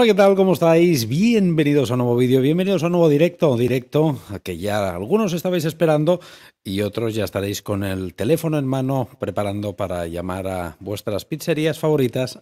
Hola, ¿qué tal? ¿Cómo estáis? Bienvenidos a un nuevo vídeo, bienvenidos a un nuevo directo, directo a que ya algunos estabais esperando y otros ya estaréis con el teléfono en mano preparando para llamar a vuestras pizzerías favoritas.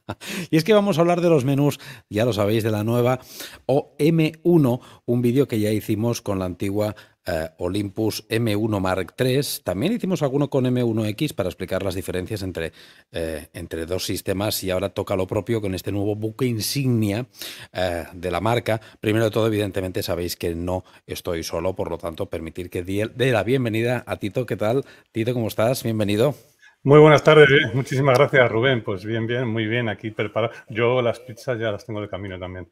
y es que vamos a hablar de los menús, ya lo sabéis, de la nueva OM1, un vídeo que ya hicimos con la antigua eh, Olympus M1 Mark III. También hicimos alguno con M1X para explicar las diferencias entre, eh, entre dos sistemas y ahora toca lo propio con este nuevo buque insignia eh, de la marca. Primero de todo, evidentemente sabéis que no estoy solo, por lo tanto, permitir que dé la bienvenida a Tito. ¿Qué tal? Tito, ¿cómo estás? Bienvenido. Muy buenas tardes, muchísimas gracias Rubén. Pues bien, bien, muy bien, aquí preparado. Yo las pizzas ya las tengo de camino también.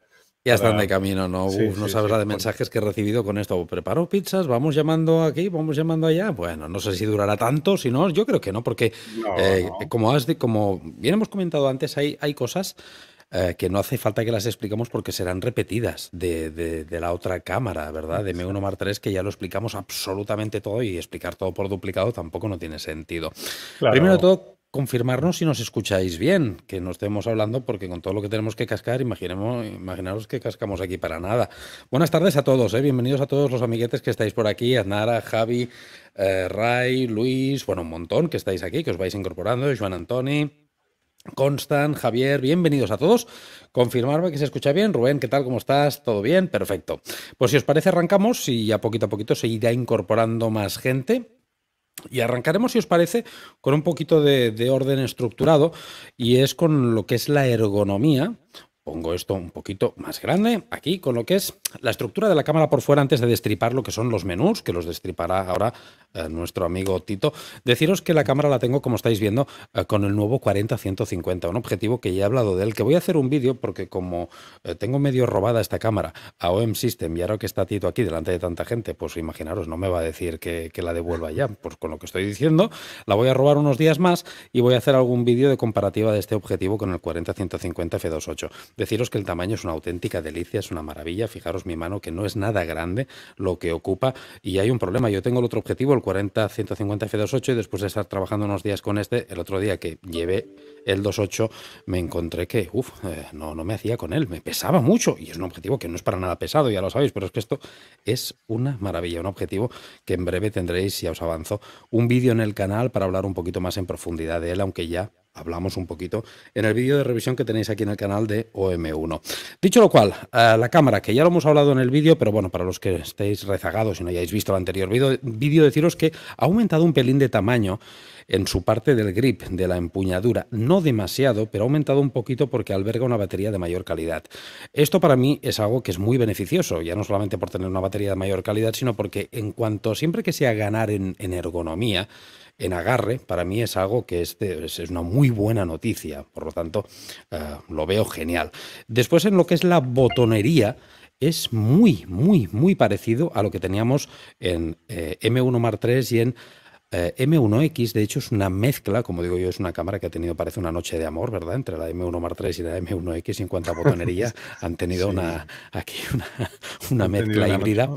Ya están de camino, ¿no? no sabes de mensajes que he recibido con esto. Preparo pizzas, vamos llamando aquí, vamos llamando allá. Bueno, no sé si durará tanto, si no, yo creo que no, porque eh, como has como bien hemos comentado antes, hay, hay cosas eh, que no hace falta que las explicamos porque serán repetidas de, la otra cámara, ¿verdad? De M1 Mar3, que ya lo explicamos absolutamente todo y explicar todo por duplicado tampoco no tiene sentido. Primero de todo, confirmarnos si nos escucháis bien, que no estemos hablando porque con todo lo que tenemos que cascar, imaginemos, imaginaros que cascamos aquí para nada. Buenas tardes a todos, ¿eh? bienvenidos a todos los amiguetes que estáis por aquí, Aznara, Javi, eh, Ray, Luis, bueno, un montón que estáis aquí, que os vais incorporando, Joan Antoni, Constan, Javier, bienvenidos a todos. Confirmarme que se escucha bien. Rubén, ¿qué tal? ¿Cómo estás? ¿Todo bien? Perfecto. Pues si os parece, arrancamos y a poquito a poquito se irá incorporando más gente. Y arrancaremos, si os parece, con un poquito de, orden estructurado y es con lo que es la ergonomía pongo esto un poquito más grande aquí con lo que es la estructura de la cámara por fuera antes de destripar lo que son los menús, que los destripará ahora eh, nuestro amigo Tito. Deciros que la cámara la tengo, como estáis viendo, eh, con el nuevo 40-150, un objetivo que ya he hablado de él, que voy a hacer un vídeo porque como eh, tengo medio robada esta cámara a OM System y ahora que está Tito aquí delante de tanta gente, pues imaginaros, no me va a decir que, la devuelva ya, pues con lo que estoy diciendo, la voy a robar unos días más y voy a hacer algún vídeo de comparativa de este objetivo con el 40-150 F28. Deciros que el tamaño es una auténtica delicia, es una maravilla. Fijaros mi mano que no es nada grande lo que ocupa y hay un problema. Yo tengo el otro objetivo, el 40-150 F28 y después de estar trabajando unos días con este, el otro día que llevé el 28 me encontré que, uff, eh, no, no me hacía con él, me pesaba mucho y es un objetivo que no es para nada pesado, ya lo sabéis, pero es que esto es una maravilla, un objetivo que en breve tendréis, ya os avanzo, un vídeo en el canal para hablar un poquito más en profundidad de él, aunque ya hablamos un poquito en el vídeo de revisión que tenéis aquí en el canal de OM1. Dicho lo cual, eh, la cámara, que ya lo hemos hablado en el vídeo, pero bueno, para los que estéis rezagados y no hayáis visto el anterior vídeo, deciros que ha aumentado un pelín de tamaño en su parte del grip, de la empuñadura. No demasiado, pero ha aumentado un poquito porque alberga una batería de mayor calidad. Esto para mí es algo que es muy beneficioso, ya no solamente por tener una batería de mayor calidad, sino porque en cuanto siempre que sea ganar en, en ergonomía, en agarre, para mí es algo que es, es una muy buena noticia, por lo tanto eh, lo veo genial. Después en lo que es la botonería, es muy, muy, muy parecido a lo que teníamos en eh, M1 Mar3 y en eh, M1X, de hecho, es una mezcla, como digo yo, es una cámara que ha tenido, parece una noche de amor, ¿verdad? Entre la M1 Mar3 y la M1X, en cuanto a botonería, han tenido una, aquí una, mezcla híbrida.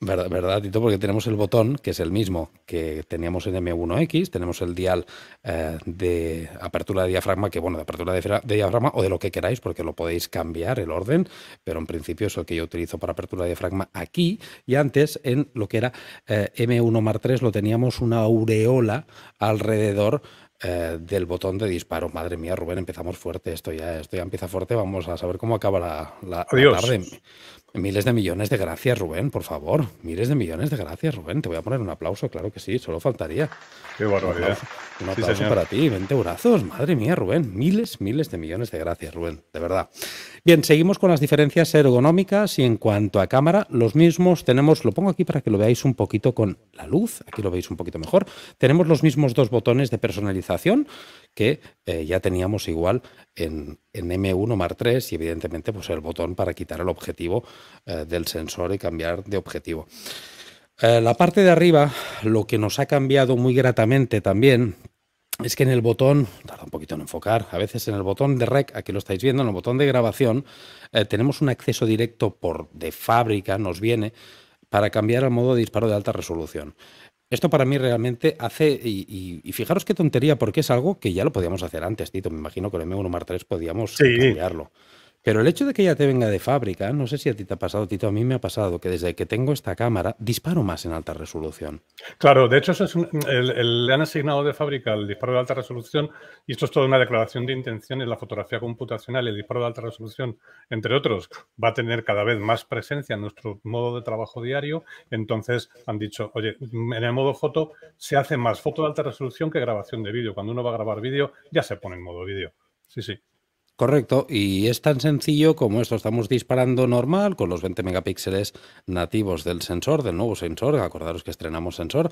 ¿Verdad, Tito? Porque tenemos el botón, que es el mismo que teníamos en M1X, tenemos el dial eh, de apertura de diafragma, que bueno, de apertura de, diafragma o de lo que queráis, porque lo podéis cambiar el orden, pero en principio es el que yo utilizo para apertura de diafragma aquí y antes en lo que era eh, M1 mar 3 lo teníamos una aureola alrededor eh, del botón de disparo. Madre mía, Rubén, empezamos fuerte. Esto ya, esto ya empieza fuerte. Vamos a saber cómo acaba la, la tarde. Miles de millones de gracias, Rubén, por favor. Miles de millones de gracias, Rubén. Te voy a poner un aplauso, claro que sí, solo faltaría. Qué barbaridad. Un aplauso, para ti, 20 brazos. Madre mía, Rubén. Miles, miles de millones de gracias, Rubén, de verdad. Bien, seguimos con las diferencias ergonómicas y en cuanto a cámara, los mismos tenemos, lo pongo aquí para que lo veáis un poquito con la luz, aquí lo veis un poquito mejor. Tenemos los mismos dos botones de personalización que eh, ya teníamos igual en, M1 Mar 3 y evidentemente pues el botón para quitar el objetivo eh, del sensor y cambiar de objetivo. Eh, la parte de arriba, lo que nos ha cambiado muy gratamente también es que en el botón, tarda un poquito en enfocar, a veces en el botón de rec, aquí lo estáis viendo, en el botón de grabación, tenemos un acceso directo por de fábrica, nos viene para cambiar el modo de disparo de alta resolución. Esto para mí realmente hace, y, fijaros qué tontería, porque es algo que ya lo podíamos hacer antes, Tito. Me imagino que el M1 Mark III podíamos sí. Pero el hecho de que ya te venga de fábrica, no sé si a ti te ha pasado, Tito, a mí me ha pasado que desde que tengo esta cámara disparo más en alta resolución. Claro, de hecho, es le han asignado de fábrica el disparo de alta resolución y esto es toda una declaración de intenciones. La fotografía computacional y el disparo de alta resolución, entre otros, va a tener cada vez más presencia en nuestro modo de trabajo diario. Entonces han dicho, oye, en el modo foto se hace más foto de alta resolución que grabación de vídeo. Cuando uno va a grabar vídeo, ya se pone en modo vídeo. Sí, sí. Correcto, y es tan sencillo como esto. Estamos disparando normal con los 20 megapíxeles nativos del sensor, del nuevo sensor. Acordaros que estrenamos sensor,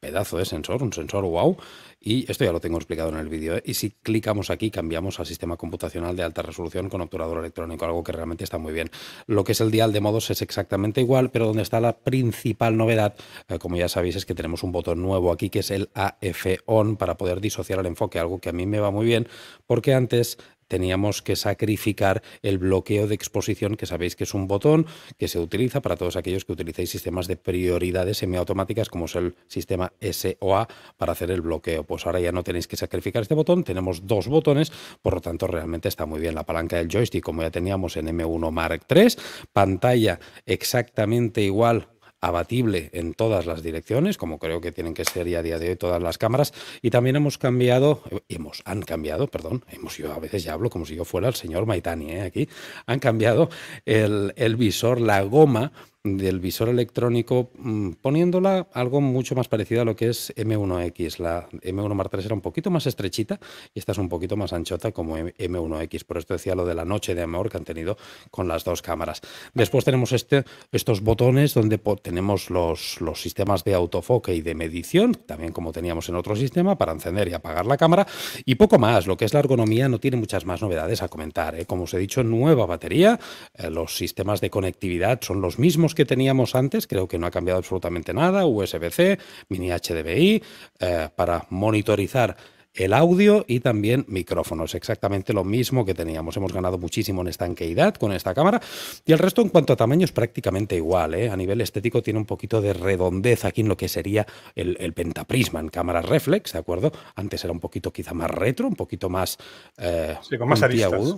pedazo de sensor, un sensor wow. Y esto ya lo tengo explicado en el vídeo. ¿eh? Y si clicamos aquí, cambiamos al sistema computacional de alta resolución con obturador electrónico, algo que realmente está muy bien. Lo que es el dial de modos es exactamente igual, pero donde está la principal novedad, eh, como ya sabéis, es que tenemos un botón nuevo aquí que es el AF on para poder disociar el enfoque, algo que a mí me va muy bien, porque antes teníamos que sacrificar el bloqueo de exposición, que sabéis que es un botón que se utiliza para todos aquellos que utilicéis sistemas de prioridades semiautomáticas, como es el sistema SOA, para hacer el bloqueo. Pues ahora ya no tenéis que sacrificar este botón, tenemos dos botones, por lo tanto realmente está muy bien la palanca del joystick, como ya teníamos en M1 Mark III, pantalla exactamente igual abatible en todas las direcciones, como creo que tienen que ser ya a día de hoy todas las cámaras. Y también hemos cambiado, eh, hemos, han cambiado, perdón, hemos, ido a veces ya hablo como si yo fuera el señor Maitani, eh, aquí, han cambiado el, el visor, la goma del visor electrónico mm, poniéndola algo mucho más parecido a lo que es M1X. La M1 Mark 3 era un poquito más estrechita y esta es un poquito más anchota como M1X. Por esto decía lo de la noche de amor que han tenido con las dos cámaras. Después tenemos este, estos botones donde tenemos los, los sistemas de autofoque y de medición, también como teníamos en otro sistema, para encender y apagar la cámara y poco más. Lo que es la ergonomía no tiene muchas más novedades a comentar. ¿eh? Como os he dicho, nueva batería, eh, los sistemas de conectividad son los mismos que teníamos antes, creo que no ha cambiado absolutamente nada, USB-C, mini HDMI, eh, para monitorizar el audio y también micrófonos. Exactamente lo mismo que teníamos. Hemos ganado muchísimo en estanqueidad con esta cámara. Y el resto en cuanto a tamaño es prácticamente igual. ¿eh? A nivel estético tiene un poquito de redondez aquí en lo que sería el, el, pentaprisma en cámara reflex, ¿de acuerdo? Antes era un poquito quizá más retro, un poquito más... Eh, más aristas.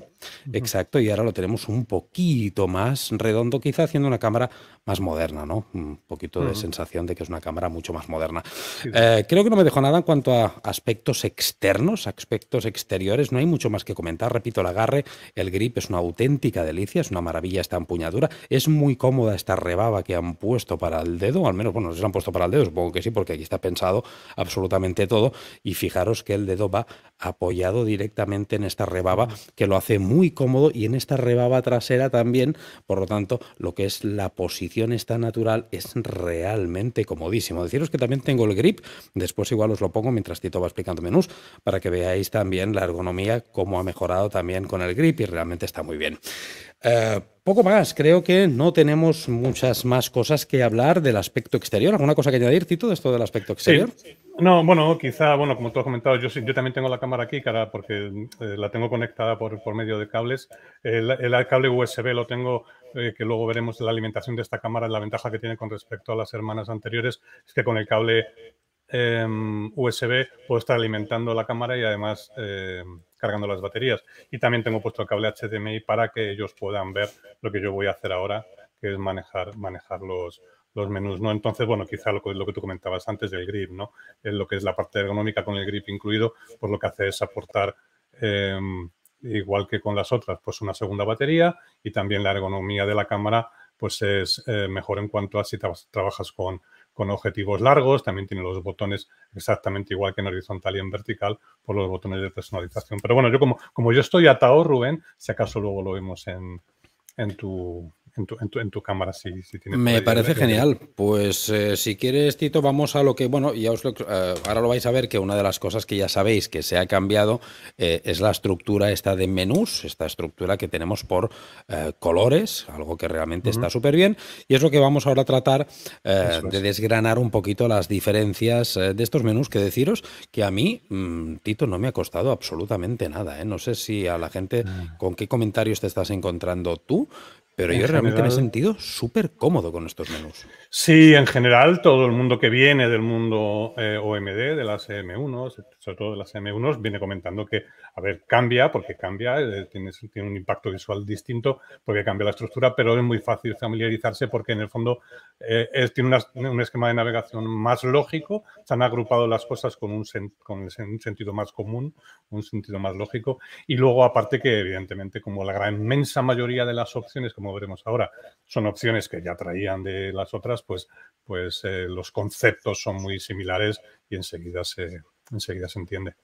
Exacto, y ahora lo tenemos un poquito más redondo quizá haciendo una cámara más moderna, ¿no? Un poquito de sensación de que es una cámara mucho más moderna. Eh, creo que no me dejó nada en cuanto a aspectos externos externos, aspectos exteriores, no hay mucho más que comentar. Repito, el agarre, el grip es una auténtica delicia, es una maravilla esta empuñadura. Es muy cómoda esta rebaba que han puesto para el dedo, al menos, bueno, se han puesto para el dedo, supongo que sí, porque aquí está pensado absolutamente todo. Y fijaros que el dedo va apoyado directamente en esta rebaba, que lo hace muy cómodo y en esta rebaba trasera también, por lo tanto, lo que es la posición está natural es realmente comodísimo. Deciros que también tengo el grip, después igual os lo pongo mientras Tito va explicando menús, para que veáis también la ergonomía, cómo ha mejorado también con el grip y realmente está muy bien. Eh, poco más, creo que no tenemos muchas más cosas que hablar del aspecto exterior. ¿Alguna cosa que añadir, Tito, de esto del aspecto exterior? No, bueno, quizá, bueno, como tú has comentado, yo, yo también tengo la cámara aquí, cara, porque eh, la tengo conectada por, medio de cables. El, cable USB lo tengo, eh, que luego veremos la alimentación de esta cámara, la ventaja que tiene con respecto a las hermanas anteriores, es que con el cable em, USB puedo estar alimentando la cámara y además em, cargando las baterías. Y también tengo puesto el cable HDMI para que ellos puedan ver lo que yo voy a hacer ahora, que es manejar, manejar los, los menús, ¿no? Entonces, bueno, quizá lo, lo que tú comentabas antes del grip, ¿no? En eh, lo que es la parte ergonómica con el grip incluido, pues lo que hace es aportar, em, igual que con las otras, pues una segunda batería y también la ergonomía de la cámara, pues es eh, mejor en cuanto a si trabajas con, con objetivos largos, también tiene los botones exactamente igual que en horizontal y en vertical, por los botones de personalización. Pero bueno, yo como, como yo estoy atado, Rubén, si acaso luego lo vemos en, en tu en tu, cámara si, tienes. Me parece genial. Pues eh, si quieres, Tito, vamos a lo que, bueno, ya os eh, ahora lo vais a ver que una de las cosas que ya sabéis que se ha cambiado eh, es la estructura esta de menús, esta estructura que tenemos por colores, algo que realmente está súper bien. Y es lo que vamos ahora a tratar de desgranar un poquito las diferencias de estos menús que deciros que a mí, mm, Tito, no me ha costado absolutamente nada. No sé si a la gente, mm. con qué comentarios te estás encontrando tú, pero yo realmente me he sentido súper cómodo con estos menús. Sí, en general, todo el mundo que viene del mundo eh, OMD, de las e M1, sobre todo de las e M1, viene comentando que, a ver, cambia, porque cambia, eh, tiene, tiene, un impacto visual distinto, porque cambia la estructura, pero es muy fácil familiarizarse porque en el fondo eh, tiene un esquema de navegación más lógico, se han agrupado las cosas con, un, sentido más común, un sentido más lógico, y luego aparte que evidentemente como la gran inmensa mayoría de las opciones, como veremos ahora, son opciones que ya traían de las otras, pues, pues eh, los conceptos son muy similares y enseguida se, enseguida se entiende.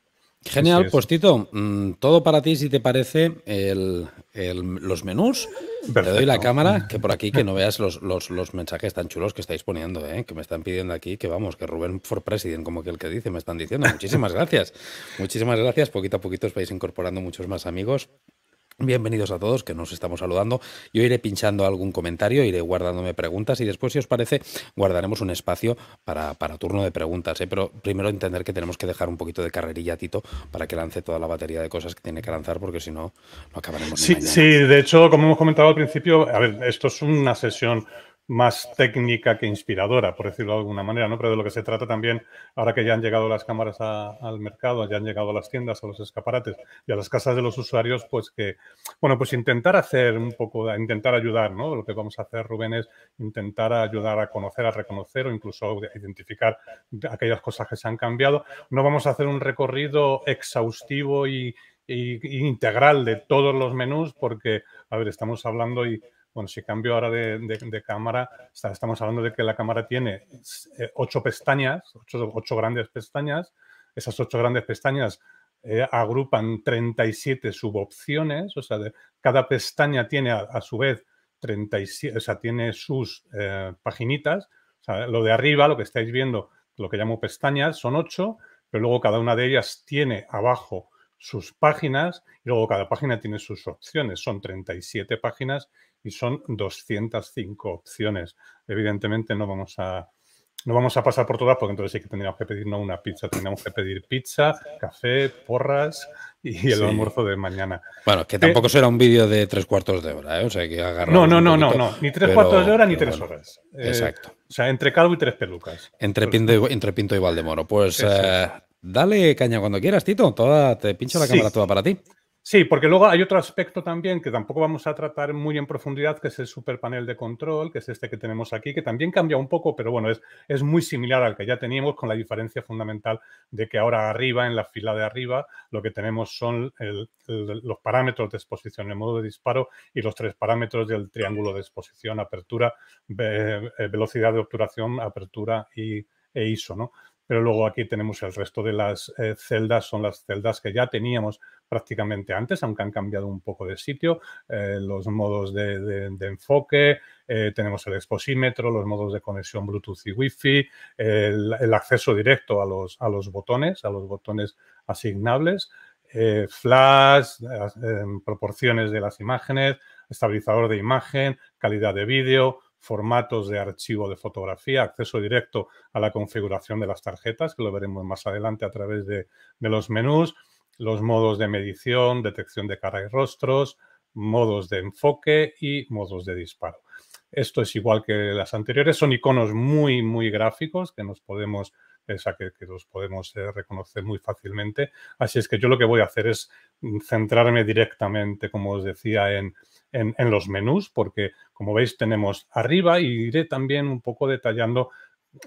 Genial, pues mm, todo para ti si te parece el, los menús. Te doy la cámara, que por aquí que no veas los, los, los mensajes tan chulos que estáis poniendo, ¿eh? que me están pidiendo aquí, que vamos, que Rubén for President, como que el que dice, me están diciendo. Muchísimas gracias. Muchísimas gracias. Poquito a poquito os vais incorporando muchos más amigos. Bienvenidos a todos que nos estamos saludando. Yo iré pinchando algún comentario, iré guardándome preguntas y después, si os parece, guardaremos un espacio para, para turno de preguntas. ¿eh? Pero primero entender que tenemos que dejar un poquito de carrerilla a Tito para que lance toda la batería de cosas que tiene que lanzar, porque si no, no acabaremos. Sí, sí, de hecho, como hemos comentado al principio, a ver, esto es una sesión más técnica que inspiradora, por decirlo de alguna manera, ¿no? Pero de lo que se trata también, ahora que ya han llegado las cámaras al mercado, ya han llegado a las tiendas, a los escaparates y a las casas de los usuarios, pues que, bueno, pues intentar hacer un poco, intentar ayudar, ¿no? Lo que vamos a hacer, Rubén, es intentar ayudar a conocer, a reconocer o incluso a identificar aquellas cosas que se han cambiado. No vamos a hacer un recorrido exhaustivo y integral de todos los menús porque, a ver, estamos hablando y bueno, si cambio ahora de, cámara, estamos hablando de que la cámara tiene eh, ocho pestañas, ocho, grandes pestañas. Esas ocho grandes pestañas eh, agrupan 37 subopciones, o sea, cada pestaña tiene a, su vez 37, o sea, tiene sus eh, paginitas. O sea, lo de arriba, lo que estáis viendo, lo que llamo pestañas, son ocho, pero luego cada una de ellas tiene abajo sus páginas y luego cada página tiene sus opciones. Son 37 páginas y son 205 opciones. Evidentemente no vamos a, vamos a pasar por todas porque entonces sí que tendríamos que pedir no una pizza, tendríamos que pedir pizza, café, porras y el almuerzo de mañana. Bueno, que eh, tampoco será un vídeo de tres cuartos de hora, ¿eh? o sea, que agarrar. No, no, no, no, no, ni tres cuartos de hora ni tres horas. Eh, exacto. O sea, entre calvo y tres pelucas. Entre, pues Pinto, y, entre Pinto Valdemoro. Pues eh, dale caña cuando quieras, Tito. Toda, te pincho la cámara toda para ti. Sí, porque luego hay otro aspecto también que tampoco vamos a tratar muy en profundidad, que es el super panel de control, que es este que tenemos aquí, que también cambia un poco, pero bueno, es, es muy similar al que ya teníamos, con la diferencia fundamental de que ahora arriba, en la fila de arriba, lo que tenemos son los parámetros de exposición, en modo de disparo y los tres parámetros del triángulo de exposición, apertura, eh, velocidad de obturación, apertura y, e ISO, ¿no? pero luego aquí tenemos el resto de las eh, celdas, son las celdas que ya teníamos prácticamente antes, aunque han cambiado un poco de sitio, eh, los modos de, enfoque, eh, tenemos el exposímetro, los modos de conexión Bluetooth y Wi-Fi, el, acceso directo a los, a los botones, a los botones asignables, eh, flash, em, proporciones de las imágenes, estabilizador de imagen, calidad de vídeo, formatos de archivo de fotografía, acceso directo a la configuración de las tarjetas, que lo veremos más adelante a través de los menús, los modos de medición, detección de cara y rostros, modos de enfoque y modos de disparo. Esto es igual que las anteriores, son iconos muy, muy gráficos que nos podemos, que, los podemos eh, reconocer muy fácilmente. Así es que yo lo que voy a hacer es mm, centrarme directamente, como os decía, en, los menús, porque como veis tenemos arriba y iré también un poco detallando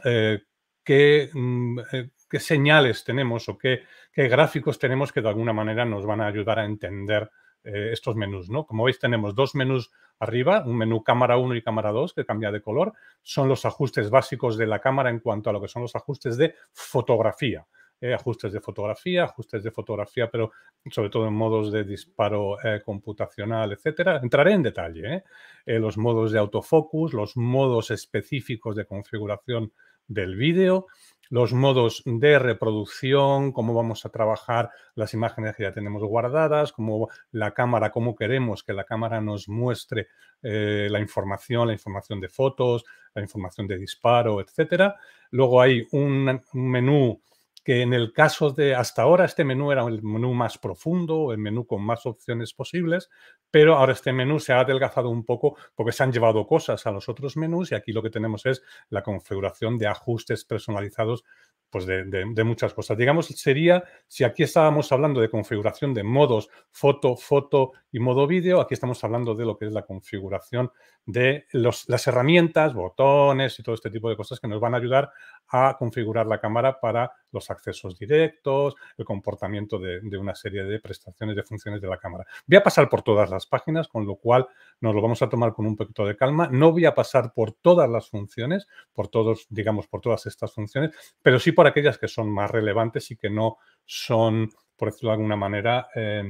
eh, qué, mm, eh, qué señales tenemos o qué, gráficos tenemos que de alguna manera nos van a ayudar a entender eh, estos menús. ¿no? Como veis, tenemos dos menús arriba, un menú cámara 1 y cámara 2 que cambia de color. Son los ajustes básicos de la cámara en cuanto a lo que son los ajustes de fotografía. Eh, ajustes de fotografía, ajustes de fotografía, pero sobre todo en modos de disparo eh, computacional, etcétera. Entraré en detalle. los modos de autofocus, los modos específicos de configuración del vídeo, los modos de reproducción, cómo vamos a trabajar las imágenes que ya tenemos guardadas, cómo la cámara, cómo queremos que la cámara nos muestre eh, la información, la información de fotos, la información de disparo, etcétera. Luego hay un menú que en el caso de hasta ahora este menú era el menú más profundo, el menú con más opciones posibles, pero ahora este menú se ha adelgazado un poco porque se han llevado cosas a los otros menús y aquí lo que tenemos es la configuración de ajustes personalizados pues de, muchas cosas. Digamos, sería, si aquí estábamos hablando de configuración de modos foto, foto y modo vídeo, aquí estamos hablando de lo que es la configuración de las herramientas, botones y todo este tipo de cosas que nos van a ayudar a configurar la cámara para los accesos directos, el comportamiento de, una serie de prestaciones de funciones de la cámara. Voy a pasar por todas las páginas, con lo cual nos lo vamos a tomar con un poquito de calma. No voy a pasar por todas las funciones, por todos, digamos, por todas estas funciones, pero sí por aquellas que son más relevantes y que no son, por decirlo de alguna manera, eh,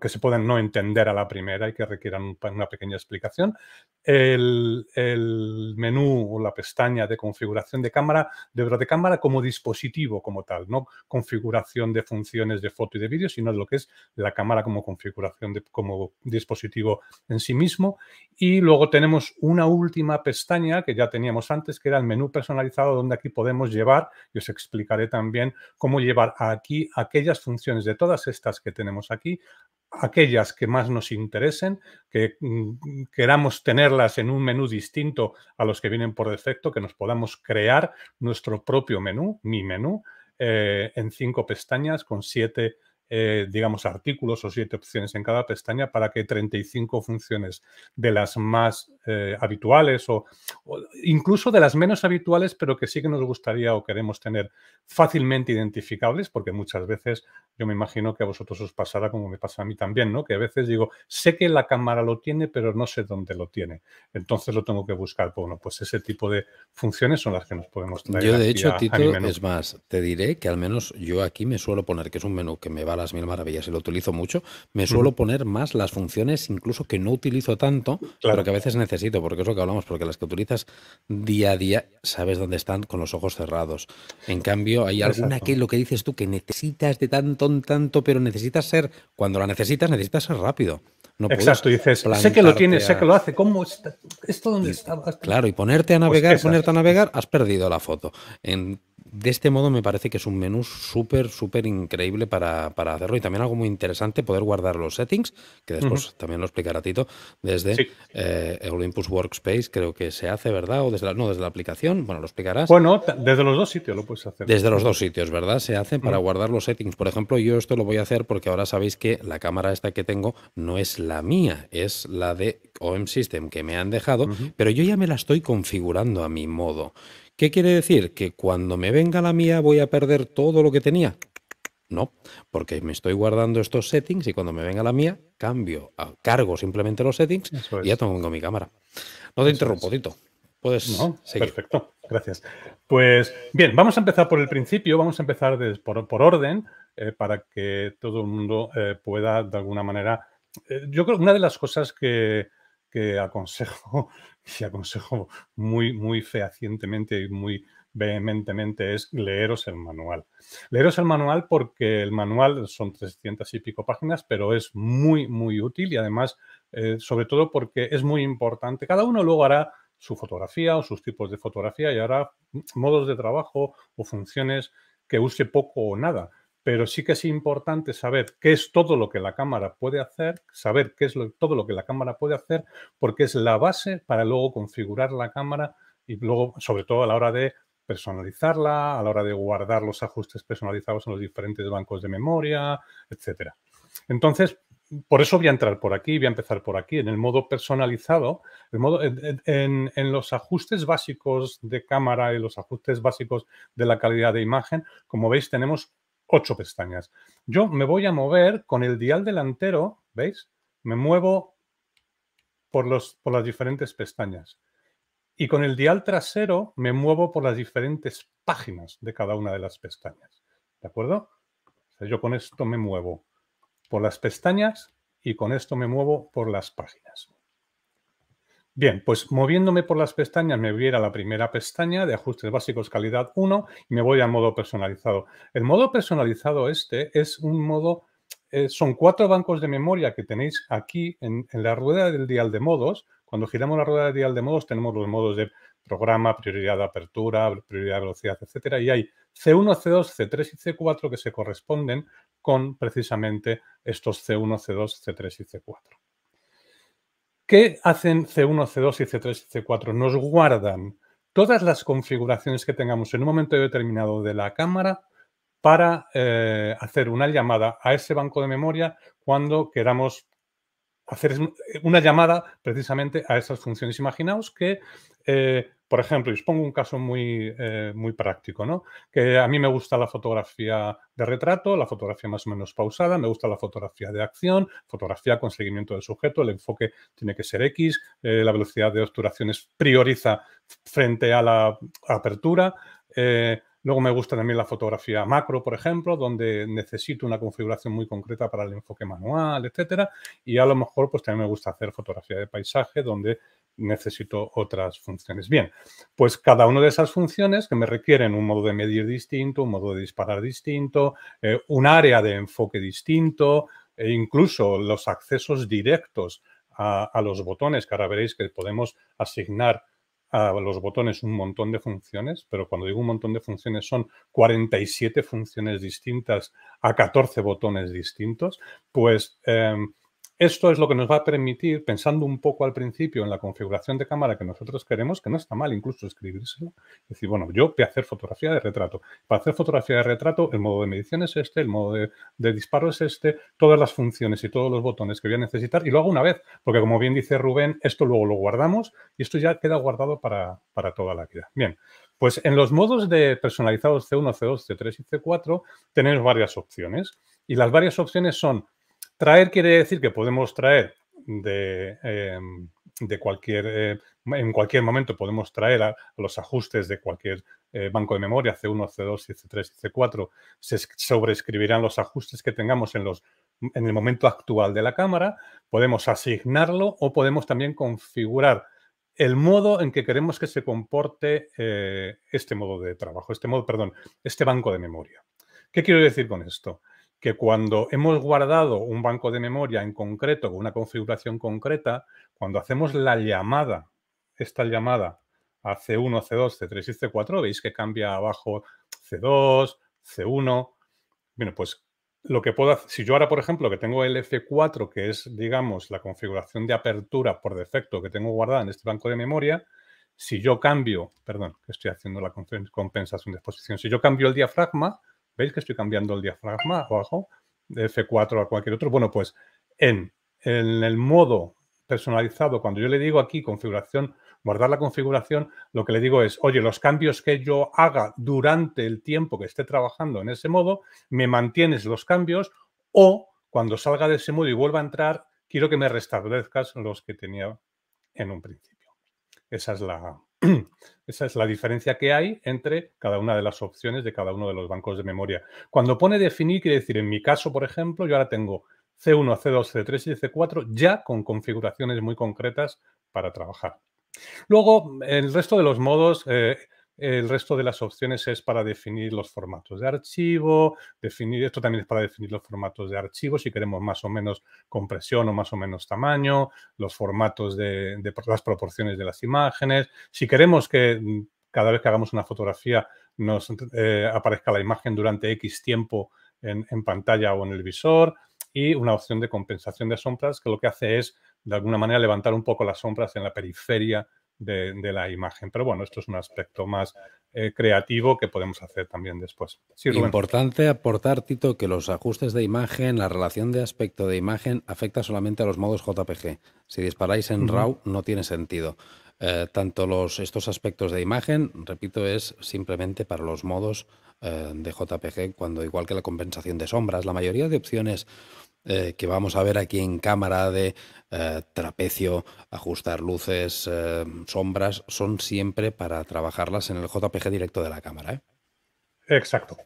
que se pueden no entender a la primera y que requieran una pequeña explicación. El, menú o la pestaña de configuración de cámara, de de cámara como dispositivo como tal, no configuración de funciones de foto y de vídeo, sino lo que es la cámara como configuración de, como dispositivo en sí mismo. Y luego tenemos una última pestaña que ya teníamos antes, que era el menú personalizado, donde aquí podemos llevar, y os explicaré también cómo llevar aquí aquellas funciones de todas estas que tenemos aquí aquellas que más nos interesen, que mm, queramos tenerlas en un menú distinto a los que vienen por defecto, que nos podamos crear nuestro propio menú, mi menú, eh, en cinco pestañas con siete, eh, digamos, artículos o siete opciones en cada pestaña para que 35 funciones de las más eh, habituales o, incluso de las menos habituales, pero que sí que nos gustaría o queremos tener fácilmente identificables, porque muchas veces yo me imagino que a vosotros os pasará como me pasa a mí también, ¿no? Que a veces digo, sé que la cámara lo tiene, pero no sé dónde lo tiene. Entonces lo tengo que buscar. Bueno, pues ese tipo de funciones son las que nos podemos traer. Yo, de hecho, a, Tito, es más, te diré que al menos yo aquí me suelo poner, que es un menú que me va a las mil maravillas y lo utilizo mucho, me suelo poner más las funciones incluso que no utilizo tanto, pero que a veces necesito necesito, porque es lo que hablamos, porque las que utilizas día a día sabes dónde están con los ojos cerrados. En cambio, hay alguna que lo que dices tú, que necesitas de tanto en tanto, pero necesitas ser, cuando la necesitas, necesitas ser rápido. No Exacto, dices, sé que lo tienes, sé que lo hace, ¿cómo está? ¿Esto dónde Claro, y ponerte a pues navegar, ponerte a navegar, has perdido la foto. En de este modo me parece que es un menú súper, súper increíble para, hacerlo y también algo muy interesante poder guardar los settings, que después también lo explicará Tito, desde eh, Olympus Workspace, creo que se hace, ¿verdad? O desde no, desde la aplicación, bueno, lo explicarás. Bueno, desde los dos sitios lo puedes hacer. Desde los dos sitios, ¿verdad? Se hace para guardar los settings. Por ejemplo, yo esto lo voy a hacer porque ahora sabéis que la cámara esta que tengo no es la mía, es la de OM System que me han dejado, pero yo ya me la estoy configurando a mi modo. ¿Qué quiere decir? ¿Que cuando me venga la mía voy a perder todo lo que tenía? No, porque me estoy guardando estos settings y cuando me venga la mía cambio, cargo simplemente los settings y ya tengo mi cámara. No te interrumpo, Tito. Puedes no, Perfecto, gracias. Pues bien, vamos a empezar por el principio, vamos a empezar por, orden eh, para que todo el mundo eh, pueda de alguna manera... Eh, yo creo que una de las cosas que, que aconsejo y aconsejo muy, muy fehacientemente y muy vehementemente es leeros el manual. Leeros el manual porque el manual son trescientas y pico páginas, pero es muy, muy útil y además, eh, sobre todo porque es muy importante. Cada uno luego hará su fotografía o sus tipos de fotografía y hará modos de trabajo o funciones que use poco o nada pero sí que es importante saber qué es todo lo que la cámara puede hacer, saber qué es todo lo que la cámara puede hacer, porque es la base para luego configurar la cámara y luego, sobre todo a la hora de personalizarla, a la hora de guardar los ajustes personalizados en los diferentes bancos de memoria, etc. Entonces, por eso voy a entrar por aquí, voy a empezar por aquí, en el modo personalizado, en, los ajustes básicos de cámara y los ajustes básicos de la calidad de imagen, como veis tenemos ocho pestañas. Yo me voy a mover con el dial delantero, ¿veis? Me muevo por, los, por las diferentes pestañas. Y con el dial trasero me muevo por las diferentes páginas de cada una de las pestañas. ¿De acuerdo? yo con esto me muevo por las pestañas y con esto me muevo por las páginas. Bien, pues moviéndome por las pestañas me voy la primera pestaña de ajustes básicos calidad 1 y me voy a modo personalizado. El modo personalizado este es un modo, eh, son cuatro bancos de memoria que tenéis aquí en, la rueda del dial de modos. Cuando giramos la rueda del dial de modos tenemos los modos de programa, prioridad de apertura, prioridad de velocidad, etcétera. Y hay C1, C2, C3 y C4 que se corresponden con precisamente estos C1, C2, C3 y C4. ¿Qué hacen C1, C2 y C3 y C4? Nos guardan todas las configuraciones que tengamos en un momento determinado de la cámara para eh, hacer una llamada a ese banco de memoria cuando queramos hacer eh, una llamada precisamente a esas funciones. Imaginaos que eh, por ejemplo, y os pongo un caso muy, eh, muy práctico, ¿no? Que a mí me gusta la fotografía de retrato, la fotografía más o menos pausada, me gusta la fotografía de acción, fotografía con seguimiento del sujeto, el enfoque tiene que ser X, eh, la velocidad de obturaciones prioriza frente a la apertura. Eh, luego me gusta también la fotografía macro, por ejemplo, donde necesito una configuración muy concreta para el enfoque manual, etcétera. Y a lo mejor, pues también me gusta hacer fotografía de paisaje, donde necesito otras funciones. Bien, pues cada una de esas funciones que me requieren un modo de medir distinto, un modo de disparar distinto, eh, un área de enfoque distinto, e incluso los accesos directos a, los botones, que ahora veréis que podemos asignar a los botones un montón de funciones, pero cuando digo un montón de funciones son 47 funciones distintas a 14 botones distintos, pues... Em, esto es lo que nos va a permitir, pensando un poco al principio en la configuración de cámara que nosotros queremos, que no está mal incluso escribírselo, decir, bueno, yo voy a hacer fotografía de retrato. Para hacer fotografía de retrato, el modo de medición es este, el modo de, disparo es este, todas las funciones y todos los botones que voy a necesitar, y lo hago una vez, porque como bien dice Rubén, esto luego lo guardamos y esto ya queda guardado para, para toda la vida. Bien, pues en los modos de personalizados C1, C2, C3 y C4 tenemos varias opciones, y las varias opciones son Traer quiere decir que podemos traer de, em, cualquier, eh, en cualquier momento podemos traer los ajustes de cualquier eh, banco de memoria, C1, C2, C3, C4. Se sobreescribirán los ajustes que tengamos en, en el momento actual de la cámara. Podemos asignarlo o podemos también configurar el modo en que queremos que se comporte eh, este modo de trabajo, este modo, perdón, este banco de memoria. ¿Qué quiero decir con esto? que cuando hemos guardado un banco de memoria en concreto, con una configuración concreta, cuando hacemos la llamada, esta llamada a C1, C2, C3 y C4, veis que cambia abajo C2, C1. Bueno, pues lo que puedo hacer, si yo ahora, por ejemplo, que tengo el F4, que es, digamos, la configuración de apertura por defecto que tengo guardada en este banco de memoria, si yo cambio, perdón, que estoy haciendo la compensación de exposición, si yo cambio el diafragma, ¿Veis que estoy cambiando el diafragma abajo? De F4 a cualquier otro. Bueno, pues en, en el modo personalizado, cuando yo le digo aquí configuración, guardar la configuración, lo que le digo es, oye, los cambios que yo haga durante el tiempo que esté trabajando en ese modo, me mantienes los cambios o cuando salga de ese modo y vuelva a entrar, quiero que me restablezcas los que tenía en un principio. Esa es la, Esa es la diferencia que hay entre cada una de las opciones de cada uno de los bancos de memoria. Cuando pone definir, quiere decir, en mi caso, por ejemplo, yo ahora tengo C1, C2, C3 y C4 ya con configuraciones muy concretas para trabajar. Luego, el resto de los modos, eh, el resto de las opciones es para definir los formatos de archivo, definir, esto también es para definir los formatos de archivo, si queremos más o menos compresión o más o menos tamaño, los formatos de, las proporciones de las imágenes, si queremos que mm, cada vez que hagamos una fotografía nos eh, aparezca la imagen durante X tiempo en, en, pantalla o en el visor y una opción de compensación de sombras que lo que hace es de alguna manera levantar un poco las sombras en la periferia de, la imagen. Pero bueno, esto es un aspecto más eh, creativo que podemos hacer también después. Sí, Importante aportar, Tito, que los ajustes de imagen, la relación de aspecto de imagen afecta solamente a los modos JPG. Si disparáis en RAW no tiene sentido. Eh, tanto los, estos aspectos de imagen, repito, es simplemente para los modos eh, de JPG, cuando igual que la compensación de sombras, la mayoría de opciones eh, que vamos a ver aquí en cámara de eh, trapecio, ajustar luces, eh, sombras, son siempre para trabajarlas en el JPG directo de la cámara. Exacto.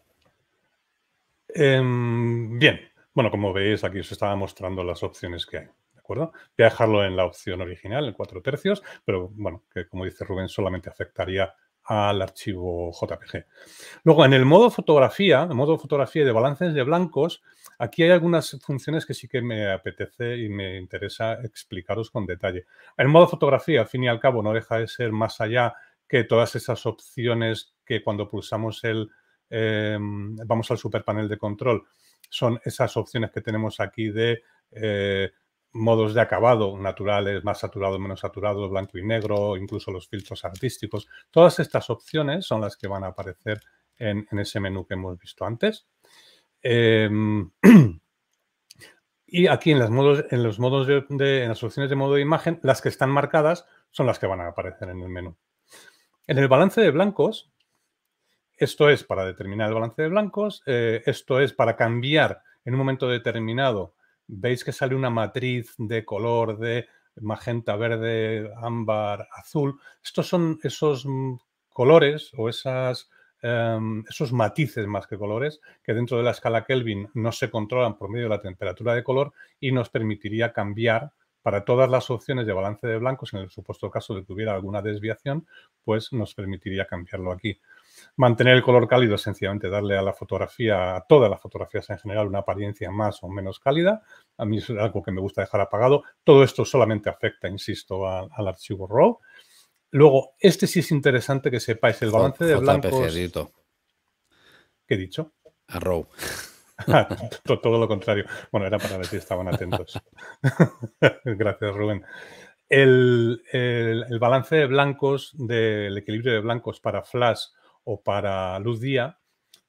Em, bien, bueno, como veis aquí os estaba mostrando las opciones que hay. ¿De acuerdo? Voy a dejarlo en la opción original, en cuatro tercios, pero bueno, que como dice Rubén, solamente afectaría al archivo JPG. Luego, en el modo fotografía, el modo fotografía de balances de blancos, aquí hay algunas funciones que sí que me apetece y me interesa explicaros con detalle. El modo fotografía, al fin y al cabo, no deja de ser más allá que todas esas opciones que cuando pulsamos el, em, vamos al super panel de control, son esas opciones que tenemos aquí de eh, modos de acabado naturales, más saturados, menos saturados, blanco y negro, incluso los filtros artísticos. Todas estas opciones son las que van a aparecer en, ese menú que hemos visto antes. Em, y aquí en, las los modos en las opciones de modo de imagen, las que están marcadas son las que van a aparecer en el menú. En el balance de blancos, esto es para determinar el balance de blancos, eh, esto es para cambiar en un momento determinado veis que sale una matriz de color de magenta, verde, ámbar, azul. Estos son esos mm, colores o esas, em, esos matices más que colores que dentro de la escala Kelvin no se controlan por medio de la temperatura de color y nos permitiría cambiar para todas las opciones de balance de blancos, en el supuesto caso de que hubiera alguna desviación, pues nos permitiría cambiarlo aquí mantener el color cálido, sencillamente darle a la fotografía, a todas las fotografías en general, una apariencia más o menos cálida. A mí es algo que me gusta dejar apagado. Todo esto solamente afecta, insisto, al archivo RAW. Luego, este sí es interesante que sepáis, el balance de blancos... ¿Qué he dicho? A RAW. Ah, todo lo contrario. Bueno, era para ver si estaban atentos. Gracias, Rubén. El, balance de blancos, del equilibrio de blancos para flash o para luz día,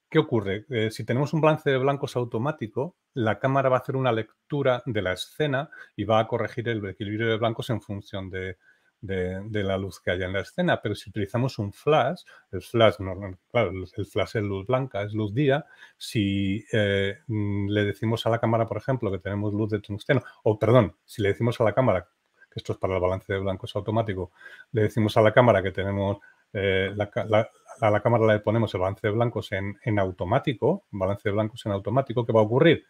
¿qué ocurre? Eh, si tenemos un balance de blancos automático, la cámara va a hacer una lectura de la escena y va a corregir el equilibrio de blancos en función de, la luz que haya en la escena, pero si utilizamos un flash, el flash, claro, el flash es luz blanca, es luz día, si eh, mm, le decimos a la cámara, por ejemplo, que tenemos luz de tungsteno, o perdón, si le decimos a la cámara, que esto es para el balance de blancos automático, le decimos a la cámara que tenemos eh, la, a la cámara le ponemos el balance de blancos en, automático, balance de blancos en automático, ¿qué va a ocurrir?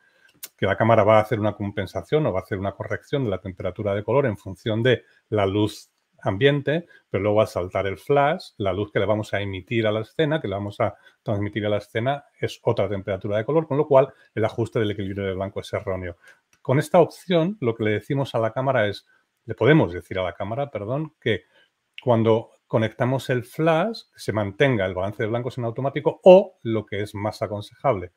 que la cámara va a hacer una compensación o va a hacer una corrección de la temperatura de color en función de la luz ambiente, pero luego a saltar el flash, la luz que le vamos a emitir a la escena, que le vamos a transmitir a la escena, es otra temperatura de color, con lo cual el ajuste del equilibrio de blanco es erróneo. Con esta opción, lo que le decimos a la cámara es, le podemos decir a la cámara, perdón, que cuando conectamos el flash, que se mantenga el balance de blancos en automático o, lo que es más aconsejable,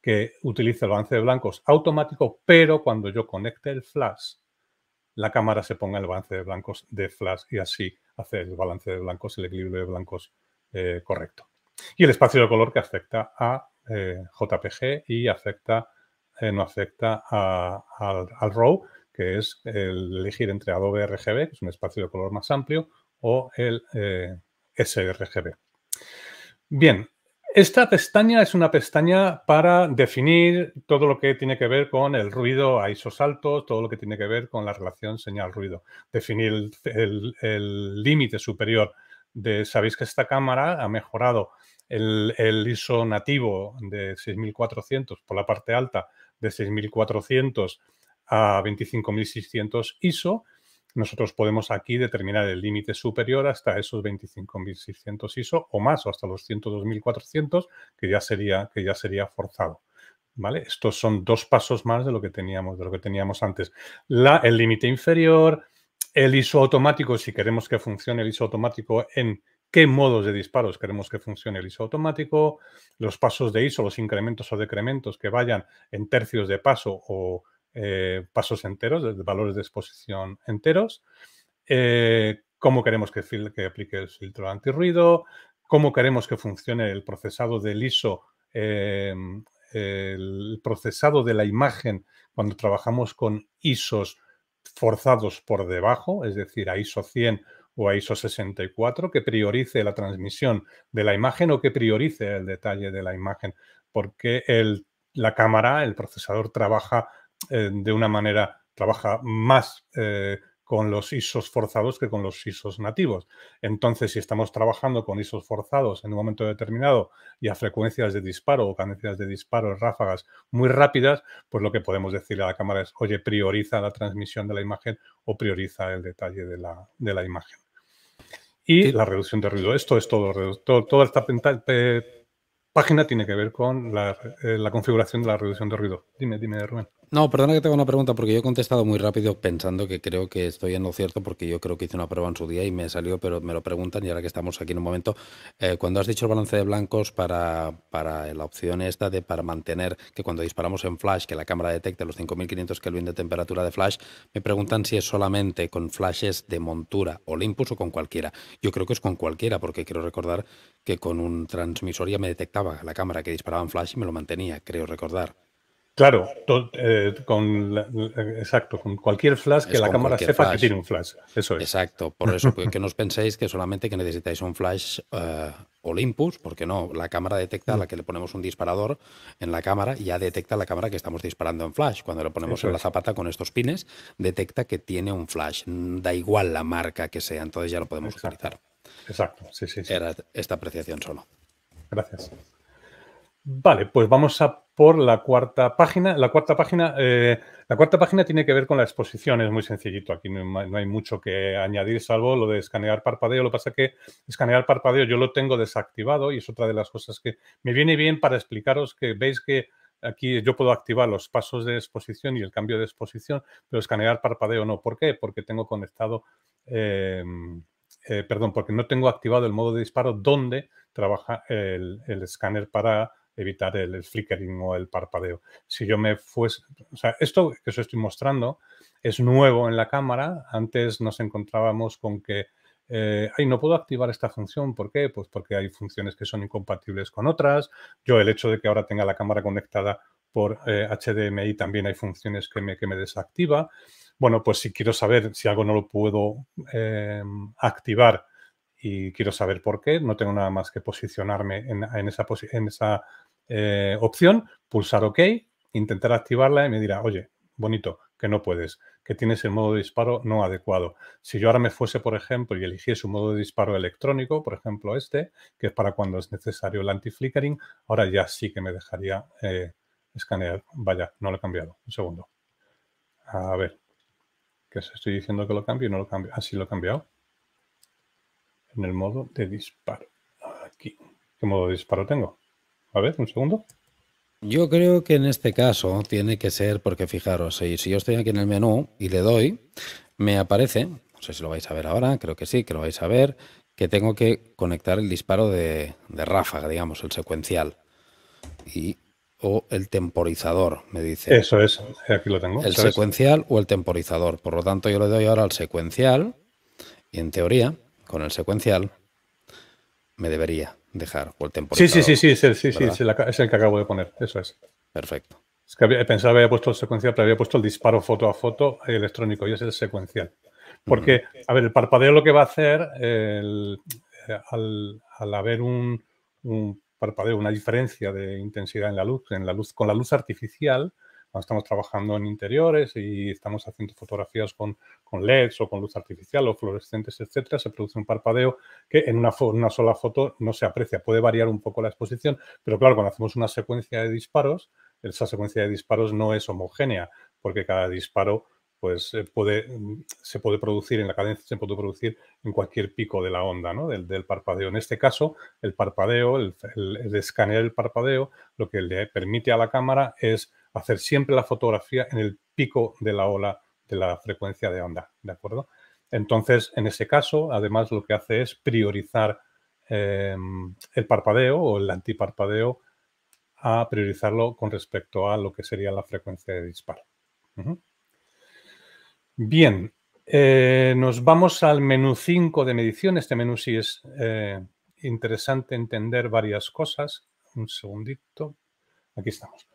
que utilice el balance de blancos automático, pero cuando yo conecte el flash, la cámara se ponga el balance de blancos de flash y así hace el balance de blancos, el equilibrio de blancos eh, correcto. Y el espacio de color que afecta a eh, JPG y afecta, eh, no afecta al, RAW, que es el elegir entre Adobe RGB, que es un espacio de color más amplio, o el eh, sRGB. Bien, esta pestaña es una pestaña para definir todo lo que tiene que ver con el ruido a ISOs altos, todo lo que tiene que ver con la relación señal-ruido. Definir el límite superior de, sabéis que esta cámara ha mejorado el, el ISO nativo de 6400 por la parte alta de 6400 a 25600 ISO nosotros podemos aquí determinar el límite superior hasta esos 25.600 ISO o más, o hasta los 102.400, que ya sería, que ya sería forzado. ¿Vale? Estos son dos pasos más de lo que teníamos, de lo que teníamos antes. La, el límite inferior, el ISO automático, si queremos que funcione el ISO automático en qué modos de disparos queremos que funcione el ISO automático, los pasos de ISO, los incrementos o decrementos que vayan en tercios de paso o, eh, pasos enteros, valores de exposición enteros, eh, cómo queremos que, que, aplique el filtro antirruido, cómo queremos que funcione el procesado del ISO, em, el procesado de la imagen cuando trabajamos con ISOs forzados por debajo, es decir, a ISO 100 o a ISO 64, que priorice la transmisión de la imagen o que priorice el detalle de la imagen, porque el, la cámara, el procesador trabaja eh, de una manera, trabaja más eh, con los ISOs forzados que con los ISOs nativos. Entonces, si estamos trabajando con ISOs forzados en un momento determinado y a frecuencias de disparo o cadencias de disparo, ráfagas muy rápidas, pues lo que podemos decirle a la cámara es, oye, prioriza la transmisión de la imagen o prioriza el detalle de la, imagen. Y la reducción de ruido. Esto es todo. toda esta página tiene que ver con la, eh, la configuración de la reducción de ruido. Dime, dime, Rubén. No, perdona que tengo una pregunta porque yo he contestado muy rápido pensando que creo que estoy en lo cierto porque yo creo que hice una prueba en su día y me salió, pero me lo preguntan y ahora que estamos aquí en un momento, eh, cuando has dicho el balance de blancos para, para la opción esta de para mantener que cuando disparamos en flash, que la cámara detecte los 5500 Kelvin de temperatura de flash, me preguntan si es solamente con flashes de montura Olympus o con cualquiera. Yo creo que es con cualquiera porque quiero recordar que con un transmisor ya me detectaba la cámara que disparaba en flash y me lo mantenía, creo recordar. Claro, eh, con exacto, con cualquier flash que la cámara sepa que tiene un flash. Eso es. Exacto, por eso que no os penséis que solamente que necesitáis un flash eh, Olympus, porque no, la cámara detecta a la que le ponemos un disparador en la cámara, ya detecta la cámara que estamos disparando en flash. Cuando lo ponemos en la zapata con estos pines, detecta que tiene un flash. Da igual la marca que sea, entonces ya lo podemos utilizar. Exacto, sí, sí, sí. Era esta apreciación solo. Gracias. Vale, pues vamos a por la cuarta página. La cuarta página, eh, la cuarta página tiene que ver con la exposición, es muy sencillito. Aquí no, hay mucho que añadir, salvo lo de escanear parpadeo. Lo que pasa es que escanear parpadeo yo lo tengo desactivado y es otra de las cosas que me viene bien para explicaros que veis que aquí yo puedo activar los pasos de exposición y el cambio de exposición, pero escanear parpadeo no. ¿Por qué? Porque tengo conectado. Eh, eh, perdón, porque no tengo activado el modo de disparo donde trabaja el escáner para evitar el, flickering o el parpadeo. Si yo me fuese, o sea, esto que os estoy mostrando es nuevo en la cámara. Antes nos encontrábamos con que eh, ay, no puedo activar esta función. ¿Por qué? Pues porque hay funciones que son incompatibles con otras. Yo, el hecho de que ahora tenga la cámara conectada por HDMI, eh, también hay funciones que me, que me, desactiva. Bueno, pues si quiero saber si algo no lo puedo em, activar y quiero saber por qué, no tengo nada más que posicionarme en, en, esa, en esa eh, opción, pulsar OK, intentar activarla y me dirá, oye, bonito, que no puedes, que tienes el modo de disparo no adecuado. Si yo ahora me fuese, por ejemplo, y eligiese un modo de disparo electrónico, por ejemplo este, que es para cuando es necesario el anti-flickering, ahora ya sí que me dejaría eh, escanear. Vaya, no lo he cambiado. Un segundo. A ver, que se estoy diciendo que lo cambio y no lo cambio. Así ah, sí lo he cambiado. En el modo de disparo. Aquí. ¿Qué modo de disparo tengo? A ver, un segundo. Yo creo que en este caso tiene que ser, porque fijaros, si, yo estoy aquí en el menú y le doy, me aparece, no sé si lo vais a ver ahora, creo que sí, que lo vais a ver, que tengo que conectar el disparo de, ráfaga, digamos, el secuencial. Y, o el temporizador, me dice. Eso es, aquí lo tengo. El secuencial o el temporizador. Por lo tanto, yo le doy ahora al secuencial y en teoría, con el secuencial, me debería dejar o el temporal Sí, sí, sí, sí, es el, sí, sí es, el, que acabo de poner, eso es. Perfecto. Es que pensaba que había puesto el secuencial, pero había puesto el disparo foto a foto electrónico y es el secuencial. Porque, a ver, el parpadeo lo que va a hacer eh, al, al, haber un, un, parpadeo, una diferencia de intensidad en la luz, en la luz con la luz artificial, cuando estamos trabajando en interiores y estamos haciendo fotografías con, con LEDs o con luz artificial o fluorescentes, etcétera, se produce un parpadeo que en una, sola foto no se aprecia. Puede variar un poco la exposición, pero claro, cuando hacemos una secuencia de disparos, esa secuencia de disparos no es homogénea, porque cada disparo pues eh, puede, mm, se puede producir en la cadencia, se puede producir en cualquier pico de la onda, ¿no? del, parpadeo. En este caso, el parpadeo, el, el, el escanear el parpadeo, lo que le permite a la cámara es hacer siempre la fotografía en el pico de la ola de la frecuencia de onda, ¿de acuerdo? Entonces, en ese caso, además lo que hace es priorizar em, el parpadeo o el antiparpadeo a priorizarlo con respecto a lo que sería la frecuencia de disparo. Bien, eh, nos vamos al menú 5 de medición. Este menú sí es eh, interesante entender varias cosas. Un segundito. Aquí estamos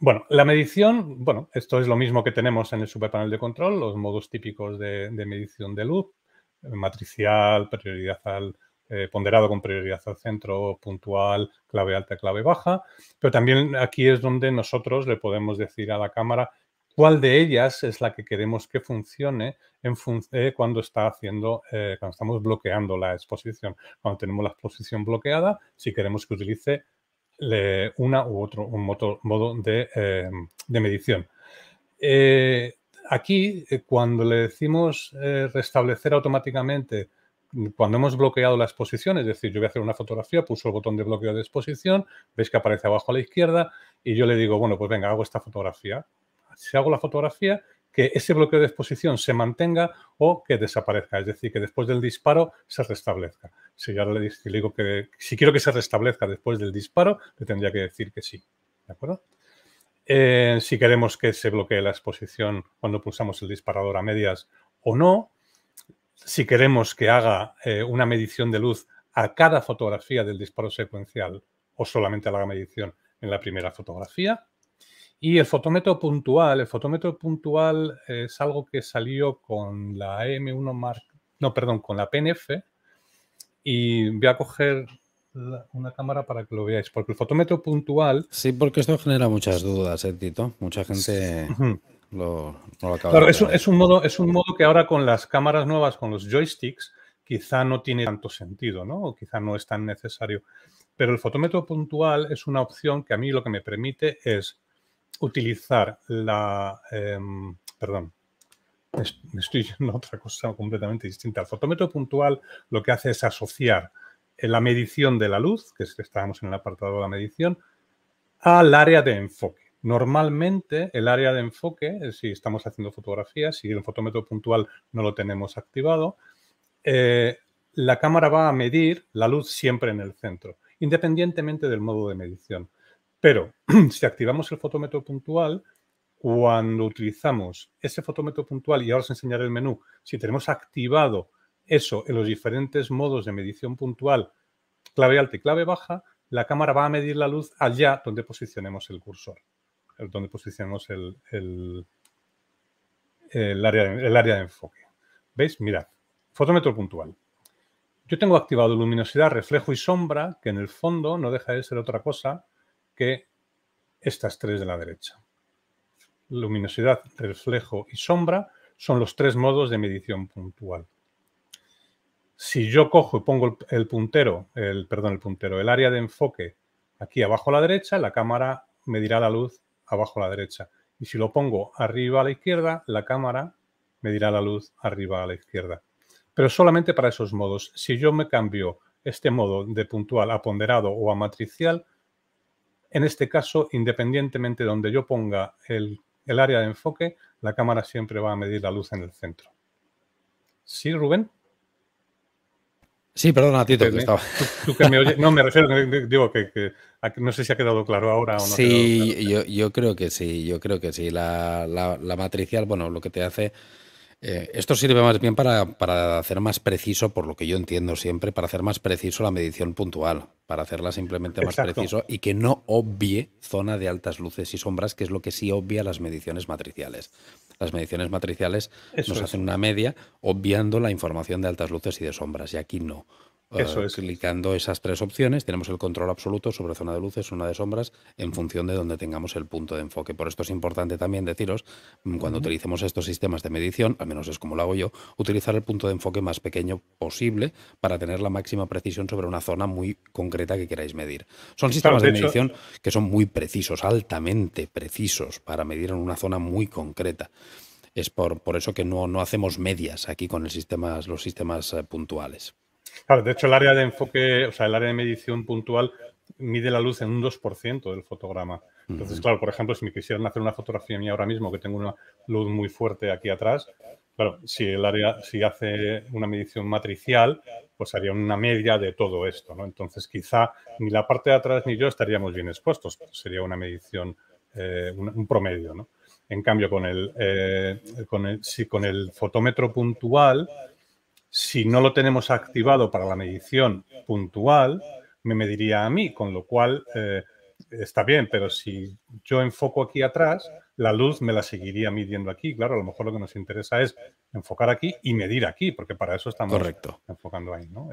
bueno, la medición, bueno, esto es lo mismo que tenemos en el superpanel de control, los modos típicos de, medición de luz, matricial, prioridad al eh, ponderado con prioridad al centro, puntual, clave alta, clave baja, pero también aquí es donde nosotros le podemos decir a la cámara cuál de ellas es la que queremos que funcione eh, cuando está haciendo, eh, cuando estamos bloqueando la exposición. Cuando tenemos la exposición bloqueada, si queremos que utilice una u otro modo, de, em, medición. Eh, aquí, eh, cuando le decimos eh, restablecer automáticamente, cuando hemos bloqueado la exposición, es decir, yo voy a hacer una fotografía, pulso el botón de bloqueo de exposición, veis que aparece abajo a la izquierda y yo le digo, bueno, pues venga, hago esta fotografía. Si hago la fotografía, que ese bloqueo de exposición se mantenga o que desaparezca, es decir, que después del disparo se restablezca. Si quiero que se restablezca después del disparo, le tendría que decir que sí. acuerdo? Eh, si queremos que se bloquee la exposición cuando pulsamos el disparador a medias o no. Si queremos que haga eh, una medición de luz a cada fotografía del disparo secuencial o solamente a la medición en la primera fotografía. Y el fotómetro puntual, el fotómetro puntual es algo que salió con la M1 Mark, no, perdón, con la PNF, y voy a coger una cámara para que lo veáis, porque el fotómetro puntual... Sí, porque esto genera muchas dudas, ¿eh, Tito? Mucha gente... Lo, lo acaba es, un, es, un modo, es un modo que ahora con las cámaras nuevas, con los joysticks, quizá no tiene tanto sentido, ¿no? O quizá no es tan necesario. Pero el fotómetro puntual es una opción que a mí lo que me permite es utilizar la, em, perdón, me estoy yendo otra cosa completamente distinta. El fotómetro puntual lo que hace es asociar eh, la medición de la luz, que estábamos en el apartado de la medición, al área de enfoque. Normalmente el área de enfoque, eh, si estamos haciendo fotografías, si el fotómetro puntual no lo tenemos activado, eh, la cámara va a medir la luz siempre en el centro, independientemente del modo de medición. Pero si activamos el fotómetro puntual, cuando utilizamos ese fotómetro puntual, y ahora os enseñaré el menú, si tenemos activado eso en los diferentes modos de medición puntual, clave alta y clave baja, la cámara va a medir la luz allá donde posicionemos el cursor, donde posicionemos el, el, área, el área de enfoque. ¿Veis? Mirad, fotómetro puntual. Yo tengo activado luminosidad, reflejo y sombra, que en el fondo no deja de ser otra cosa que estas tres de la derecha luminosidad, reflejo y sombra son los tres modos de medición puntual. Si yo cojo y pongo el puntero, el, perdón, el puntero, el área de enfoque aquí abajo a la derecha, la cámara medirá la luz abajo a la derecha. Y si lo pongo arriba a la izquierda, la cámara medirá la luz arriba a la izquierda. Pero solamente para esos modos. Si yo me cambio este modo de puntual a ponderado o a matricial, en este caso, independientemente de donde yo ponga el el área de enfoque, la cámara siempre va a medir la luz en el centro. ¿Sí, Rubén? Sí, perdona, Tito, que, Tú, que me oyes, no, me refiero, digo que, no sé si ha quedado claro ahora o no. Sí, yo, creo que sí, yo creo que sí. la matricial, bueno, lo que te hace eh, esto sirve más bien para, hacer más preciso, por lo que yo entiendo siempre, para hacer más preciso la medición puntual, para hacerla simplemente más preciso y que no obvie zona de altas luces y sombras, que es lo que sí obvia las mediciones matriciales. Las mediciones matriciales nos hacen una media obviando la información de altas luces y de sombras, y aquí no. Eso ah, es. Clicando esas tres opciones, tenemos el control absoluto sobre zona de luces, zona de sombras, en función de donde tengamos el punto de enfoque. Por esto es importante también deciros, mm, cuando utilicemos estos sistemas de medición, al menos es como lo hago yo, utilizar el punto de enfoque más pequeño posible para tener la máxima precisión sobre una zona muy concreta que queráis medir. Son sistemas de, medición que son muy precisos, altamente precisos, para medir en una zona muy concreta. Es por, eso que no, hacemos medias aquí con los sistemas eh, puntuales de hecho el área de enfoque, o sea, el área de medición puntual mide la luz en un 2% del fotograma. Entonces, claro, por ejemplo, si me quisieran hacer una fotografía mía ahora mismo, que tengo una luz muy fuerte aquí atrás, claro, si el área, si hace una medición matricial, pues haría una media de todo esto, Entonces, quizá ni la parte de atrás ni yo estaríamos bien expuestos, sería una medición, eh, un, promedio, En cambio, con el, eh, con el, si con el fotómetro puntual, si no lo tenemos activado para la medición puntual, me mediría a mí, con lo cual eh, está bien, pero si yo enfoco aquí atrás, la luz me la seguiría midiendo aquí. Claro, a lo mejor lo que nos interesa es enfocar aquí y medir aquí, porque para eso estamos enfocando ahí, ¿no?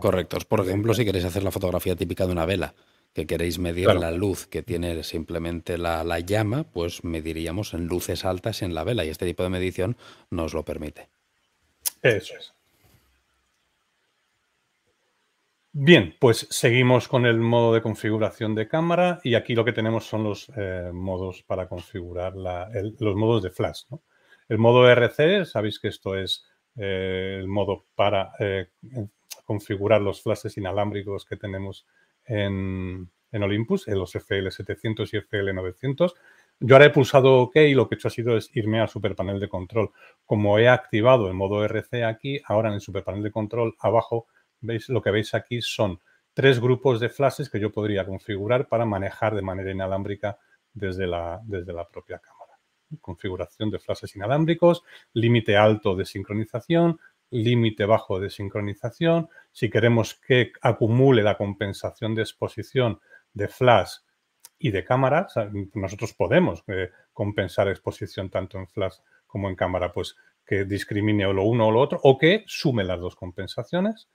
Correcto. Por ejemplo, si queréis hacer la fotografía típica de una vela, que queréis medir la luz que tiene simplemente la, llama, pues mediríamos en luces altas en la vela y este tipo de medición nos lo permite. Eso es. Bien, pues seguimos con el modo de configuración de cámara y aquí lo que tenemos son los eh, modos para configurar los modos de flash. El modo RC, sabéis que esto es eh, el modo para eh, configurar los flashes inalámbricos que tenemos en, Olympus, en los FL700 y FL900. Yo ahora he pulsado OK y lo que he hecho ha sido irme al superpanel de control. Como he activado el modo RC aquí, ahora en el superpanel de control abajo lo que veis aquí son tres grupos de flashes que yo podría configurar para manejar de manera inalámbrica desde la, desde la propia cámara. Configuración de flashes inalámbricos, límite alto de sincronización, límite bajo de sincronización. Si queremos que acumule la compensación de exposición de flash y de cámara, nosotros podemos eh, compensar exposición tanto en flash como en cámara, pues que discrimine o lo uno o lo otro, o que sume las dos compensaciones.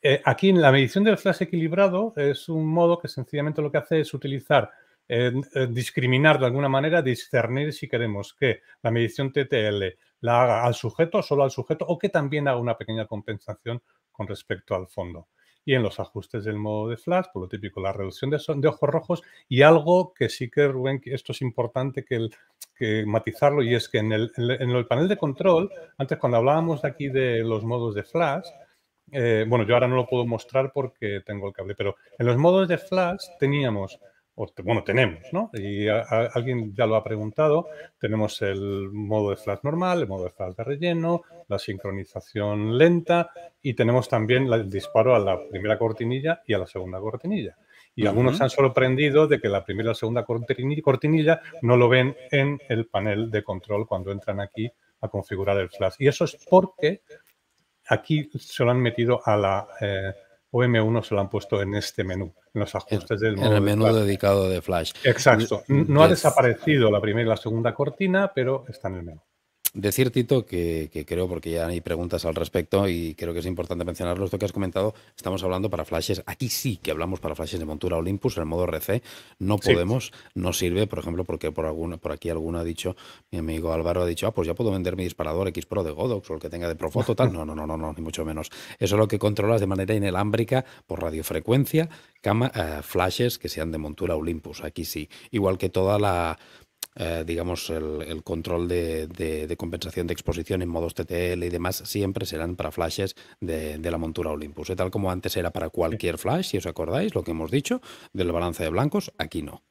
Eh, aquí en la medición del flash equilibrado es un modo que sencillamente lo que hace es utilizar, eh, eh, discriminar de alguna manera, discernir si queremos que la medición TTL la haga al sujeto, solo al sujeto, o que también haga una pequeña compensación con respecto al fondo. Y en los ajustes del modo de flash, por lo típico, la reducción de, de ojos rojos y algo que sí que, Rubén, esto es importante que, matizarlo, y es que en el, en el panel de control, antes cuando hablábamos aquí de los modos de flash, eh, bueno, yo ahora no lo puedo mostrar porque tengo el cable, pero en los modos de flash teníamos, bueno, tenemos, ¿no? Y alguien ya lo ha preguntado, tenemos el modo de flash normal, el modo de flash de relleno, la sincronización lenta y tenemos también el disparo a la primera cortinilla y a la segunda cortinilla. Y algunos se han sorprendido de que la primera y la segunda cortinilla no lo ven en el panel de control cuando entran aquí a configurar el flash. Y eso es porque aquí se lo han metido a la eh, OM1, se lo han puesto en este menú, en los ajustes del menú. En el menú dedicado de Flash. Exacto. No ha desaparecido la primera y la segunda cortina, pero está en el menú. Decir, Tito, que, creo, porque ya hay preguntas al respecto y creo que es importante mencionarlo, esto que has comentado, estamos hablando para flashes, aquí sí que hablamos para flashes de montura Olympus, en el modo RC, no podemos, no sirve, por ejemplo, porque por, alguna, por aquí alguno ha dicho, mi amigo Álvaro ha dicho, ah, pues ya puedo vender mi disparador X Pro de Godox o el que tenga de Profoto, tal, no, no, no, no, no, ni mucho menos. Eso es lo que controlas de manera inalámbrica por radiofrecuencia, eh, flashes que sean de montura Olympus, aquí sí, igual que toda la eh, digamos, el, control de, compensación de exposición en modos TTL y demás, siempre serán para flashes de, la montura Olympus. ¿Eh? Tal como antes era para cualquier flash, si os acordáis, lo que hemos dicho del balance de blancos, aquí no.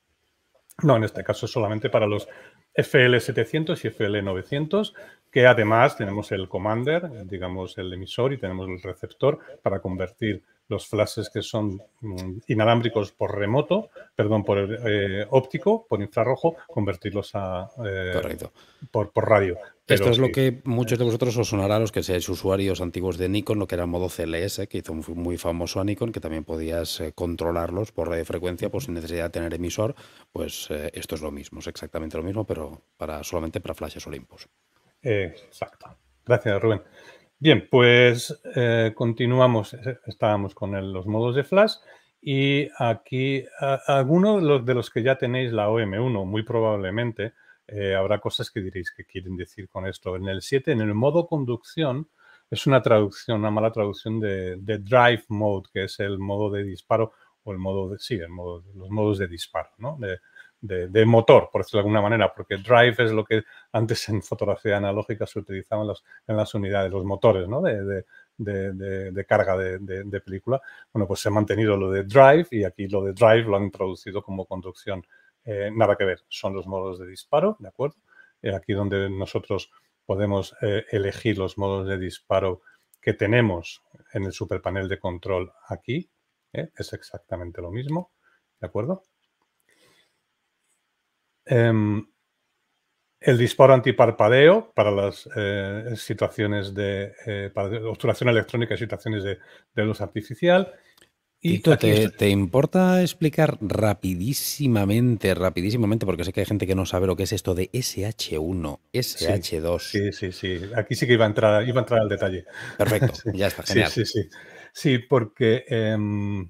No, en este caso solamente para los FL700 y FL900, que además tenemos el commander, digamos el emisor y tenemos el receptor para convertir los flashes que son mm, inalámbricos por remoto, perdón, por eh, óptico, por infrarrojo, convertirlos a eh, Por, radio. Esto es lo que muchos de vosotros os sonará, a los que seáis usuarios antiguos de Nikon, lo que era el modo CLS, que hizo muy famoso a Nikon, que también podías eh, controlarlos por radiofrecuencia, pues sin necesidad de tener emisor, pues esto es lo mismo, es exactamente lo mismo, pero para solamente para flashes Olympus. exacto. Gracias, Rubén. Bien, pues eh, continuamos. Eh, estábamos con los modos de flash y aquí algunos de los, que ya tenéis la OM1, muy probablemente, eh, habrá cosas que diréis que quieren decir con esto. En el 7, en el modo conducción, es una traducción, una mala traducción de, drive mode, que es el modo de disparo o el modo de, sí, modo, los modos de disparo, ¿no? De, de, motor, por decirlo de alguna manera, porque drive es lo que antes en fotografía analógica se utilizaban en las unidades, los motores de, carga de, película. Bueno, pues se ha mantenido lo de drive y aquí lo de drive lo han introducido como conducción. Eh, nada que ver, son los modos de disparo, ¿de acuerdo? Eh, aquí donde nosotros podemos eh, elegir los modos de disparo que tenemos en el superpanel de control aquí, es exactamente lo mismo, ¿de acuerdo? Em, el disparo antiparpadeo para las eh, situaciones de eh, electrónica y situaciones de, luz artificial. Y Tito, te, importa explicar rapidísimamente, rapidísimamente, porque sé que hay gente que no sabe lo que es esto de SH1, SH2? Sí, sí, sí. Aquí sí que iba a entrar, iba a entrar al detalle. Perfecto, ya está, genial. Sí, sí, sí. Sí, porque em,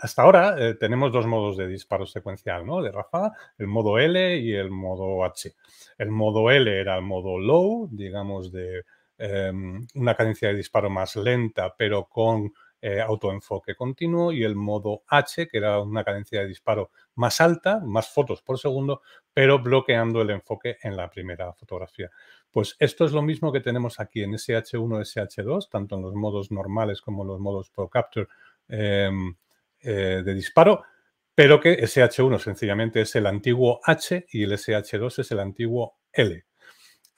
hasta ahora eh, tenemos dos modos de disparo secuencial, ¿no? De Rafa, el modo L y el modo H. El modo L era el modo low, digamos, de em, una cadencia de disparo más lenta, pero con eh, autoenfoque continuo y el modo H, que era una cadencia de disparo más alta, más fotos por segundo, pero bloqueando el enfoque en la primera fotografía. Pues esto es lo mismo que tenemos aquí en SH1, SH2, tanto en los modos normales como en los modos Pro Capture em, eh, de disparo, pero que SH1 sencillamente es el antiguo H y el SH2 es el antiguo L.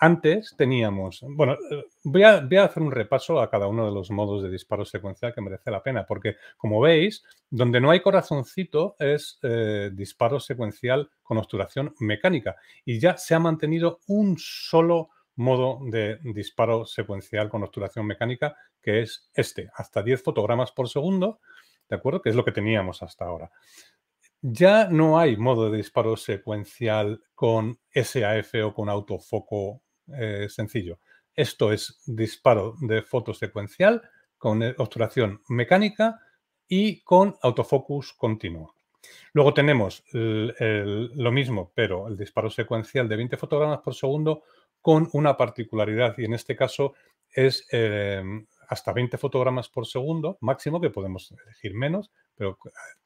Antes teníamos, bueno, eh, voy a, hacer un repaso a cada uno de los modos de disparo secuencial que merece la pena, porque como veis, donde no hay corazoncito es eh, disparo secuencial con obturación mecánica y ya se ha mantenido un solo modo de disparo secuencial con obturación mecánica, que es este, hasta 10 fotogramas por segundo, ¿de acuerdo? Que es lo que teníamos hasta ahora. Ya no hay modo de disparo secuencial con SAF o con autofoco eh, sencillo. Esto es disparo de foto secuencial con eh, obturación mecánica y con autofocus continuo. Luego tenemos lo mismo, pero el disparo secuencial de 20 fotogramas por segundo con una particularidad y en este caso es eh, hasta 20 fotogramas por segundo máximo, que podemos elegir menos, pero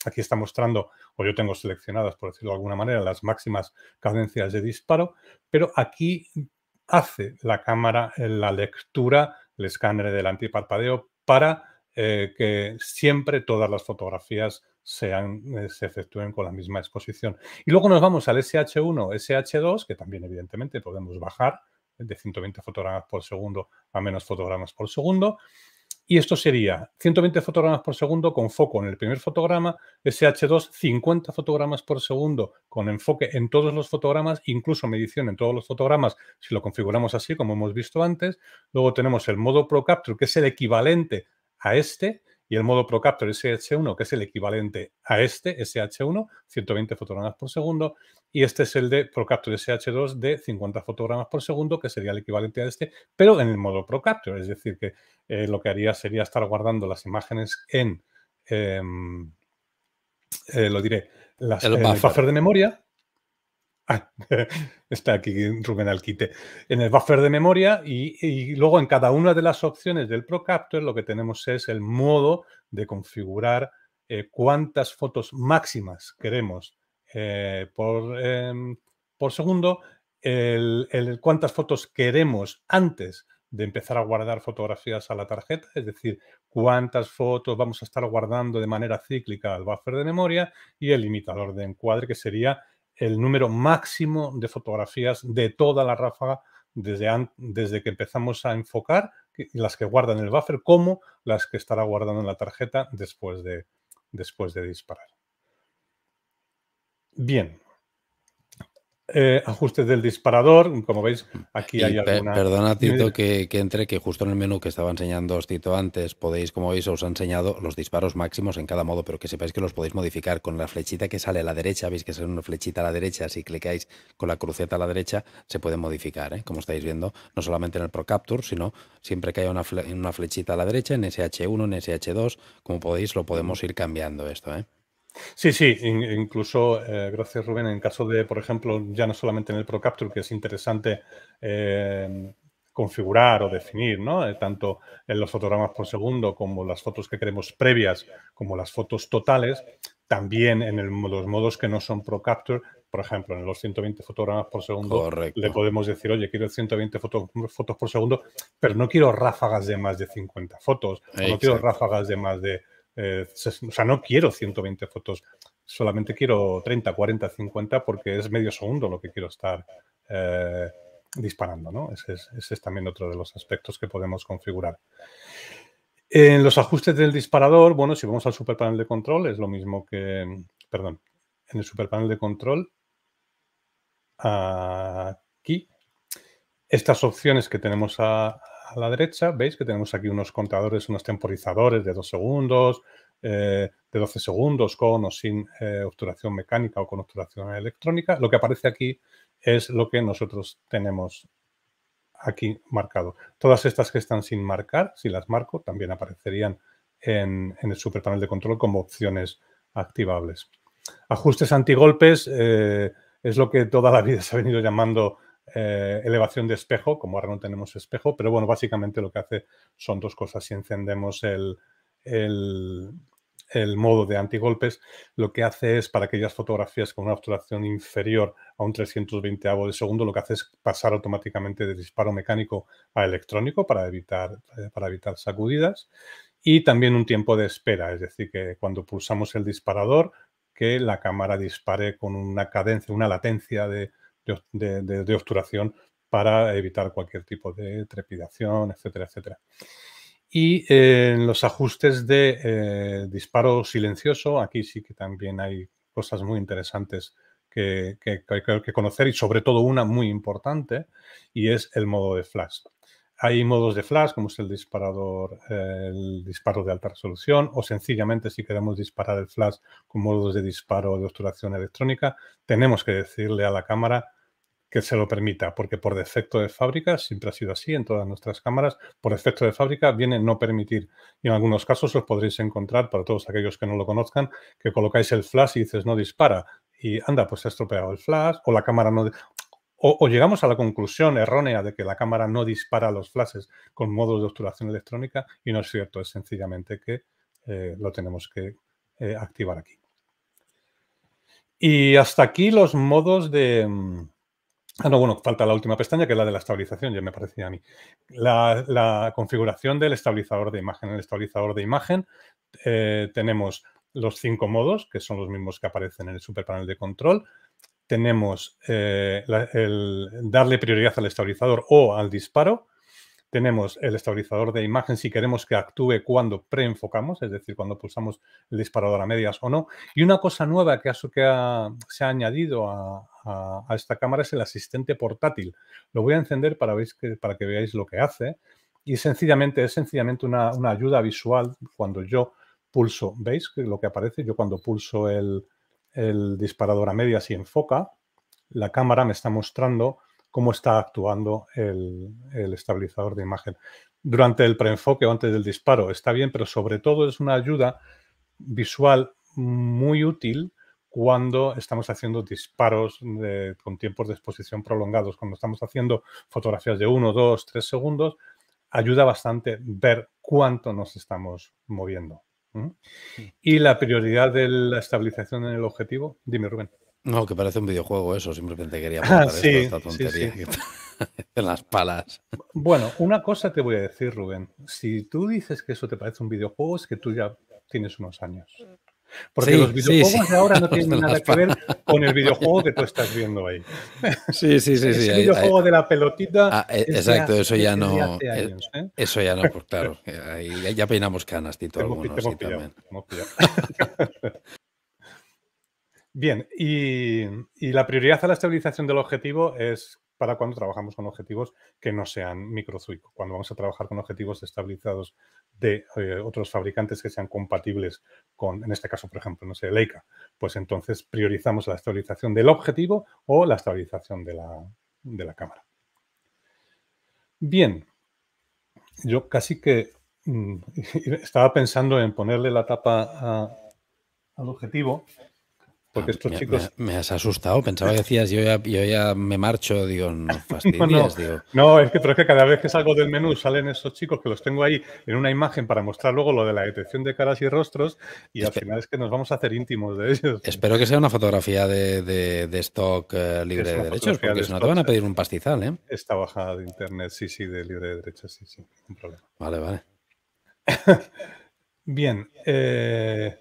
aquí está mostrando, o yo tengo seleccionadas, por decirlo de alguna manera, las máximas cadencias de disparo, pero aquí hace la cámara la lectura, el escáner del antiparpadeo, para eh, que siempre todas las fotografías sean, eh, se efectúen con la misma exposición. Y luego nos vamos al SH1, SH2, que también evidentemente podemos bajar de 120 fotogramas por segundo a menos fotogramas por segundo. Y esto sería 120 fotogramas por segundo con foco en el primer fotograma, SH2 50 fotogramas por segundo con enfoque en todos los fotogramas, incluso medición en todos los fotogramas, si lo configuramos así como hemos visto antes. Luego tenemos el modo Pro Capture, que es el equivalente a este, y el modo ProCaptor SH1, que es el equivalente a este SH1, 120 fotogramas por segundo, y este es el de ProCaptor SH2 de 50 fotogramas por segundo, que sería el equivalente a este, pero en el modo ProCaptor, es decir, que eh, lo que haría sería estar guardando las imágenes en, em, eh, lo diré, las, de memoria, está aquí Rubén Alquite. En el buffer de memoria y, luego en cada una de las opciones del ProCaptor lo que tenemos es el modo de configurar eh, cuántas fotos máximas queremos eh, por, em, por, segundo, el, cuántas fotos queremos antes de empezar a guardar fotografías a la tarjeta, es decir, cuántas fotos vamos a estar guardando de manera cíclica al buffer de memoria y el limitador de encuadre que sería el número máximo de fotografías de toda la ráfaga desde, desde que empezamos a enfocar, las que guardan el buffer, como las que estará guardando en la tarjeta después de, después de disparar. Bien, eh, ajustes del disparador. Como veis, aquí hay alguna... Perdona, Tito, que, entre, que justo en el menú que estaba enseñando Tito antes, podéis, como veis, os ha enseñado los disparos máximos en cada modo, pero que sepáis que los podéis modificar con la flechita que sale a la derecha. Veis que sale una flechita a la derecha. Si clicáis con la cruceta a la derecha, se puede modificar, ¿eh? como estáis viendo, no solamente en el Pro Capture, sino siempre que haya una, una flechita a la derecha, en SH1, en SH2, como podéis, lo podemos ir cambiando esto. ¿eh? Sí, sí, incluso, eh, gracias Rubén, en caso de, por ejemplo, ya no solamente en el ProCapture, que es interesante em, configurar o definir, ¿no? Eh, tanto en los fotogramas por segundo como las fotos que queremos previas, como las fotos totales, también en los modos que no son ProCapture, por ejemplo, en los 120 fotogramas por segundo, le podemos decir, oye, quiero 120 fotos, por segundo, pero no quiero ráfagas de más de 50 fotos, no quiero ráfagas de más de eh, o sea, no quiero 120 fotos, solamente quiero 30, 40, 50 porque es medio segundo lo que quiero estar eh, disparando, ¿no? Ese es, ese es, también otro de los aspectos que podemos configurar. En los ajustes del disparador, bueno, si vamos al superpanel de control, es lo mismo que, perdón, en el superpanel de control, aquí, estas opciones que tenemos a, a la derecha veis que tenemos aquí unos contadores, unos temporizadores de 2 segundos, eh, de 12 segundos con o sin eh, obturación mecánica o con obturación electrónica. Lo que aparece aquí es lo que nosotros tenemos aquí marcado. Todas estas que están sin marcar, si las marco, también aparecerían en, el superpanel de control como opciones activables. Ajustes antigolpes eh, es lo que toda la vida se ha venido llamando eh, elevación de espejo, como ahora no tenemos espejo, pero bueno, básicamente lo que hace son dos cosas. Si encendemos el, el, modo de antigolpes, lo que hace es para aquellas fotografías con una obturación inferior a un 320 de segundo, lo que hace es pasar automáticamente de disparo mecánico a electrónico para evitar, eh, para evitar sacudidas. Y también un tiempo de espera, es decir, que cuando pulsamos el disparador, que la cámara dispare con una cadencia, una latencia de de, de, obturación para evitar cualquier tipo de trepidación, etcétera, etcétera. Y en eh, los ajustes de eh, disparo silencioso, aquí sí que también hay cosas muy interesantes que, hay que conocer y sobre todo una muy importante y es el modo de flash. Hay modos de flash, como es el disparador, el disparo de alta resolución, o sencillamente si queremos disparar el flash con modos de disparo de obturación electrónica, tenemos que decirle a la cámara que se lo permita, porque por defecto de fábrica, siempre ha sido así en todas nuestras cámaras, por defecto de fábrica viene no permitir. Y en algunos casos os podréis encontrar, para todos aquellos que no lo conozcan, que colocáis el flash y dices no dispara. Y anda, pues se ha estropeado el flash, o la cámara no, o, llegamos a la conclusión errónea de que la cámara no dispara los flashes con modos de obturación electrónica y no es cierto, es sencillamente que eh, lo tenemos que eh, activar aquí. Y hasta aquí los modos de... Mm, ah, no, bueno, falta la última pestaña, que es la de la estabilización, ya me parecía a mí. La, configuración del estabilizador de imagen. En el estabilizador de imagen eh, tenemos los cinco modos, que son los mismos que aparecen en el superpanel de control tenemos eh, el darle prioridad al estabilizador o al disparo. Tenemos el estabilizador de imagen si queremos que actúe cuando preenfocamos, es decir, cuando pulsamos el disparador a medias o no. Y una cosa nueva que, se ha añadido a, esta cámara es el asistente portátil. Lo voy a encender para, que, para que veáis lo que hace. Y sencillamente es sencillamente una, una ayuda visual cuando yo pulso. ¿Veis lo que aparece? Yo cuando pulso el, el disparador a media si enfoca, la cámara me está mostrando cómo está actuando el, estabilizador de imagen. Durante el preenfoque o antes del disparo está bien, pero sobre todo es una ayuda visual muy útil cuando estamos haciendo disparos con tiempos de exposición prolongados, cuando estamos haciendo fotografías de 1, 2, 3 segundos, ayuda bastante ver cuánto nos estamos moviendo. ¿Y la prioridad de la estabilización en el objetivo? Dime, Rubén. No, que parece un videojuego eso, simplemente quería ah, esta tontería en las palas. Bueno, una cosa te voy a decir, Rubén. Si tú dices que eso te parece un videojuego, es que tú ya tienes unos años. Porque los videojuegos de ahora no tienen nada que ver con el videojuego que tú estás viendo ahí. Sí, sí, sí. el videojuego de la pelotita. Ah, e, exacto, eso ya no. Eh, ¿eh? Eso ya no, pues claro. ya peinamos canas, Tito. Te algunos, te también. Bien, y, y la prioridad a la estabilización del objetivo es para cuando trabajamos con objetivos que no sean microzuico. Cuando vamos a trabajar con objetivos estabilizados de eh, otros fabricantes que sean compatibles con, en este caso, por ejemplo, no sé, Leica, pues entonces priorizamos la estabilización del objetivo o la estabilización de la, cámara. Bien, yo casi que mm, estaba pensando en ponerle la tapa al objetivo, porque ah, estos me, chicos. Me, has asustado, pensaba que decías, yo ya, me marcho, digo, no fastidies, no, digo. No, es que, pero que cada vez que salgo del menú salen esos chicos que los tengo ahí en una imagen para mostrar luego lo de la detección de caras y rostros, y al final es que nos vamos a hacer íntimos de ellos. Espero que sea una fotografía de, stock eh, libre de derechos, porque si no te van a pedir un pastizal, ¿eh? Está bajada de internet, sí, sí, de libre de derechos, sí, sí, un problema. Vale, vale. Bien, eh.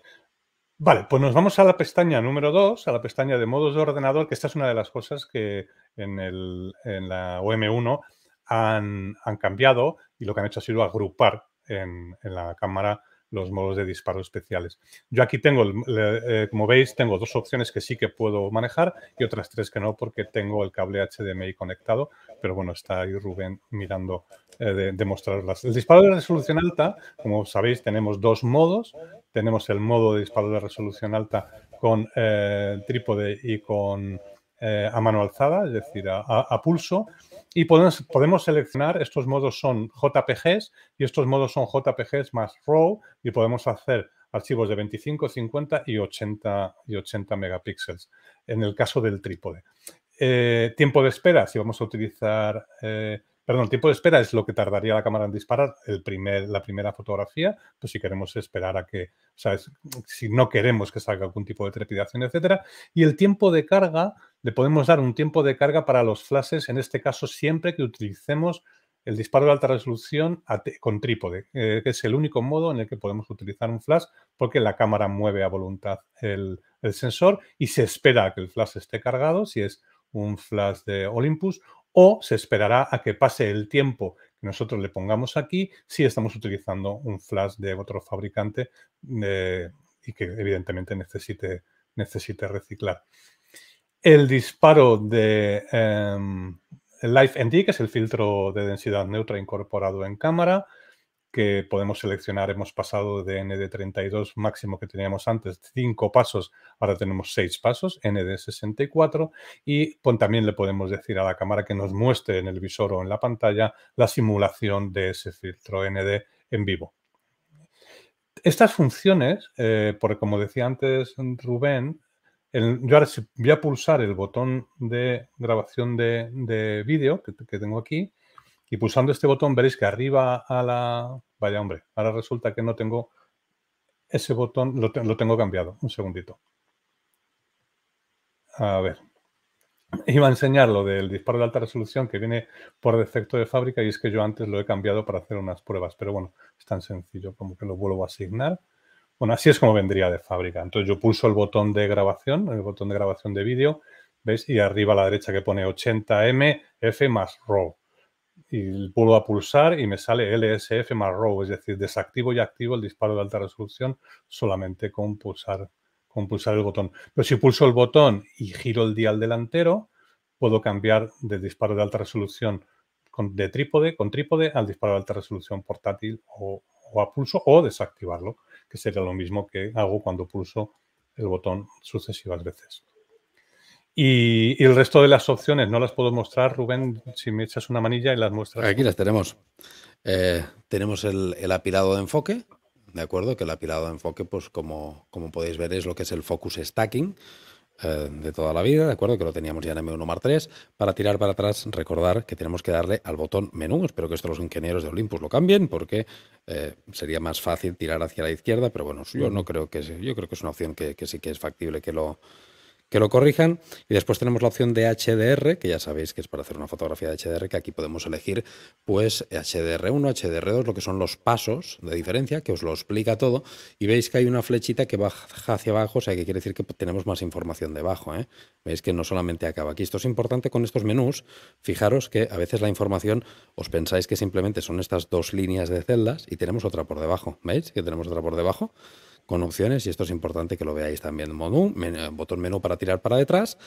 Vale, pues nos vamos a la pestaña número 2, a la pestaña de modos de ordenador, que esta es una de las cosas que en, el, en la OM1 han, han, cambiado y lo que han hecho ha sido agrupar en, en la cámara los modos de disparo especiales. Yo aquí tengo, eh, como veis, tengo dos opciones que sí que puedo manejar y otras tres que no porque tengo el cable HDMI conectado, pero bueno, está ahí Rubén mirando eh, de, mostrarlas. El disparo de resolución alta, como sabéis, tenemos dos modos. Tenemos el modo de disparo de resolución alta con eh, trípode y con eh, a mano alzada, es decir, a, pulso, y podemos, podemos, seleccionar, estos modos son JPGs y estos modos son JPGs más RAW y podemos hacer archivos de 25, 50 y 80, y 80 megapíxeles en el caso del trípode. Eh, tiempo de espera, si vamos a utilizar eh, Perdón, el tiempo de espera es lo que tardaría la cámara en disparar el primer, la primera fotografía, pues si queremos esperar a que, o sea, si no queremos que salga algún tipo de trepidación, etcétera. Y el tiempo de carga, le podemos dar un tiempo de carga para los flashes, en este caso siempre que utilicemos el disparo de alta resolución con trípode, eh, que es el único modo en el que podemos utilizar un flash porque la cámara mueve a voluntad el, el, sensor y se espera a que el flash esté cargado, si es un flash de Olympus, o se esperará a que pase el tiempo que nosotros le pongamos aquí si estamos utilizando un flash de otro fabricante eh, y que evidentemente necesite, reciclar. El disparo de em, Life ND, que es el filtro de densidad neutra incorporado en cámara, que podemos seleccionar. Hemos pasado de ND32 máximo que teníamos antes, cinco pasos, ahora tenemos seis pasos, ND64, y también le podemos decir a la cámara que nos muestre en el visor o en la pantalla la simulación de ese filtro ND en vivo. Estas funciones, eh, porque como decía antes Rubén, yo ahora voy a pulsar el botón de grabación de, vídeo que tengo aquí y pulsando este botón veréis que arriba a la... Vaya hombre, ahora resulta que no tengo ese botón, lo, tengo cambiado. Un segundito. A ver. Iba a enseñar lo del disparo de alta resolución que viene por defecto de fábrica y es que yo antes lo he cambiado para hacer unas pruebas, pero bueno, es tan sencillo como que lo vuelvo a asignar. Bueno, así es como vendría de fábrica. Entonces yo pulso el botón de grabación, el botón de grabación de vídeo, ¿veis? Y arriba a la derecha que pone 80M F más RAW y vuelvo a pulsar y me sale LSF más RAW, es decir, desactivo y activo el disparo de alta resolución solamente con pulsar, con pulsar el botón. Pero si pulso el botón y giro el dial delantero, puedo cambiar de disparo de alta resolución con, de trípode, con trípode al disparo de alta resolución portátil o, o a pulso o desactivarlo, que sería lo mismo que hago cuando pulso el botón sucesivas veces. Y, el resto de las opciones no las puedo mostrar, Rubén, si me echas una manilla y las muestras. Aquí las tenemos. Eh, tenemos el, apilado de enfoque, ¿de acuerdo? Que el apilado de enfoque, pues como, como podéis ver, es lo que es el focus stacking eh, de toda la vida, ¿de acuerdo? Que lo teníamos ya en M1 Mar 3. Para tirar para atrás, recordar que tenemos que darle al botón menú. Espero que esto los ingenieros de Olympus lo cambien porque eh, sería más fácil tirar hacia la izquierda, pero bueno, yo mm. no creo que yo creo que es una opción que sí que es factible que lo que lo corrijan. Y después tenemos la opción de HDR, que ya sabéis que es para hacer una fotografía de HDR, que aquí podemos elegir pues HDR1, HDR2, lo que son los pasos de diferencia, que os lo explica todo. Y veis que hay una flechita que baja hacia abajo, o sea que quiere decir que tenemos más información debajo. ¿eh? Veis que no solamente acaba aquí. Esto es importante con estos menús. Fijaros que a veces la información os pensáis que simplemente son estas dos líneas de celdas y tenemos otra por debajo. ¿Veis que tenemos otra por debajo? con opciones, y esto es importante que lo veáis también, eh, botón menú para tirar para detrás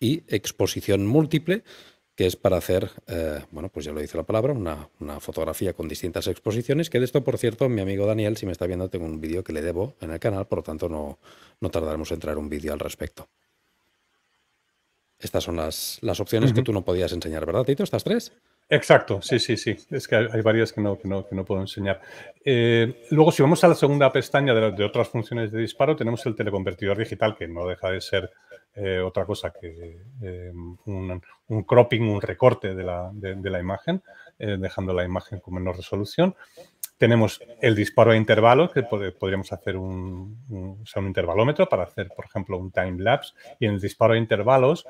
y exposición múltiple, que es para hacer, eh, bueno, pues ya lo dice la palabra, una, fotografía con distintas exposiciones, que de esto, por cierto, mi amigo Daniel, si me está viendo, tengo un vídeo que le debo en el canal, por lo tanto no, tardaremos en traer un vídeo al respecto. Estas son las, opciones que tú no podías enseñar, ¿verdad, Tito? ¿Estas tres? Exacto, sí, sí, sí. Es que hay varias que no, puedo enseñar. Eh, luego, si vamos a la segunda pestaña de, otras funciones de disparo, tenemos el teleconvertidor digital, que no deja de ser eh, otra cosa que eh, un, cropping, un recorte de la, imagen, dejando la imagen con menor resolución. Tenemos el disparo a intervalos, que podríamos hacer un, un intervalómetro para hacer, por ejemplo, un time lapse. Y en el disparo a intervalos,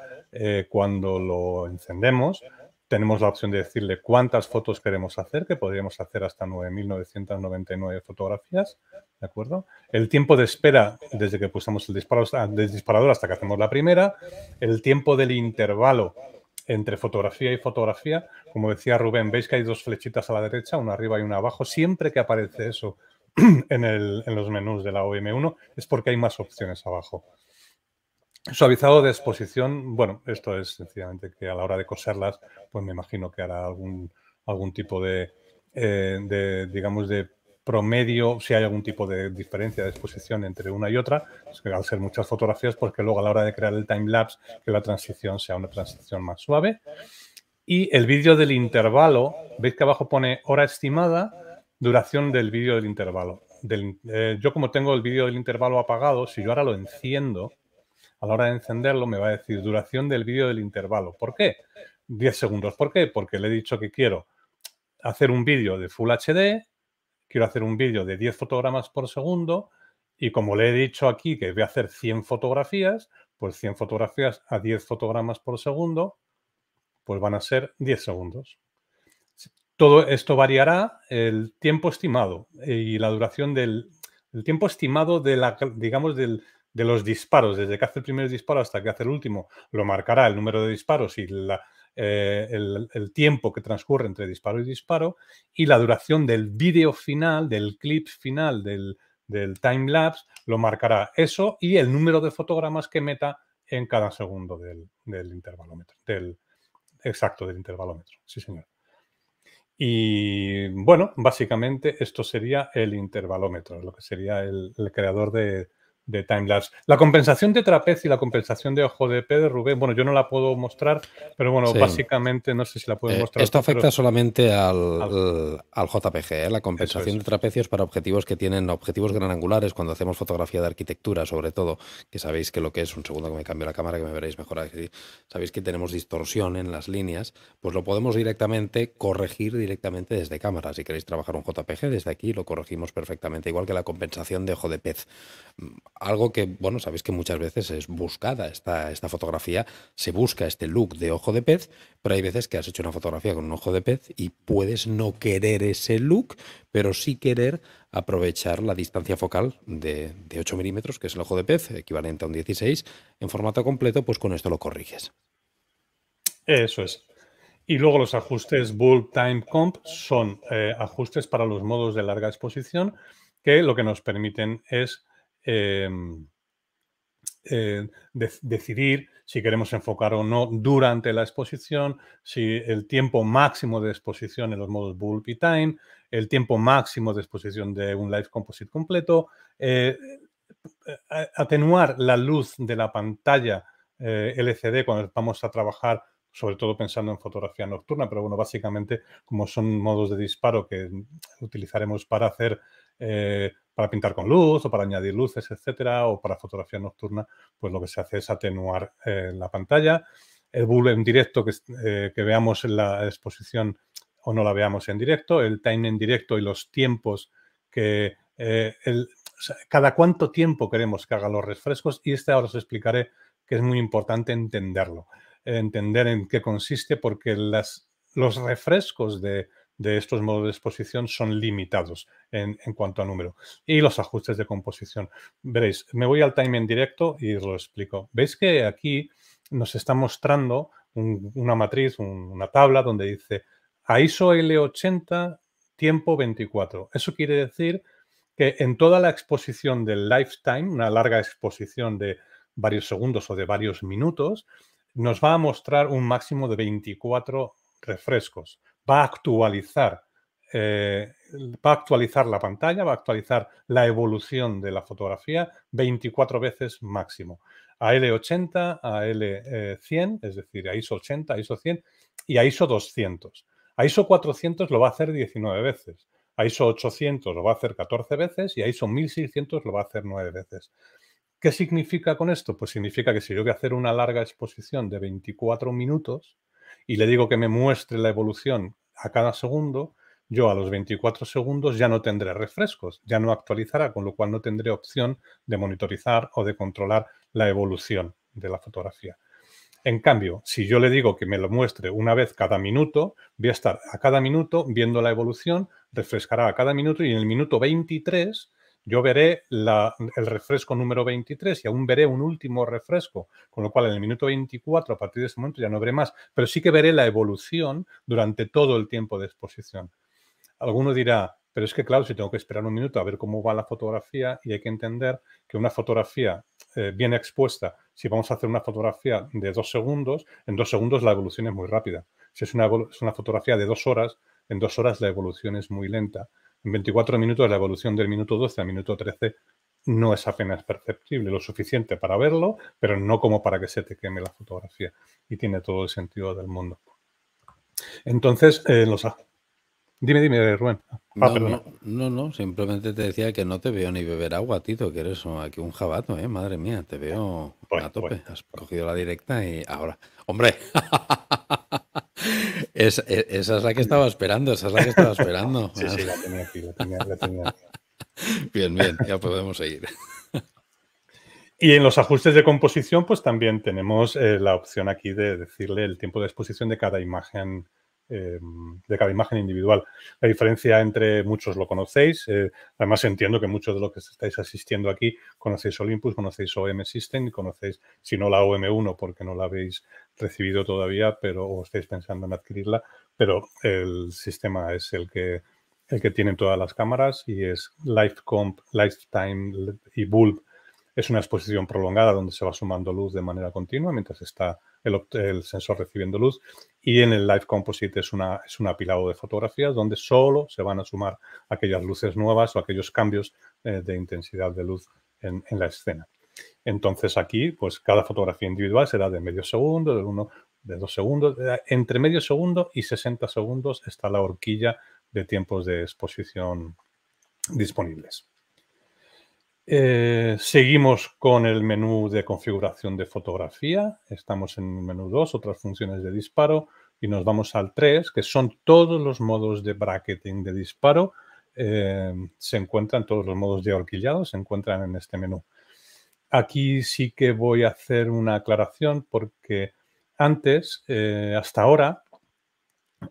cuando lo encendemos, tenemos la opción de decirle cuántas fotos queremos hacer, que podríamos hacer hasta 9.999 fotografías, ¿de acuerdo? El tiempo de espera desde que pulsamos el, disparador hasta que hacemos la primera, el tiempo del intervalo entre fotografía y fotografía, como decía Rubén, veis que hay dos flechitas a la derecha, una arriba y una abajo, siempre que aparece eso en, en los menús de la OM1 es porque hay más opciones abajo. Suavizado de exposición, bueno, esto es sencillamente que a la hora de coserlas, pues me imagino que hará algún, algún tipo de, eh, digamos, de promedio, si hay algún tipo de diferencia de exposición entre una y otra, pues que al ser muchas fotografías, porque pues luego a la hora de crear el time lapse, que la transición sea una transición más suave. Y el vídeo del intervalo, veis que abajo pone hora estimada, duración del vídeo del intervalo. Del, eh, yo como tengo el vídeo del intervalo apagado, si yo ahora lo enciendo, a la hora de encenderlo me va a decir duración del vídeo del intervalo. ¿Por qué? 10 segundos. ¿Por qué? Porque le he dicho que quiero hacer un vídeo de Full HD, quiero hacer un vídeo de 10 fotogramas por segundo y como le he dicho aquí que voy a hacer 100 fotografías, pues 100 fotografías a 10 fotogramas por segundo, pues van a ser 10 segundos. Todo esto variará el tiempo estimado y la duración del tiempo estimado de la, digamos, del, de los disparos, desde que hace el primer disparo hasta que hace el último, lo marcará el número de disparos y eh, el, tiempo que transcurre entre disparo y disparo, y la duración del vídeo final, del clip final, del, del time lapse, lo marcará eso y el número de fotogramas que meta en cada segundo del, del intervalómetro, del exacto del intervalómetro. Sí, señor. Y bueno, básicamente esto sería el intervalómetro, lo que sería el creador de, de timelapse. La compensación de trapez y la compensación de ojo de pez de Rubén, bueno, yo no la puedo mostrar, pero bueno, básicamente no sé si la puedo eh, mostrar. Esto afecta solamente al, JPG, ¿eh? la compensación de trapecios para objetivos que tienen objetivos granangulares cuando hacemos fotografía de arquitectura, sobre todo, que sabéis que lo que es, un segundo que me cambio la cámara que me veréis mejor, sabéis que tenemos distorsión en las líneas, pues lo podemos directamente corregir directamente desde cámara. Si queréis trabajar un JPG desde aquí, lo corregimos perfectamente, igual que la compensación de ojo de pez algo que, bueno, sabéis que muchas veces es buscada esta, esta fotografía, se busca este look de ojo de pez, pero hay veces que has hecho una fotografía con un ojo de pez y puedes no querer ese look, pero sí querer aprovechar la distancia focal de, 8 milímetros, que es el ojo de pez, equivalente a un 16, en formato completo, pues con esto lo corriges. Eso es. Y luego los ajustes Bull Time Comp son eh, ajustes para los modos de larga exposición que lo que nos permiten es Em, eh, decidir si queremos enfocar o no durante la exposición, si el tiempo máximo de exposición en los modos bulb y time, el tiempo máximo de exposición de un live composite completo, eh, eh, atenuar la luz de la pantalla LCD cuando vamos a trabajar, sobre todo pensando en fotografía nocturna, pero bueno, básicamente como son modos de disparo que utilizaremos para hacer eh, para pintar con luz o para añadir luces, etcétera, o para fotografía nocturna, pues lo que se hace es atenuar eh, la pantalla. El bull en directo eh, que, veamos en la exposición o no la veamos en directo, el time en directo y los tiempos que cada cuánto tiempo queremos que haga los refrescos y este ahora os explicaré que es muy importante entenderlo, entender en qué consiste porque los refrescos de de estos modos de exposición son limitados en, cuanto a número. Y los ajustes de composición. Veréis, me voy al time en directo y os lo explico. Veis que aquí nos está mostrando una matriz, una tabla donde dice ISO L80, tiempo 24. Eso quiere decir que en toda la exposición del lifetime, una larga exposición de varios segundos o de varios minutos, nos va a mostrar un máximo de 24 refrescos va a actualizar, eh, actualizar la pantalla, va a actualizar la evolución de la fotografía 24 veces máximo. A L80, a L100, es decir, a ISO 80, a ISO 100 y a ISO 200. A ISO 400 lo va a hacer 19 veces. A ISO 800 lo va a hacer 14 veces y a ISO 1600 lo va a hacer 9 veces. ¿Qué significa con esto? Pues significa que si yo a hacer una larga exposición de 24 minutos, y le digo que me muestre la evolución a cada segundo, yo a los 24 segundos ya no tendré refrescos, ya no actualizará, con lo cual no tendré opción de monitorizar o de controlar la evolución de la fotografía. En cambio, si yo le digo que me lo muestre una vez cada minuto, voy a estar a cada minuto viendo la evolución, refrescará a cada minuto y en el minuto 23 yo veré el refresco número 23 y aún veré un último refresco, con lo cual en el minuto 24, a partir de ese momento, ya no veré más, pero sí que veré la evolución durante todo el tiempo de exposición. Alguno dirá, pero es que claro, si tengo que esperar un minuto a ver cómo va la fotografía y hay que entender que una fotografía eh, bien expuesta, si vamos a hacer una fotografía de dos segundos, en dos segundos la evolución es muy rápida. Si es una fotografía de dos horas, en dos horas la evolución es muy lenta. En 24 minutos la evolución del minuto 12 al minuto 13 no es apenas perceptible, lo suficiente para verlo, pero no como para que se te queme la fotografía. Y tiene todo el sentido del mundo. Entonces, eh, los... Dime, dime, Rubén. Ah, no, no, simplemente te decía que no te veo ni beber agua, Tito, que eres aquí un jabato, ¿eh? Madre mía, te veo a tope. Has cogido la directa y ahora... ¡Hombre! E, esa es la que estaba esperando, esa es la que estaba esperando. sí, la tenía aquí, la tenía, Bien, bien, ya podemos seguir. Y en los ajustes de composición, pues también tenemos eh, la opción aquí de decirle el tiempo de exposición de cada imagen Em, de cada imagen individual. La diferencia entre muchos lo conocéis, eh, además entiendo que muchos de los que estáis asistiendo aquí conocéis Olympus, conocéis OM System conocéis, si no la OM1 porque no la habéis recibido todavía, pero o estáis pensando en adquirirla, pero el sistema es el que el que tienen todas las cámaras y es comp Lifetime y Bulb. Es una exposición prolongada donde se va sumando luz de manera continua mientras está el, sensor recibiendo luz y en el Live Composite es, una, es un apilado de fotografías donde solo se van a sumar aquellas luces nuevas o aquellos cambios eh, de intensidad de luz en, en, la escena. Entonces aquí, pues cada fotografía individual será de medio segundo, de uno, de dos segundos, eh, entre medio segundo y 60 segundos está la horquilla de tiempos de exposición disponibles. Eh, seguimos con el menú de configuración de fotografía. Estamos en el menú 2, otras funciones de disparo, y nos vamos al 3, que son todos los modos de bracketing de disparo. Eh, se encuentran todos los modos de horquillado, se encuentran en este menú. Aquí sí que voy a hacer una aclaración porque antes, eh, hasta ahora,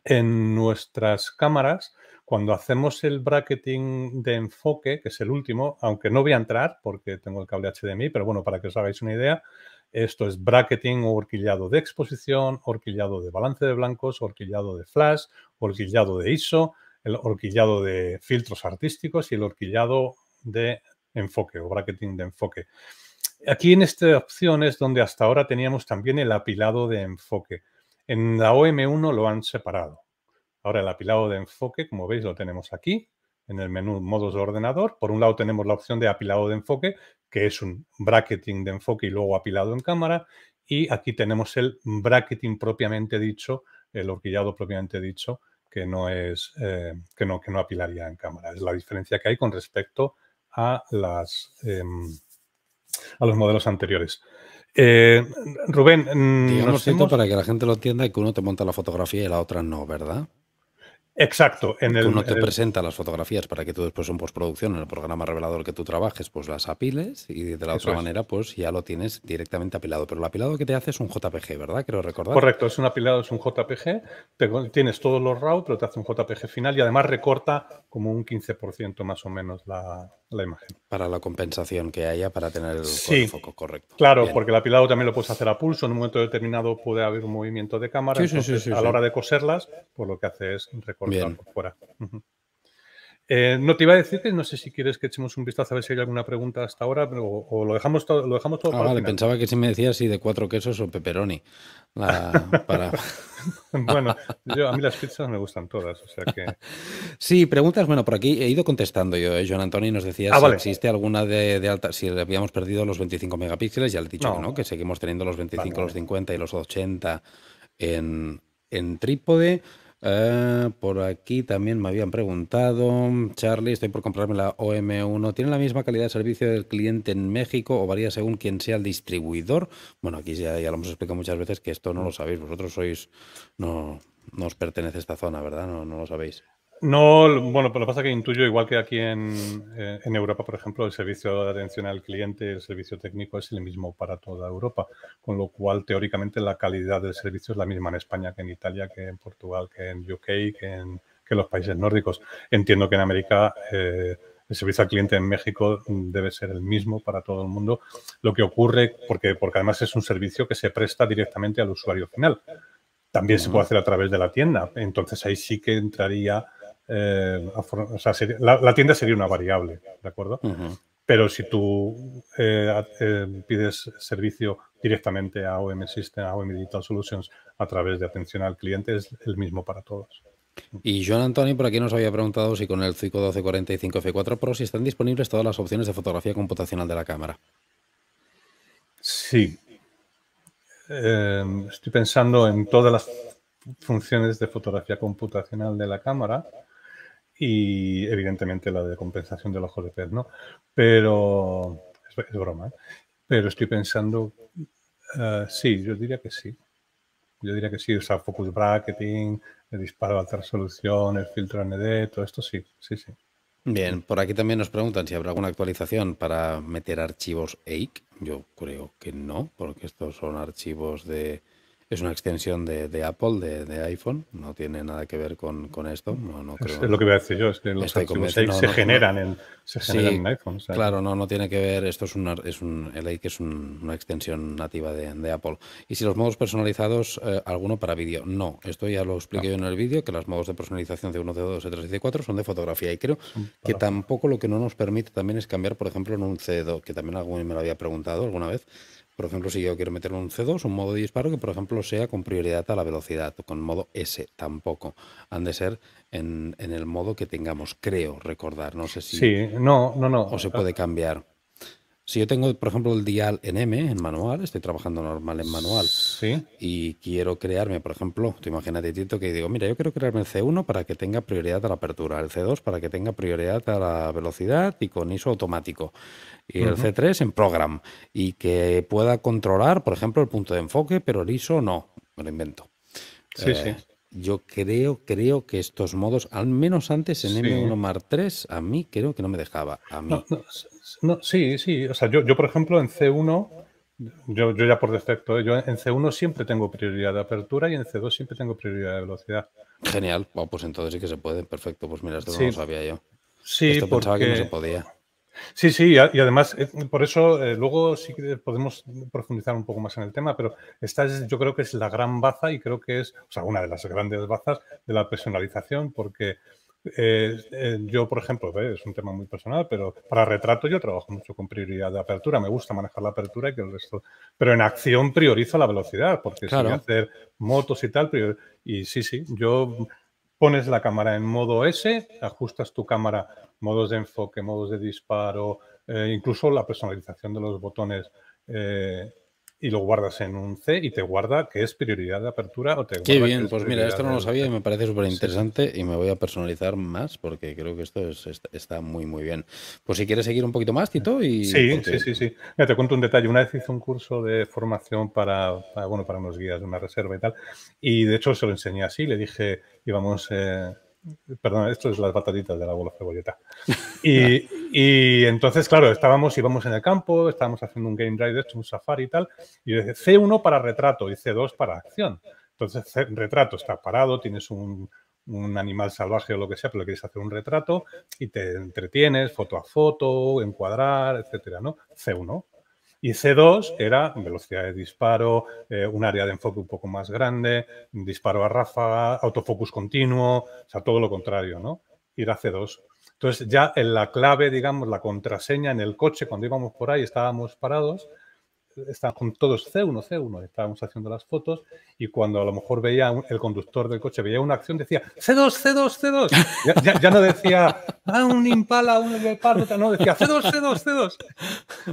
en nuestras cámaras, cuando hacemos el bracketing de enfoque, que es el último, aunque no voy a entrar porque tengo el cable HDMI, pero bueno, para que os hagáis una idea, esto es bracketing o horquillado de exposición, horquillado de balance de blancos, horquillado de flash, horquillado de ISO, el horquillado de filtros artísticos y el horquillado de enfoque o bracketing de enfoque. Aquí en esta opción es donde hasta ahora teníamos también el apilado de enfoque. En la OM1 lo han separado. Ahora el apilado de enfoque, como veis, lo tenemos aquí en el menú modos de ordenador. Por un lado tenemos la opción de apilado de enfoque, que es un bracketing de enfoque y luego apilado en cámara. Y aquí tenemos el bracketing propiamente dicho, el horquillado propiamente dicho, que no es eh, que no que no apilaría en cámara. Es la diferencia que hay con respecto a las em, a los modelos anteriores. Eh, Rubén, mm, Digamos, nos para que la gente lo entienda, que uno te monta la fotografía y la otra no, ¿verdad? Exacto. En el, no te presenta las fotografías para que tú después en postproducción, en el programa revelador que tú trabajes, pues las apiles y de la otra manera pues ya lo tienes directamente apilado. Pero el apilado que te hace es un JPG, ¿verdad? Quiero recordar. Correcto, es un apilado, es un JPG. Te, tienes todos los RAW, pero te hace un JPG final y además recorta como un 15% más o menos la, la imagen. Para la compensación que haya para tener el foco correcto. Claro, porque el apilado también lo puedes hacer a pulso. En un momento determinado puede haber un movimiento de cámara. a la hora de coserlas, pues lo que hace es recortar por fuera. Eh, no te iba a decir que no sé si quieres que echemos un vistazo a ver si hay alguna pregunta hasta ahora, pero, o, lo dejamos todo, lo dejamos todo ah, para pensaba que si me decías si de cuatro quesos o pepperoni. bueno, yo, a mí las pizzas me gustan todas, o sea que. Sí, preguntas, bueno, por aquí he ido contestando yo, eh, Joan Antonio, nos decía ah, si existe alguna de, alta, si habíamos perdido los 25 megapíxeles, ya le he dicho que no, que seguimos teniendo los 25, los 50 y los 80 en trípode. Ah, por aquí también me habían preguntado, Charlie, estoy por comprarme la OM1. ¿Tiene la misma calidad de servicio del cliente en México o varía según quien sea el distribuidor? Bueno, aquí ya, lo hemos explicado muchas veces que esto no lo sabéis, vosotros sois, no, no os pertenece esta zona, ¿verdad? no lo sabéis. No, bueno, pero lo que pasa que intuyo, igual que aquí eh, en, Europa, por ejemplo, el servicio de atención al cliente, el servicio técnico es el mismo para toda Europa, con lo cual teóricamente la calidad del servicio es la misma en España que en Italia, que en Portugal, que en UK, que en, que los países nórdicos. Entiendo que en América eh, el servicio al cliente en México debe ser el mismo para todo el mundo. Lo que ocurre, porque, porque además es un servicio que se presta directamente al usuario final. También se puede hacer a través de la tienda. Entonces ahí sí que entraría eh, la, tienda sería una variable, ¿de acuerdo? Pero si tú eh, eh, pides servicio directamente a OM System, a OM Digital Solutions, a través de atención al cliente, es el mismo para todos. Y Joan Antonio por aquí nos había preguntado si con el CICO 1245 F4 Pro si están disponibles todas las opciones de fotografía computacional de la cámara. Sí. estoy pensando en todas las funciones de fotografía computacional de la cámara y evidentemente la de compensación del ojo de pez, ¿no? Pero es, broma, ¿eh? pero estoy pensando, eh, sí, yo diría que sí. Yo diría que sí, o sea, focus bracketing, el disparo a alta resolución, el filtro ND, todo esto sí, sí, sí. Bien, por aquí también nos preguntan si habrá alguna actualización para meter archivos EIC. Yo creo que no, porque estos son archivos de, es una extensión de, Apple, de, iPhone, no tiene nada que ver con, esto. No, creo, es lo que voy a decir yo, es que los archivos se, generan en, iPhone. Claro, no, no tiene que ver, esto es, una, es un El que es una extensión nativa de, Apple. Y si los modos personalizados, eh, alguno para vídeo, no, esto ya lo expliqué yo en el vídeo, que los modos de personalización de 1, de 2, de 3 y de 4 son de fotografía. Y creo que tampoco lo que no nos permite también es cambiar, por ejemplo, en un C2, que también alguien me lo había preguntado alguna vez por ejemplo, si yo quiero meter un C2, un modo de disparo que, por ejemplo, sea con prioridad a la velocidad, o con modo S tampoco. Han de ser en, en el modo que tengamos, creo recordar. No sé si. Sí, no, no, no. O se puede cambiar. Si yo tengo, por ejemplo, el dial en M, en manual, estoy trabajando normal en manual. Y quiero crearme, por ejemplo, tú imagínate, Tito, que digo, mira, yo quiero crearme el C1 para que tenga prioridad a la apertura, el C2 para que tenga prioridad a la velocidad y con ISO automático. Y el C3 en program. Y que pueda controlar, por ejemplo, el punto de enfoque, pero el ISO no. Me lo invento. Sí, sí. Eh, yo creo, creo que estos modos, al menos antes en M1 Mark 3, a mí creo que no me dejaba. A no. No, sí, sí. O sea, yo, por ejemplo, en C1, yo, ya por defecto, ¿eh? yo en C1 siempre tengo prioridad de apertura y en C2 siempre tengo prioridad de velocidad. Genial. pues entonces sí que se puede. Perfecto. Pues mira, esto no lo sabía yo. Sí, pensaba que no se podía. Sí, sí, y además, eh, por eso eh, luego sí que podemos profundizar un poco más en el tema, pero esta yo creo que es la gran baza y creo que es, o sea, una de las grandes bazas de la personalización, porque eh, eh, yo, por ejemplo, es un tema muy personal, pero para retrato yo trabajo mucho con prioridad de apertura. Me gusta manejar la apertura y que el resto. Pero en acción priorizo la velocidad, porque si voy a hacer motos y tal, y sí, sí, yo pones la cámara en modo S, ajustas tu cámara, modos de enfoque, modos de disparo, eh, incluso la personalización de los botones y lo guardas en un C y te guarda que es prioridad de apertura o te Qué bien, pues mira, esto no lo sabía y me parece súper interesante y me voy a personalizar más porque creo que esto está muy, muy bien. Pues si quieres seguir un poquito más, Tito. Y... Sí, sí, sí, sí. Mira, te cuento un detalle. Una vez hice un curso de formación para, bueno, para unos guías de una reserva y tal, y de hecho se lo enseñé así, le dije, íbamos... Eh, Perdón, esto es las batatitas de la cebolleta. Y, y, entonces, claro, estábamos, íbamos en el campo, estábamos haciendo un game drive, un safari y tal, y yo C1 para retrato y C2 para acción. Entonces, retrato está parado, tienes un, animal salvaje o lo que sea, pero quieres hacer un retrato y te entretienes foto a foto, encuadrar, etcétera, ¿no? C1. Y C2 era velocidad de disparo, eh, un área de enfoque un poco más grande, disparo a ráfaga, autofocus continuo, o sea, todo lo contrario, ¿no? Ir a C2. Entonces ya en la clave, digamos, la contraseña en el coche, cuando íbamos por ahí, estábamos parados, están con todos C1, C1, estábamos haciendo las fotos y cuando a lo mejor veía el conductor del coche, veía una acción, decía C2, C2, C2. Ya, no decía un impala, un leopardo, no, decía C2, C2,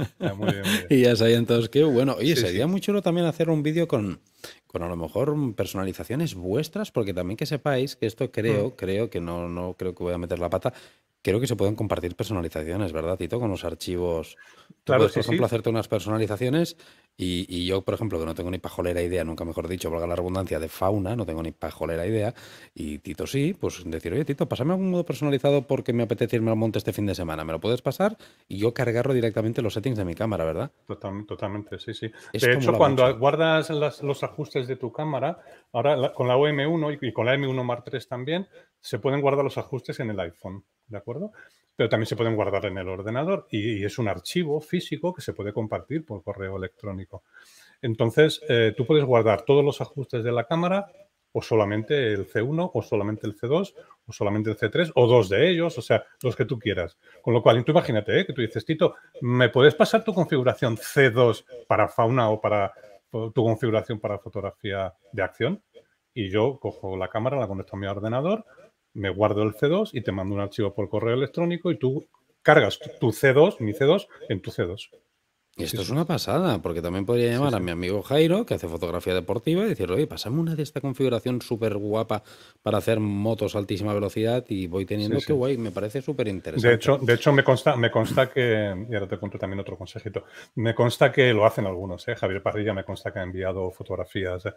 C2. Y ya sabían entonces que, bueno, oye, sería muy chulo también hacer un vídeo con, con a lo mejor personalizaciones vuestras, porque también que sepáis que esto creo, mm. creo que no, no creo que voy a meter la pata, creo que se pueden compartir personalizaciones, ¿verdad, Tito? Con los archivos. claro, puedes, por ejemplo, hacerte unas personalizaciones y, yo, por ejemplo, que no tengo ni pajolera idea, nunca mejor dicho, valga la redundancia, de fauna, no tengo ni pajolera idea, y Tito sí, pues decir, oye, Tito, pásame algún modo personalizado porque me apetece irme al monte este fin de semana. ¿Me lo puedes pasar? Y yo cargarlo directamente los settings de mi cámara, ¿verdad? totalmente, sí, sí. de hecho, cuando guardas los ajustes de tu cámara, ahora con la OM1 y, y con la M1 Mark III también, se pueden guardar los ajustes en el iPhone. ¿de acuerdo? Pero también se pueden guardar en el ordenador y, es un archivo físico que se puede compartir por correo electrónico. Entonces, eh, tú puedes guardar todos los ajustes de la cámara o solamente el C1 o solamente el C2 o solamente el C3 o dos de ellos, o sea, los que tú quieras. Con lo cual, tú imagínate eh, que tú dices, Tito, ¿me puedes pasar tu configuración C2 para fauna o para tu configuración para fotografía de acción? Y yo cojo la cámara, la conecto a mi ordenador, me guardo el C2 y te mando un archivo por correo electrónico y tú cargas tu C2, mi C2, en tu C2. Y esto es una pasada, porque también podría llamar a mi amigo Jairo, que hace fotografía deportiva, y decirle, oye, pasame una de esta configuración súper guapa para hacer motos a altísima velocidad y voy teniendo que guay, me parece súper interesante. De hecho, de hecho me, consta, me consta que, y ahora te cuento también otro consejito, me consta que lo hacen algunos, ¿eh? Javier Parrilla me consta que ha enviado fotografías, ¿eh?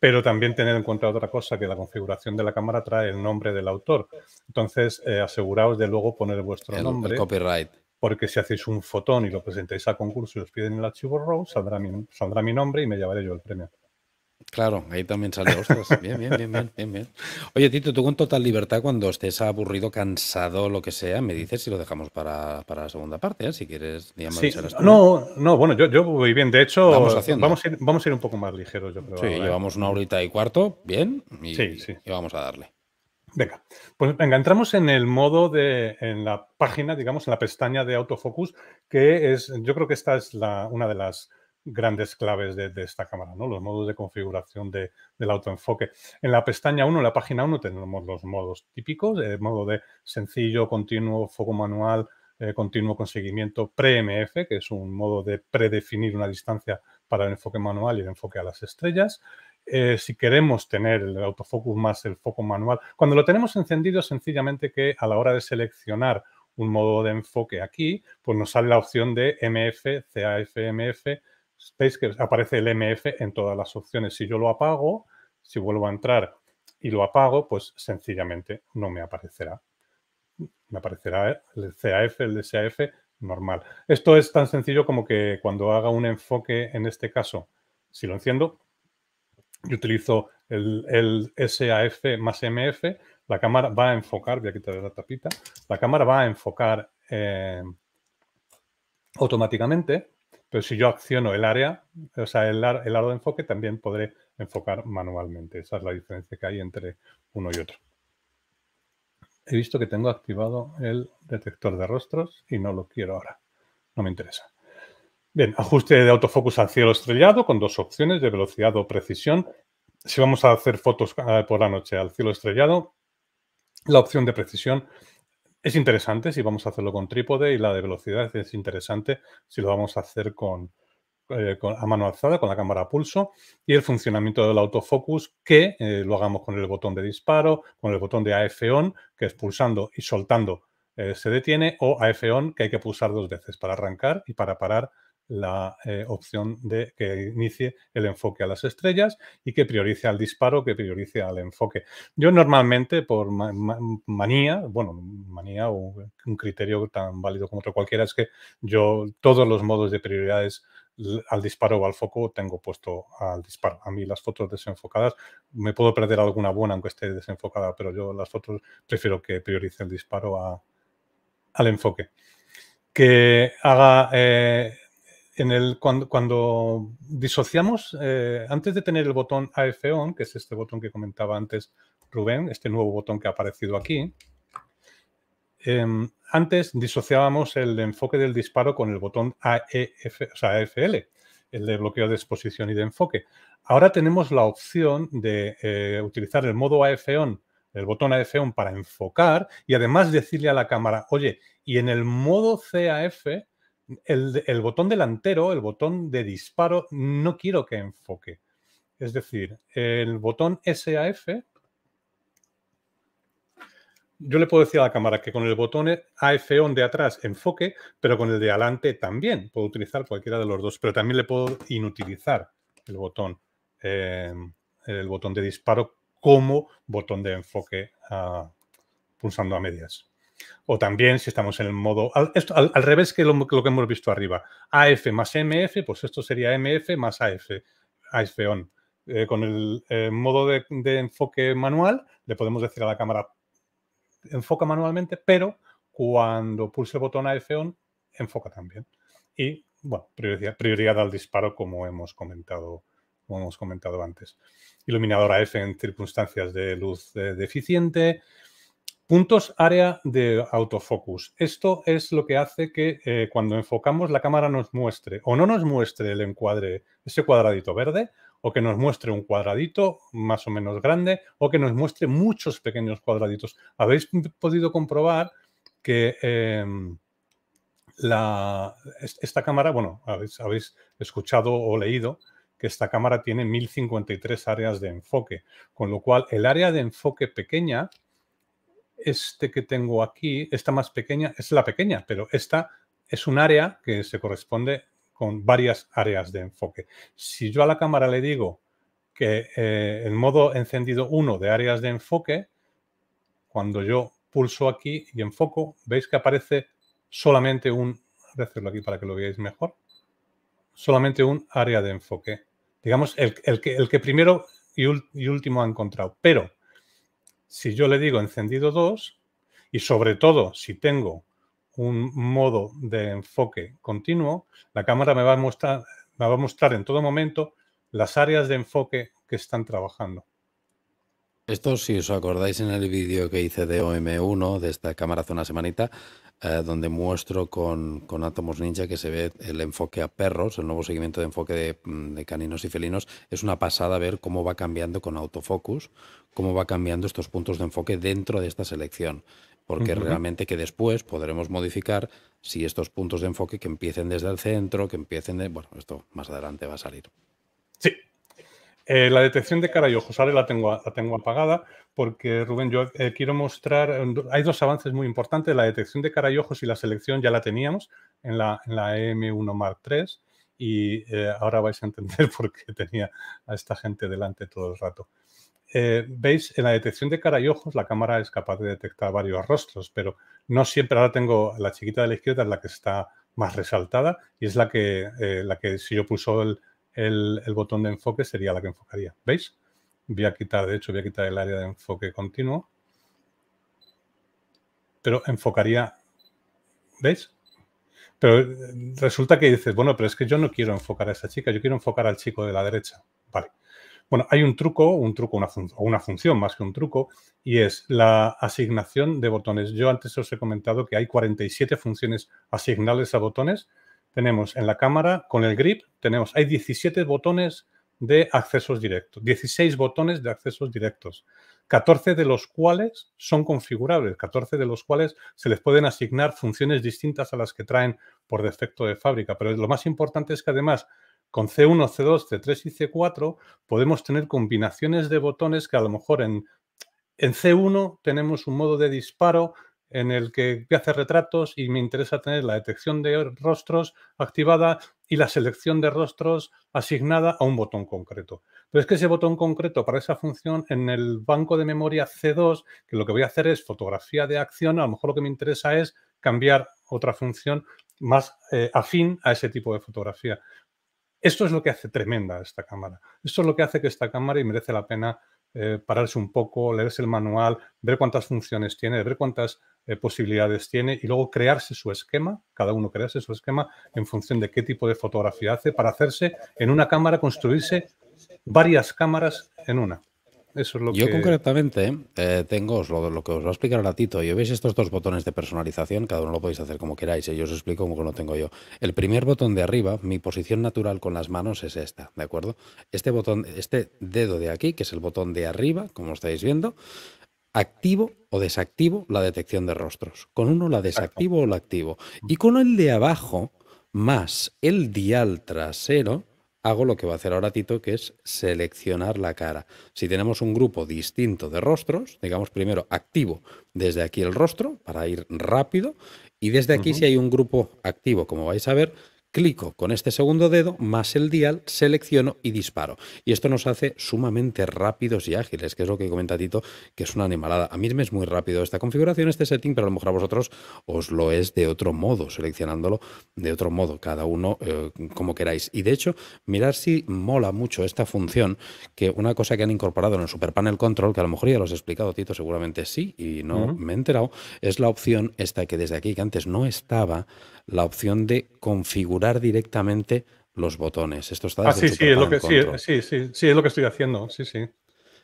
pero también tener en cuenta otra cosa, que la configuración de la cámara trae el nombre del autor. Entonces, eh, aseguraos de luego poner vuestro el, nombre. El copyright porque si hacéis un fotón y lo presentáis a concurso y os piden el archivo RAW, saldrá mi, saldrá mi nombre y me llevaré yo el premio. Claro, ahí también sale, bien, bien, bien, bien, Oye, Tito, tú con total libertad, cuando estés aburrido, cansado, lo que sea, me dices si lo dejamos para, la segunda parte, ¿eh? si quieres, sí, No, no, bueno, yo, voy bien, de hecho, vamos, a ir, vamos a ir un poco más ligero. yo creo. Sí, ¿eh? llevamos una horita y cuarto, bien, y vamos a darle. Venga, pues venga, entramos en el modo de, en la página, digamos, en la pestaña de autofocus, que es, yo creo que esta es la, una de las grandes claves de, esta cámara, ¿no? Los modos de configuración del autoenfoque. En la pestaña 1, en la página 1, tenemos los modos típicos, el eh, modo de sencillo, continuo, foco manual, eh, continuo con seguimiento, pre-MF, que es un modo de predefinir una distancia para el enfoque manual y el enfoque a las estrellas. Eh, si queremos tener el autofocus más el foco manual, cuando lo tenemos encendido, sencillamente que a la hora de seleccionar un modo de enfoque aquí, pues nos sale la opción de MF, CAF, MF, Space, que aparece el MF en todas las opciones. Si yo lo apago, si vuelvo a entrar y lo apago, pues sencillamente no me aparecerá. Me aparecerá el CAF, el DSAF normal. Esto es tan sencillo como que cuando haga un enfoque, en este caso, si lo enciendo, yo utilizo el, SAF más MF, la cámara va a enfocar, voy a quitar la tapita, la cámara va a enfocar eh, automáticamente, pero si yo acciono el área, o sea, el, el de enfoque, también podré enfocar manualmente. Esa es la diferencia que hay entre uno y otro. He visto que tengo activado el detector de rostros y no lo quiero ahora. No me interesa. Bien, ajuste de autofocus al cielo estrellado con dos opciones de velocidad o precisión. Si vamos a hacer fotos ah, por la noche al cielo estrellado, la opción de precisión es interesante si vamos a hacerlo con trípode y la de velocidad es interesante si lo vamos a hacer con, eh, a mano alzada, con la cámara a pulso y el funcionamiento del autofocus que eh, lo hagamos con el botón de disparo, con el botón de AF ON, que es pulsando y soltando eh, se detiene, o AF ON, que hay que pulsar dos veces para arrancar y para parar la eh, opción de que inicie el enfoque a las estrellas y que priorice al disparo, que priorice al enfoque. Yo normalmente, por manía, bueno, manía o un criterio tan válido como otro cualquiera, es que yo todos los modos de prioridades al disparo o al foco tengo puesto al disparo. A mí las fotos desenfocadas, me puedo perder alguna buena aunque esté desenfocada, pero yo las fotos prefiero que priorice el disparo al enfoque. Que haga eh, el, cuando, disociamos, eh, antes de tener el botón AF on, que es este botón que comentaba antes Rubén, este nuevo botón que ha aparecido aquí, em, antes disociábamos el enfoque del disparo con el botón AEF, o AFL, el de bloqueo de exposición y de enfoque. Ahora tenemos la opción de eh, utilizar el modo AF on, el botón AF para enfocar y además decirle a la cámara, oye, y en el modo CAF el, botón delantero, el botón de disparo, no quiero que enfoque. Es decir, el botón SAF, yo le puedo decir a la cámara que con el botón AF-ON de atrás enfoque, pero con el de adelante también. Puedo utilizar cualquiera de los dos, pero también le puedo inutilizar el botón, eh, el botón de disparo como botón de enfoque ah, pulsando a medias. O también si estamos en el modo, al, revés que lo, que hemos visto arriba, AF más MF, pues esto sería MF más AF, AF on. Eh, con el eh, modo de, enfoque manual, le podemos decir a la cámara, enfoca manualmente, pero cuando pulse el botón AF on, enfoca también. Y, bueno, prioridad, al disparo, como hemos comentado hemos comentado antes. Iluminador AF en circunstancias de luz eh, deficiente, Puntos área de autofocus. Esto es lo que hace que eh, cuando enfocamos la cámara nos muestre o no nos muestre el encuadre, ese cuadradito verde, o que nos muestre un cuadradito más o menos grande, o que nos muestre muchos pequeños cuadraditos. Habéis podido comprobar que em, esta cámara, bueno, habéis, habéis escuchado o leído que esta cámara tiene 1053 áreas de enfoque, con lo cual el área de enfoque pequeña este que tengo aquí, esta más pequeña, es la pequeña, pero esta es un área que se corresponde con varias áreas de enfoque. Si yo a la cámara le digo que eh, el modo encendido uno de áreas de enfoque, cuando yo pulso aquí y enfoco, veis que aparece solamente un, hacerlo aquí para que lo veáis mejor, solamente un área de enfoque. Digamos, el, que, el que, primero y último ha encontrado. Pero si yo le digo encendido 2 y sobre todo si tengo un modo de enfoque continuo, la cámara me va a mostrar, me va a mostrar en todo momento las áreas de enfoque que están trabajando. Esto, si os acordáis en el vídeo que hice de OM1, de esta cámara hace una semanita, eh, donde muestro con, con Atomos Ninja que se ve el enfoque a perros, el nuevo seguimiento de enfoque mm, de, caninos y felinos. Es una pasada ver cómo va cambiando con autofocus, cómo va cambiando estos puntos de enfoque dentro de esta selección. Porque realmente que después podremos modificar si estos puntos de enfoque que empiecen desde el centro, que empiecen de... Bueno, esto más adelante va a salir. Sí, eh, la detección de cara y ojos, ahora la tengo, la tengo apagada porque, Rubén, yo eh, quiero mostrar, eh, hay dos avances muy importantes, la detección de cara y ojos y la selección ya la teníamos en la, en 1 e Mark III y ahora vais a entender por qué tenía a esta gente delante todo el rato. Veis, en la detección de cara y ojos la cámara es capaz de detectar varios rostros, pero no siempre, ahora tengo la chiquita de la izquierda es la que está más resaltada y es la que, la que si yo puso el, el, botón de enfoque sería la que enfocaría. ¿Veis? Voy a quitar, de hecho, voy a quitar el área de enfoque continuo. Pero enfocaría, ¿veis? Pero eh, resulta que dices, bueno, pero es que yo no quiero enfocar a esa chica, yo quiero enfocar al chico de la derecha. Vale. Bueno, hay un truco, un truco, una, una función más que un truco, y es la asignación de botones. Yo antes os he comentado que hay 47 funciones asignables a botones tenemos en la cámara, con el grip, tenemos, hay 17 botones de accesos directos, 16 botones de accesos directos, 14 de los cuales son configurables, 14 de los cuales se les pueden asignar funciones distintas a las que traen por defecto de fábrica. Pero lo más importante es que además con C1, C2, C3 y C4 podemos tener combinaciones de botones que a lo mejor en, en C1 tenemos un modo de disparo en el que hace retratos y me interesa tener la detección de rostros activada y la selección de rostros asignada a un botón concreto. Pero es que ese botón concreto para esa función en el banco de memoria C2, que lo que voy a hacer es fotografía de acción, a lo mejor lo que me interesa es cambiar otra función más eh, afín a ese tipo de fotografía. Esto es lo que hace tremenda esta cámara. Esto es lo que hace que esta cámara y merece la pena eh, pararse un poco, leerse el manual, ver cuántas funciones tiene, ver cuántas eh, posibilidades tiene y luego crearse su esquema, cada uno crearse su esquema en función de qué tipo de fotografía hace para hacerse en una cámara, construirse varias cámaras en una yo concretamente eh, tengo lo, que os va a explicar un ratito. Yo veis estos dos botones de personalización, cada uno lo podéis hacer como queráis, y yo os explico cómo lo tengo yo. El primer botón de arriba, mi posición natural con las manos es esta, ¿de acuerdo? Este botón, este dedo de aquí, que es el botón de arriba, como estáis viendo, activo o desactivo la detección de rostros. Con uno la desactivo o la activo. Y con el de abajo, más el dial trasero, hago lo que va a hacer ahora Tito, que es seleccionar la cara. Si tenemos un grupo distinto de rostros, digamos primero activo desde aquí el rostro para ir rápido, y desde aquí si hay un grupo activo, como vais a ver, clico con este segundo dedo más el dial, selecciono y disparo. Y esto nos hace sumamente rápidos y ágiles, que es lo que comenta Tito, que es una animalada. A mí me es muy rápido esta configuración, este setting, pero a lo mejor a vosotros os lo es de otro modo, seleccionándolo de otro modo, cada uno eh, como queráis. Y de hecho, mirar si mola mucho esta función, que una cosa que han incorporado en el Super Panel Control, que a lo mejor ya los he explicado, Tito, seguramente sí, y no me he enterado, es la opción esta que desde aquí, que antes no estaba, la opción de configurar directamente los botones. Esto está ah, sí, sí, es lo que, sí, sí, es lo que estoy haciendo, sí, sí.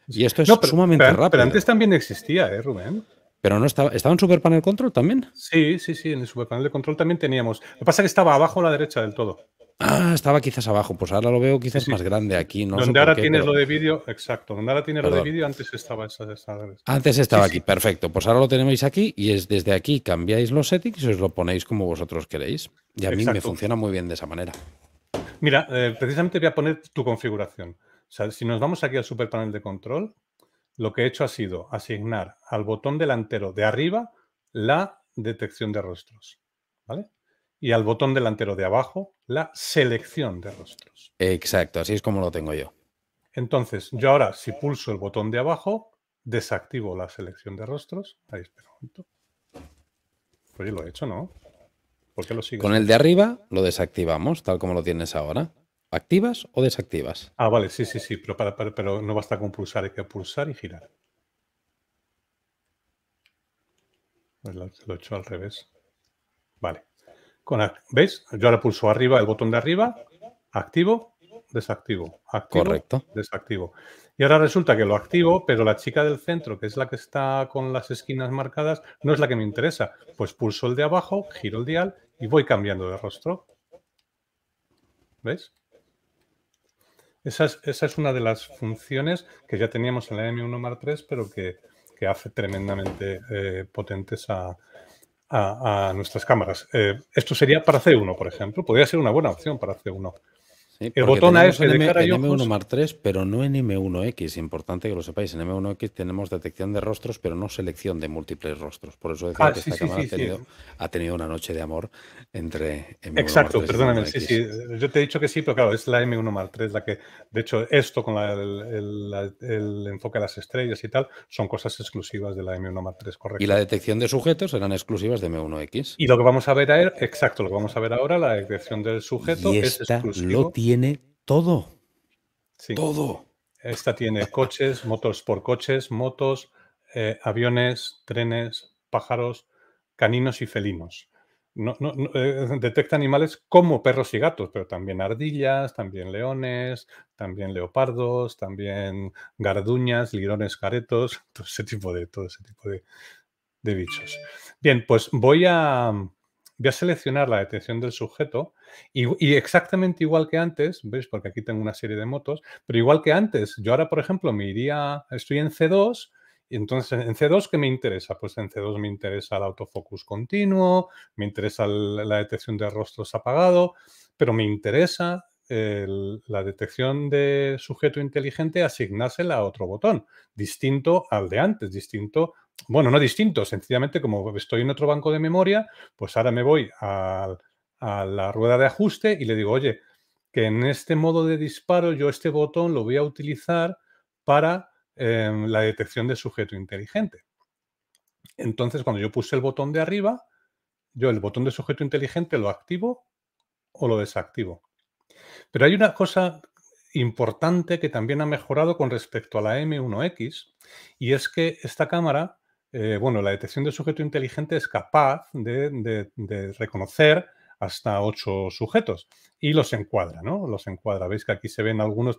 Y esto es sumamente rápido. Pero antes también existía, ¿eh, Rubén? Pero no estaba, ¿estaba en Super Panel Control también? Sí, sí, sí, en el Super Panel de Control también teníamos. Lo que pasa es que estaba abajo a la derecha del todo. Ah, estaba quizás abajo, pues ahora lo veo quizás más grande aquí. No donde ahora tienes lo de vídeo, exacto, donde ahora tienes lo de vídeo, antes estaba esa, esa... Antes estaba aquí, perfecto. Pues ahora lo tenéis aquí y es desde aquí cambiáis los settings y os lo ponéis como vosotros queréis. Y a mí me funciona muy bien de esa manera. Mira, eh, precisamente voy a poner tu configuración. O sea, si nos vamos aquí al super panel de control, lo que he hecho ha sido asignar al botón delantero de arriba la detección de rostros. ¿Vale? Y al botón delantero de abajo la selección de rostros. Exacto, así es como lo tengo yo. Entonces, yo ahora, si pulso el botón de abajo, desactivo la selección de rostros. Ahí, espera un momento. Oye, lo he hecho, ¿no? ¿Por qué lo sigo? Con el de arriba lo desactivamos, tal como lo tienes ahora. ¿Activas o desactivas? Ah, vale, sí, sí, sí, pero, pero no basta con pulsar, hay que pulsar y girar. Pues lo, he hecho al revés. Vale. Con, ¿Veis? Yo ahora pulso arriba, el botón de arriba, activo, desactivo. Correcto. Desactivo. Y ahora resulta que lo activo, pero la chica del centro, que es la que está con las esquinas marcadas, no es la que me interesa. Pues pulso el de abajo, giro el dial y voy cambiando de rostro. ¿Ves? Esa es, una de las funciones que ya teníamos en la M1 Mark 3 pero que, hace tremendamente eh, potentes a, nuestras cámaras. Eh, esto sería para C1, por ejemplo. Podría ser una buena opción para C1 el botón eso de M, en M1 Mar 3, pero no en M1X. Importante que lo sepáis. En M1X tenemos detección de rostros, pero no selección de múltiples rostros. Por eso decía ah, que esta cámara ha tenido, una noche de amor entre M1 Exacto, Mark perdóname. Yo te he dicho que sí, pero claro, es la M1 Mar 3 la que, de hecho, esto con el, enfoque a las estrellas y tal, son cosas exclusivas de la M1 Mar 3, correcto. Y la detección de sujetos eran exclusivas de M1X. Y lo que vamos a ver, a, exacto, lo que vamos a ver ahora, la detección del sujeto es exclusiva tiene todo. Todo. Esta tiene coches, motos por coches, motos, eh, aviones, trenes, pájaros, caninos y felinos. Eh, detecta animales como perros y gatos, pero también ardillas, también leones, también leopardos, también garduñas, lirones caretos, todo ese tipo de, todo ese tipo de, de bichos. Bien, pues voy a, voy a seleccionar la detección del sujeto y, exactamente igual que antes, ¿veis? Porque aquí tengo una serie de motos, pero igual que antes, yo ahora, por ejemplo, me iría, estoy en C2, y entonces en C2, ¿qué me interesa? Pues en C2 me interesa el autofocus continuo, me interesa la detección de rostros apagado, pero me interesa la detección de sujeto inteligente asignársela a otro botón, distinto al de antes, distinto bueno, no distinto, sencillamente como estoy en otro banco de memoria, pues ahora me voy a, la rueda de ajuste y le digo, oye, que en este modo de disparo yo este botón lo voy a utilizar para em, la detección de sujeto inteligente. Entonces, cuando yo puse el botón de arriba, yo el botón de sujeto inteligente lo activo o lo desactivo. Pero hay una cosa importante que también ha mejorado con respecto a la M1X y es que esta cámara eh, bueno, la detección de sujeto inteligente es capaz de, reconocer hasta ocho sujetos y los encuadra, ¿no? Los encuadra. Veis que aquí se ven algunos.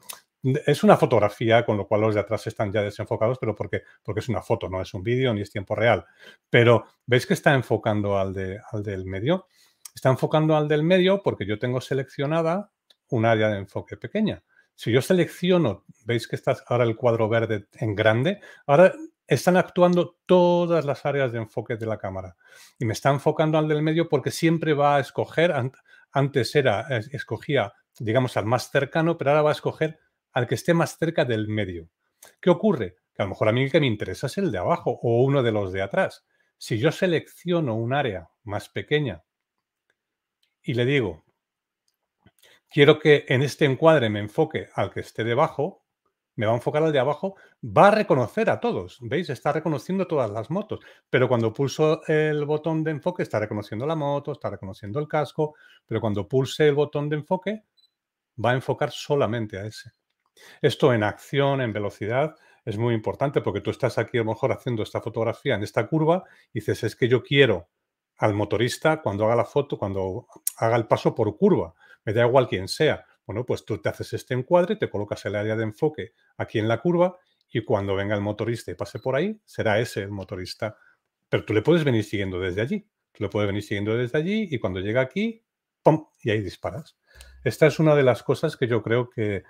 Es una fotografía, con lo cual los de atrás están ya desenfocados, pero porque, porque es una foto, no es un vídeo ni es tiempo real. Pero veis que está enfocando al, al del medio. Está enfocando al del medio porque yo tengo seleccionada un área de enfoque pequeña. Si yo selecciono, veis que está ahora el cuadro verde en grande, ahora están actuando todas las áreas de enfoque de la cámara. Y me está enfocando al del medio porque siempre va a escoger, antes era, escogía, digamos, al más cercano, pero ahora va a escoger al que esté más cerca del medio. ¿Qué ocurre? Que a lo mejor a mí el que me interesa es el de abajo o uno de los de atrás. Si yo selecciono un área más pequeña y le digo, quiero que en este encuadre me enfoque al que esté debajo, me va a enfocar al de abajo, va a reconocer a todos, ¿veis? Está reconociendo todas las motos, pero cuando pulso el botón de enfoque está reconociendo la moto, está reconociendo el casco, pero cuando pulse el botón de enfoque va a enfocar solamente a ese. Esto en acción, en velocidad, es muy importante porque tú estás aquí a lo mejor haciendo esta fotografía en esta curva y dices, es que yo quiero al motorista cuando haga la foto, cuando haga el paso por curva, me da igual quien sea, bueno, pues tú te haces este encuadre, te colocas el área de enfoque aquí en la curva y cuando venga el motorista y pase por ahí, será ese el motorista. Pero tú le puedes venir siguiendo desde allí. Tú le puedes venir siguiendo desde allí y cuando llega aquí, ¡pum! Y ahí disparas. Esta es una de las cosas que yo creo que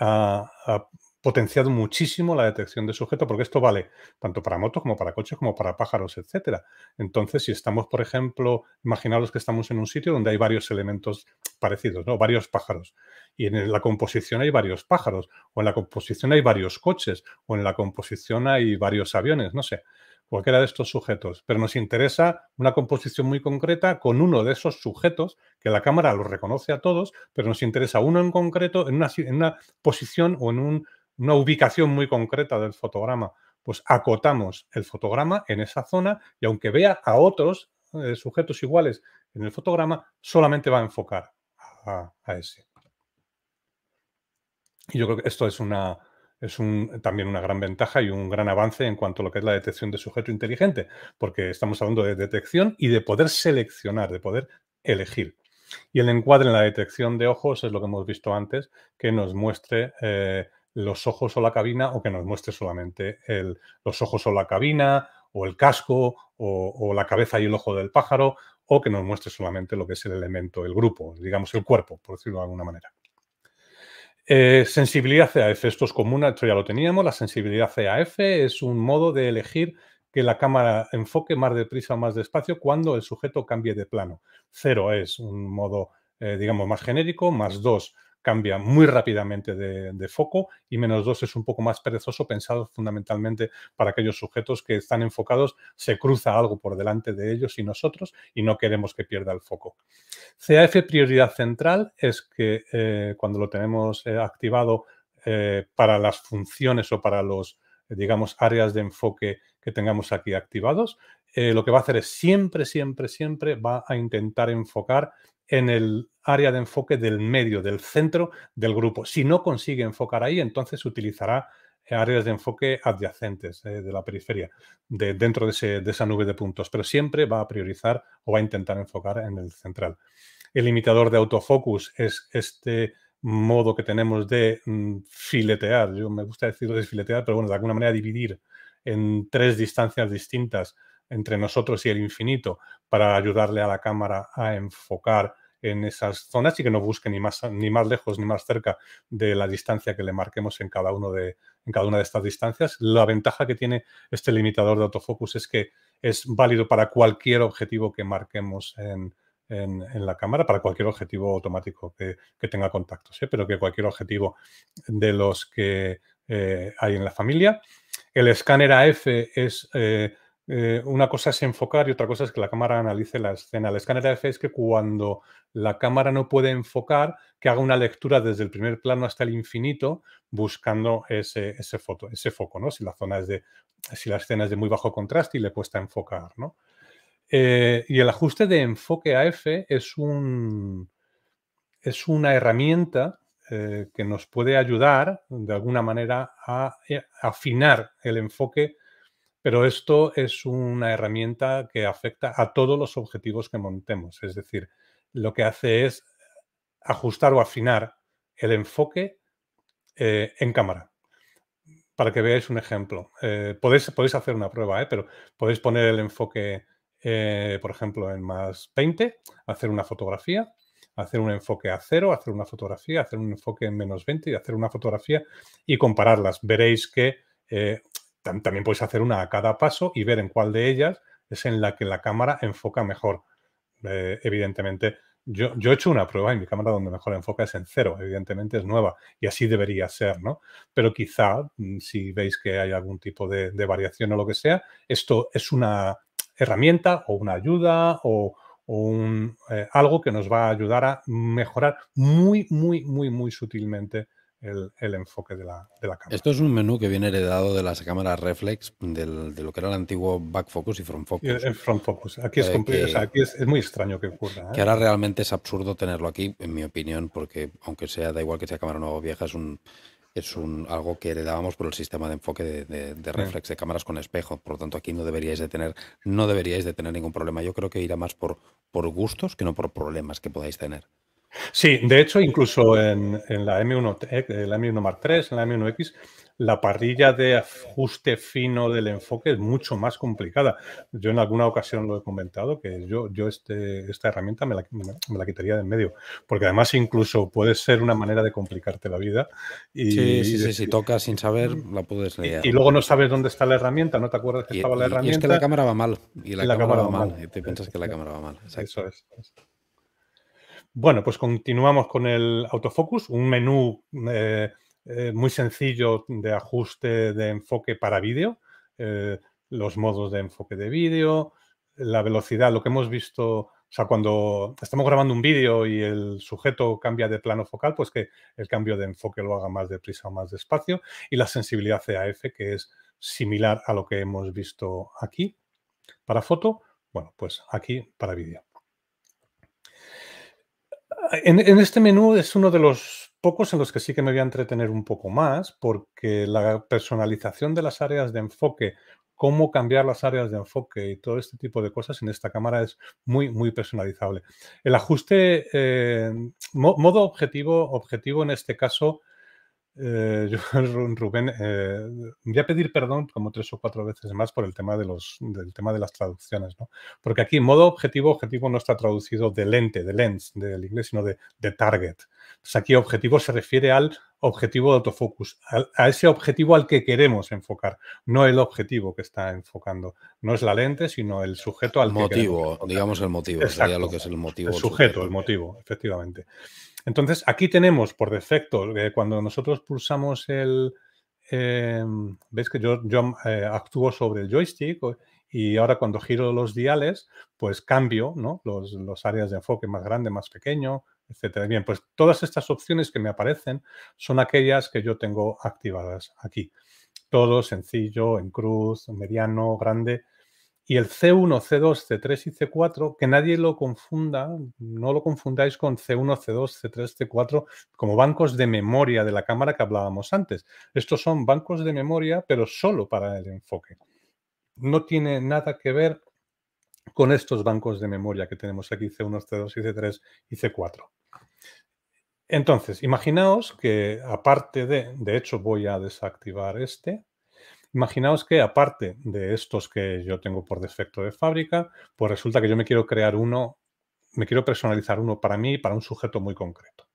uh, potenciado muchísimo la detección de sujeto, porque esto vale tanto para motos como para coches, como para pájaros, etcétera. Entonces, si estamos, por ejemplo, imaginaros que estamos en un sitio donde hay varios elementos parecidos, ¿no? Varios pájaros. Y en la composición hay varios pájaros, o en la composición hay varios coches, o en la composición hay varios aviones, no sé, cualquiera de estos sujetos. Pero nos interesa una composición muy concreta con uno de esos sujetos, que la cámara los reconoce a todos, pero nos interesa uno en concreto en una, en una posición o en un una ubicación muy concreta del fotograma, pues acotamos el fotograma en esa zona y aunque vea a otros eh, sujetos iguales en el fotograma, solamente va a enfocar a, ese. Y yo creo que esto es una, es también una gran ventaja y un gran avance en cuanto a lo que es la detección de sujeto inteligente, porque estamos hablando de detección y de poder seleccionar, de poder elegir. Y el encuadre en la detección de ojos es lo que hemos visto antes, que nos muestre eh, los ojos o la cabina o que nos muestre solamente el, los ojos o la cabina o el casco o, la cabeza y el ojo del pájaro o que nos muestre solamente lo que es el elemento, el grupo, digamos el cuerpo, por decirlo de alguna manera. Eh, sensibilidad CAF, esto es común, esto ya lo teníamos, la sensibilidad CAF es un modo de elegir que la cámara enfoque más deprisa o más despacio cuando el sujeto cambie de plano. Cero es un modo, eh, digamos, más genérico, más dos cambia muy rápidamente de, foco y menos dos es un poco más perezoso, pensado fundamentalmente para aquellos sujetos que están enfocados, se cruza algo por delante de ellos y nosotros y no queremos que pierda el foco. CAF prioridad central es que eh, cuando lo tenemos eh, activado eh, para las funciones o para los digamos, áreas de enfoque que tengamos aquí activados. Eh, lo que va a hacer es siempre, siempre, siempre va a intentar enfocar en el área de enfoque del medio, del centro del grupo. Si no consigue enfocar ahí, entonces utilizará áreas de enfoque adyacentes eh, de la periferia, de, dentro de, esa nube de puntos, pero siempre va a priorizar o va a intentar enfocar en el central. El limitador de autofocus es este modo que tenemos de mm, filetear, yo me gusta decir de filetear, pero bueno, de alguna manera dividir en tres distancias distintas entre nosotros y el infinito para ayudarle a la cámara a enfocar en esas zonas y que no busque ni más, ni más lejos ni más cerca de la distancia que le marquemos en cada, uno de, en cada una de estas distancias. La ventaja que tiene este limitador de autofocus es que es válido para cualquier objetivo que marquemos en, la cámara, para cualquier objetivo automático que, tenga contactos, ¿eh? pero que cualquier objetivo de los que eh, hay en la familia. El escáner AF es... Eh, eh, una cosa es enfocar y otra cosa es que la cámara analice la escena. El escáner AF es que cuando la cámara no puede enfocar, que haga una lectura desde el primer plano hasta el infinito, buscando ese, foto, ese foco, Si la zona es de. si escena es de muy bajo contraste y le cuesta enfocar, eh, y el ajuste de enfoque AF es un. es una herramienta eh, que nos puede ayudar de alguna manera a afinar el enfoque pero esto es una herramienta que afecta a todos los objetivos que montemos. Es decir, lo que hace es ajustar o afinar el enfoque eh, en cámara. Para que veáis un ejemplo. Eh, podéis, podéis, hacer una prueba, eh, pero podéis poner el enfoque, por ejemplo, en más 20, hacer una fotografía, hacer un enfoque a cero, hacer una fotografía, hacer un enfoque en menos 20 y hacer una fotografía y compararlas. Veréis que también podéis hacer una a cada paso y ver en cuál de ellas es en la que la cámara enfoca mejor. Eh, evidentemente, yo, he hecho una prueba y mi cámara donde mejor enfoca es en cero, evidentemente es nueva y así debería ser, ¿no? Pero quizá mm, si veis que hay algún tipo de, variación o lo que sea, esto es una herramienta o una ayuda o, eh, algo que nos va a ayudar a mejorar muy, muy, muy, muy sutilmente el, enfoque de la, cámara. Esto es un menú que viene heredado de las cámaras reflex, de lo que era el antiguo back focus y front focus. Aquí, es, es, muy extraño que ocurra. ¿eh? Que ahora realmente es absurdo tenerlo aquí, en mi opinión, porque aunque sea, da igual que sea cámara nueva o vieja, es un, es un, algo que heredábamos por el sistema de enfoque de, de, de reflex de cámaras con espejo. Por lo tanto, aquí no deberíais de tener, no deberíais de tener ningún problema. Yo creo que irá más por, por gustos que no por problemas que podáis tener. Sí, de hecho, incluso en, la M1, la m eh, Mark III, en la M1X, la parrilla de ajuste fino del enfoque es mucho más complicada. Yo en alguna ocasión lo he comentado, que yo, yo este, esta herramienta me la, me quitaría de en medio, porque además incluso puede ser una manera de complicarte la vida. Y, sí, sí, si tocas sin saber, mm. la puedes leer. Y, luego no sabes dónde está la herramienta, no te acuerdas que estaba la herramienta. Y es que la cámara va mal, y la, cámara, va mal, y te piensas que la cámara va mal. Eso es. Bueno, pues continuamos con el autofocus, un menú eh, eh, muy sencillo de ajuste de enfoque para vídeo, eh, los modos de enfoque de vídeo, la velocidad, lo que hemos visto, o sea, cuando estamos grabando un vídeo y el sujeto cambia de plano focal, pues que el cambio de enfoque lo haga más deprisa o más despacio, y la sensibilidad CAF, que es similar a lo que hemos visto aquí para foto, bueno, pues aquí para vídeo en, este menú es uno de los pocos en los que sí que me voy a entretener un poco más, porque la personalización de las áreas de enfoque, cómo cambiar las áreas de enfoque y todo este tipo de cosas en esta cámara es muy, muy personalizable. El ajuste, eh, modo objetivo, objetivo en este caso, eh, yo, Rubén, eh, voy a pedir perdón como tres o cuatro veces más por el tema de los, del tema de las traducciones, ¿no? Porque aquí modo objetivo, objetivo no está traducido de lente, de lens, del inglés, sino de, target. aquí objetivo se refiere al objetivo de autofocus, a, ese objetivo al que queremos enfocar, no el objetivo que está enfocando. No es la lente, sino el sujeto al motivo, digamos el motivo, sería lo que es el motivo. el, sujeto. el motivo, efectivamente. Entonces, aquí tenemos por defecto, eh, cuando nosotros pulsamos el... Em, Veis que yo, eh, actúo sobre el joystick y ahora cuando giro los diales, pues cambio ¿no? los, áreas de enfoque más grande, más pequeño, etcétera. Bien, pues todas estas opciones que me aparecen son aquellas que yo tengo activadas aquí. Todo sencillo, en cruz, mediano, grande, y el C1, C2, C3 y C4, que nadie lo confunda, no lo confundáis con C1, C2, C3, C4 como bancos de memoria de la cámara que hablábamos antes. Estos son bancos de memoria, pero solo para el enfoque. No tiene nada que ver con estos bancos de memoria que tenemos aquí, C1, C2 C3 y C4. Entonces, imaginaos que aparte de, de hecho voy a desactivar este, Imaginaos que aparte de estos que yo tengo por defecto de fábrica, pues resulta que yo me quiero crear uno, me quiero personalizar uno para mí, para un sujeto muy concreto.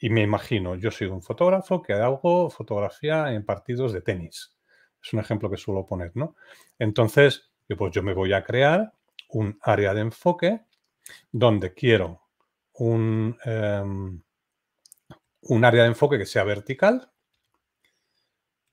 Y me imagino, yo soy un fotógrafo que hago fotografía en partidos de tenis. Es un ejemplo que suelo poner, ¿no? Entonces, pues yo me voy a crear un área de enfoque donde quiero un, em, un área de enfoque que sea vertical,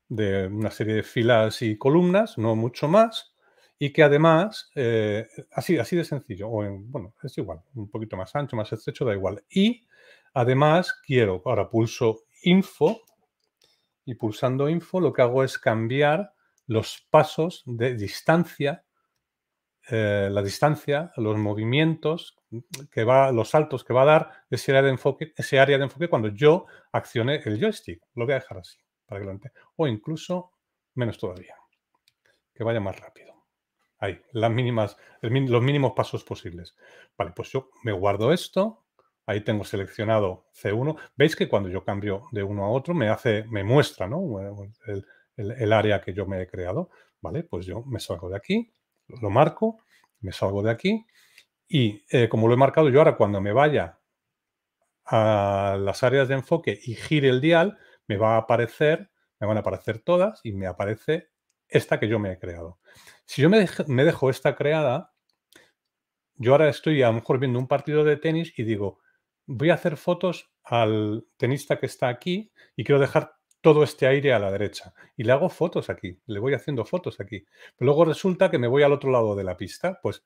de una serie de filas y columnas, no mucho más, y que además, eh, así, así de sencillo, o bueno, es igual, un poquito más ancho, más estrecho, da igual. Y además quiero, ahora pulso info, y pulsando info lo que hago es cambiar los pasos de distancia, eh, la distancia, los movimientos que va, los saltos que va a dar ese área de enfoque, ese área de enfoque cuando yo accione el joystick. Lo voy a dejar así. O incluso menos todavía. Que vaya más rápido. Ahí, las mínimas, los mínimos pasos posibles. Vale, pues yo me guardo esto. Ahí tengo seleccionado C1. Veis que cuando yo cambio de uno a otro me hace, me muestra el, área que yo me he creado. Vale, pues yo me salgo de aquí, lo marco, me salgo de aquí y eh, como lo he marcado yo ahora, cuando me vaya a las áreas de enfoque y gire el dial, me va a aparecer, me van a aparecer todas y me aparece esta que yo me he creado. Si yo me, dejo, esta creada, yo ahora estoy a lo mejor viendo un partido de tenis y digo, voy a hacer fotos al tenista que está aquí y quiero dejar todo este aire a la derecha. Y le hago fotos aquí, le voy haciendo fotos aquí. Pero luego resulta que me voy al otro lado de la pista, pues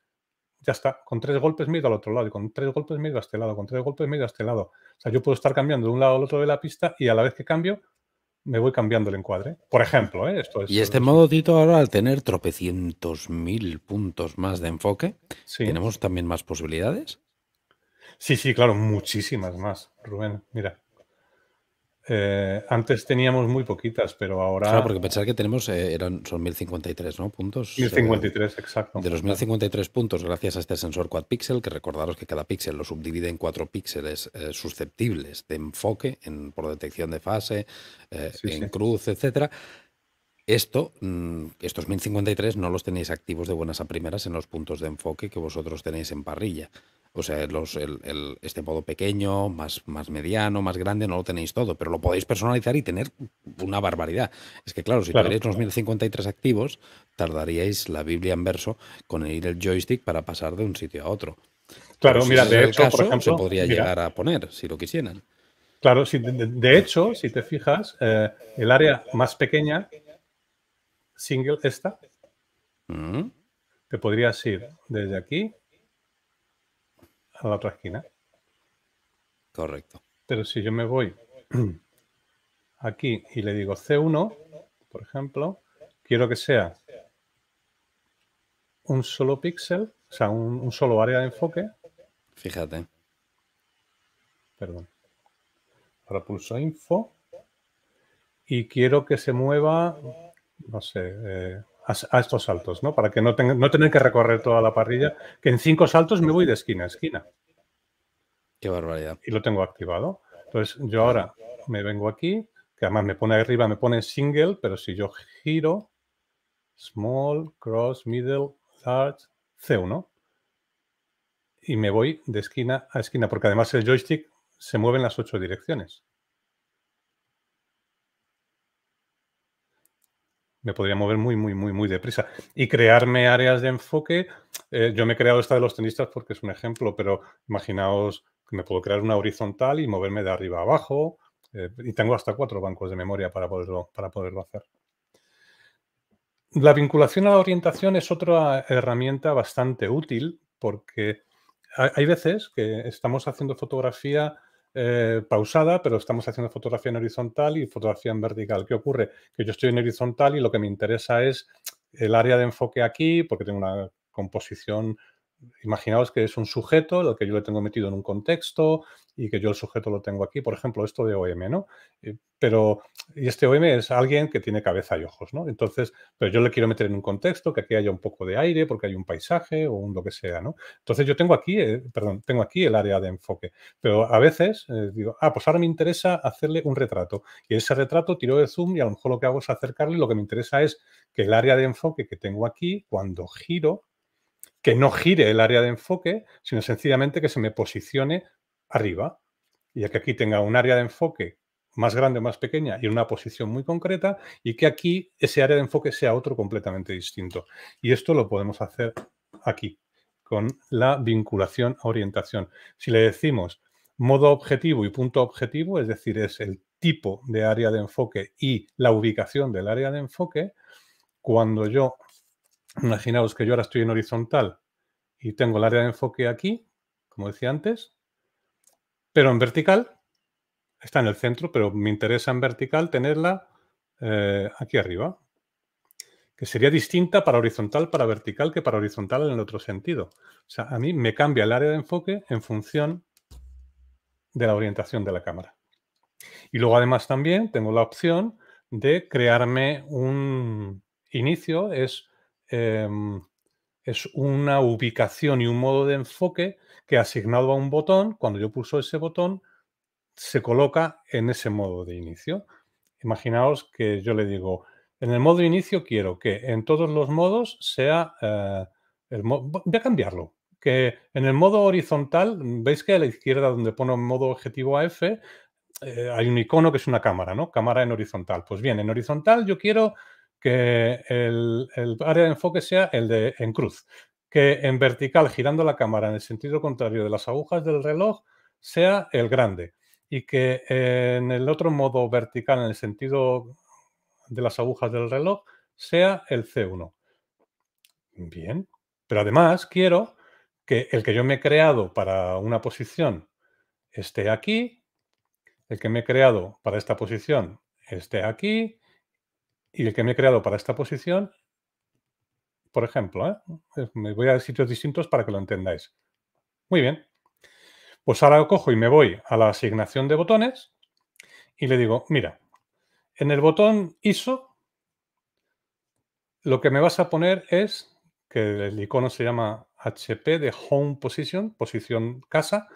ya está, con tres golpes me al otro lado, y con tres golpes me he ido a este lado, con tres golpes me a este lado. O sea, yo puedo estar cambiando de un lado al otro de la pista y a la vez que cambio, me voy cambiando el encuadre. Por ejemplo, ¿eh? esto es. Y este modo, Tito, ahora al tener tropecientos mil puntos más de enfoque, ¿tenemos también más posibilidades? Sí, sí, claro, muchísimas más, Rubén. Mira, eh, antes teníamos muy poquitas, pero ahora. Claro, porque pensar que tenemos eh, eran, son 1053, ¿no? Puntos. 1053, eh, exacto. De los 1053 puntos, gracias a este sensor quad pixel, que recordaros que cada píxel lo subdivide en cuatro píxeles susceptibles de enfoque en, por detección de fase, en cruz, etcétera. Esto, mm, estos 1053 no los tenéis activos de buenas a primeras en los puntos de enfoque que vosotros tenéis en parrilla. O sea, este modo pequeño, más, más mediano, más grande, no lo tenéis todo, pero lo podéis personalizar y tener una barbaridad. Es que claro, si tenéis 1053 activos, tardaríais la Biblia en verso con el ir el joystick para pasar de un sitio a otro. Claro, mira, de hecho, caso, por ejemplo, se podría llegar a poner si lo quisieran. Claro, si de, hecho, si te fijas, eh, el área más pequeña single esta, te mm. podrías ir desde aquí a la otra esquina. Correcto. Pero si yo me voy aquí y le digo C1, por ejemplo, quiero que sea un solo píxel, o sea, un, un, solo área de enfoque. Fíjate. Perdón. Ahora pulso info y quiero que se mueva no sé, eh, a, estos saltos, ¿no? Para que no, tenga, no tener que recorrer toda la parrilla, que en cinco saltos me voy de esquina a esquina. Qué barbaridad. Y lo tengo activado. Entonces, yo ahora me vengo aquí, que además me pone arriba, me pone single, pero si yo giro, small, cross, middle, large, C1. Y me voy de esquina a esquina, porque además el joystick se mueve en las ocho direcciones. me podría mover muy, muy, muy, muy deprisa. Y crearme áreas de enfoque. Eh, yo me he creado esta de los tenistas porque es un ejemplo, pero imaginaos que me puedo crear una horizontal y moverme de arriba a abajo. Eh, y tengo hasta cuatro bancos de memoria para para poderlo hacer. La vinculación a la orientación es otra herramienta bastante útil porque hay veces que estamos haciendo fotografía eh, pausada, pero estamos haciendo fotografía en horizontal y fotografía en vertical. ¿Qué ocurre? Que yo estoy en horizontal y lo que me interesa es el área de enfoque aquí, porque tengo una composición imaginaos que es un sujeto, lo que yo le tengo metido en un contexto y que yo el sujeto lo tengo aquí, por ejemplo, esto de OM, ¿no? Eh, pero, y este OM es alguien que tiene cabeza y ojos, ¿no? Entonces, pero yo le quiero meter en un contexto, que aquí haya un poco de aire, porque hay un paisaje o un lo que sea, ¿no? Entonces yo tengo aquí, eh, perdón, tengo aquí el área de enfoque, pero a veces eh, digo, ah, pues ahora me interesa hacerle un retrato, y ese retrato tiro de zoom y a lo mejor lo que hago es acercarle, y lo que me interesa es que el área de enfoque que tengo aquí, cuando giro, que no gire el área de enfoque, sino sencillamente que se me posicione arriba. Y que aquí tenga un área de enfoque más grande o más pequeña y una posición muy concreta y que aquí ese área de enfoque sea otro completamente distinto. Y esto lo podemos hacer aquí, con la vinculación a orientación. Si le decimos modo objetivo y punto objetivo, es decir, es el tipo de área de enfoque y la ubicación del área de enfoque, cuando yo Imaginaos que yo ahora estoy en horizontal y tengo el área de enfoque aquí, como decía antes, pero en vertical, está en el centro, pero me interesa en vertical tenerla eh, aquí arriba, que sería distinta para horizontal, para vertical, que para horizontal en el otro sentido. O sea, a mí me cambia el área de enfoque en función de la orientación de la cámara. Y luego además también tengo la opción de crearme un inicio, es Em, es una ubicación y un modo de enfoque que asignado a un botón, cuando yo pulso ese botón, se coloca en ese modo de inicio. Imaginaos que yo le digo, en el modo de inicio quiero que en todos los modos sea... Eh, el modo, voy a cambiarlo. Que en el modo horizontal, veis que a la izquierda donde pone modo objetivo AF, eh, hay un icono que es una cámara, ¿no? Cámara en horizontal. Pues bien, en horizontal yo quiero que el, área de enfoque sea el de en cruz, que en vertical, girando la cámara en el sentido contrario de las agujas del reloj, sea el grande y que en el otro modo vertical, en el sentido de las agujas del reloj, sea el C1. Bien, pero además quiero que el que yo me he creado para una posición esté aquí, el que me he creado para esta posición esté aquí, y el que me he creado para esta posición, por ejemplo, ¿eh? me voy a sitios distintos para que lo entendáis. Muy bien. Pues ahora cojo y me voy a la asignación de botones y le digo, mira, en el botón ISO lo que me vas a poner es que el icono se llama HP de Home Position, posición casa,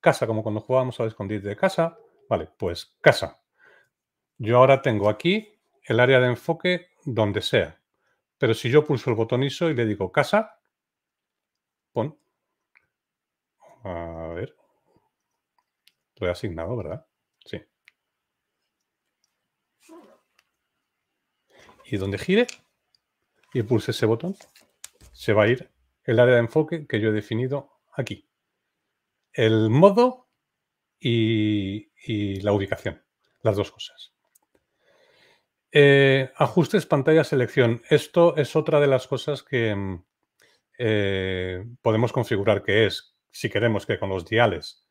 casa como cuando jugábamos al escondite de casa, vale, pues casa. Yo ahora tengo aquí el área de enfoque donde sea. Pero si yo pulso el botón ISO y le digo casa, pon. A ver. Lo he asignado, ¿verdad? Sí. Y donde gire y pulse ese botón, se va a ir el área de enfoque que yo he definido aquí. El modo y, y la ubicación. Las dos cosas. Eh, ajustes pantalla selección. Esto es otra de las cosas que mm, eh, podemos configurar, que es si queremos que con los diales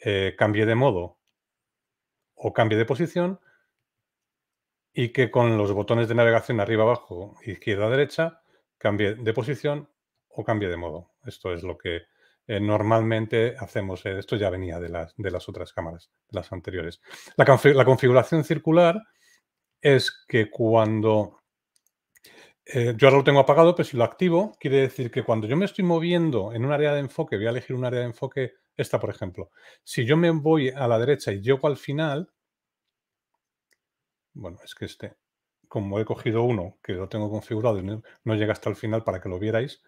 eh, cambie de modo o cambie de posición y que con los botones de navegación arriba, abajo, izquierda, derecha, cambie de posición o cambie de modo. Esto es lo que normalmente hacemos. esto ya venía de las, de las otras cámaras, de las anteriores. la configuración circular es que cuando eh, yo ahora lo tengo apagado, pero si lo activo, quiere decir que cuando yo me estoy moviendo en un área de enfoque, voy a elegir un área de enfoque, esta por ejemplo, si yo me voy a la derecha y llego al final, bueno, es que este, como he cogido uno que lo tengo configurado y no, llega hasta el final para que lo vierais,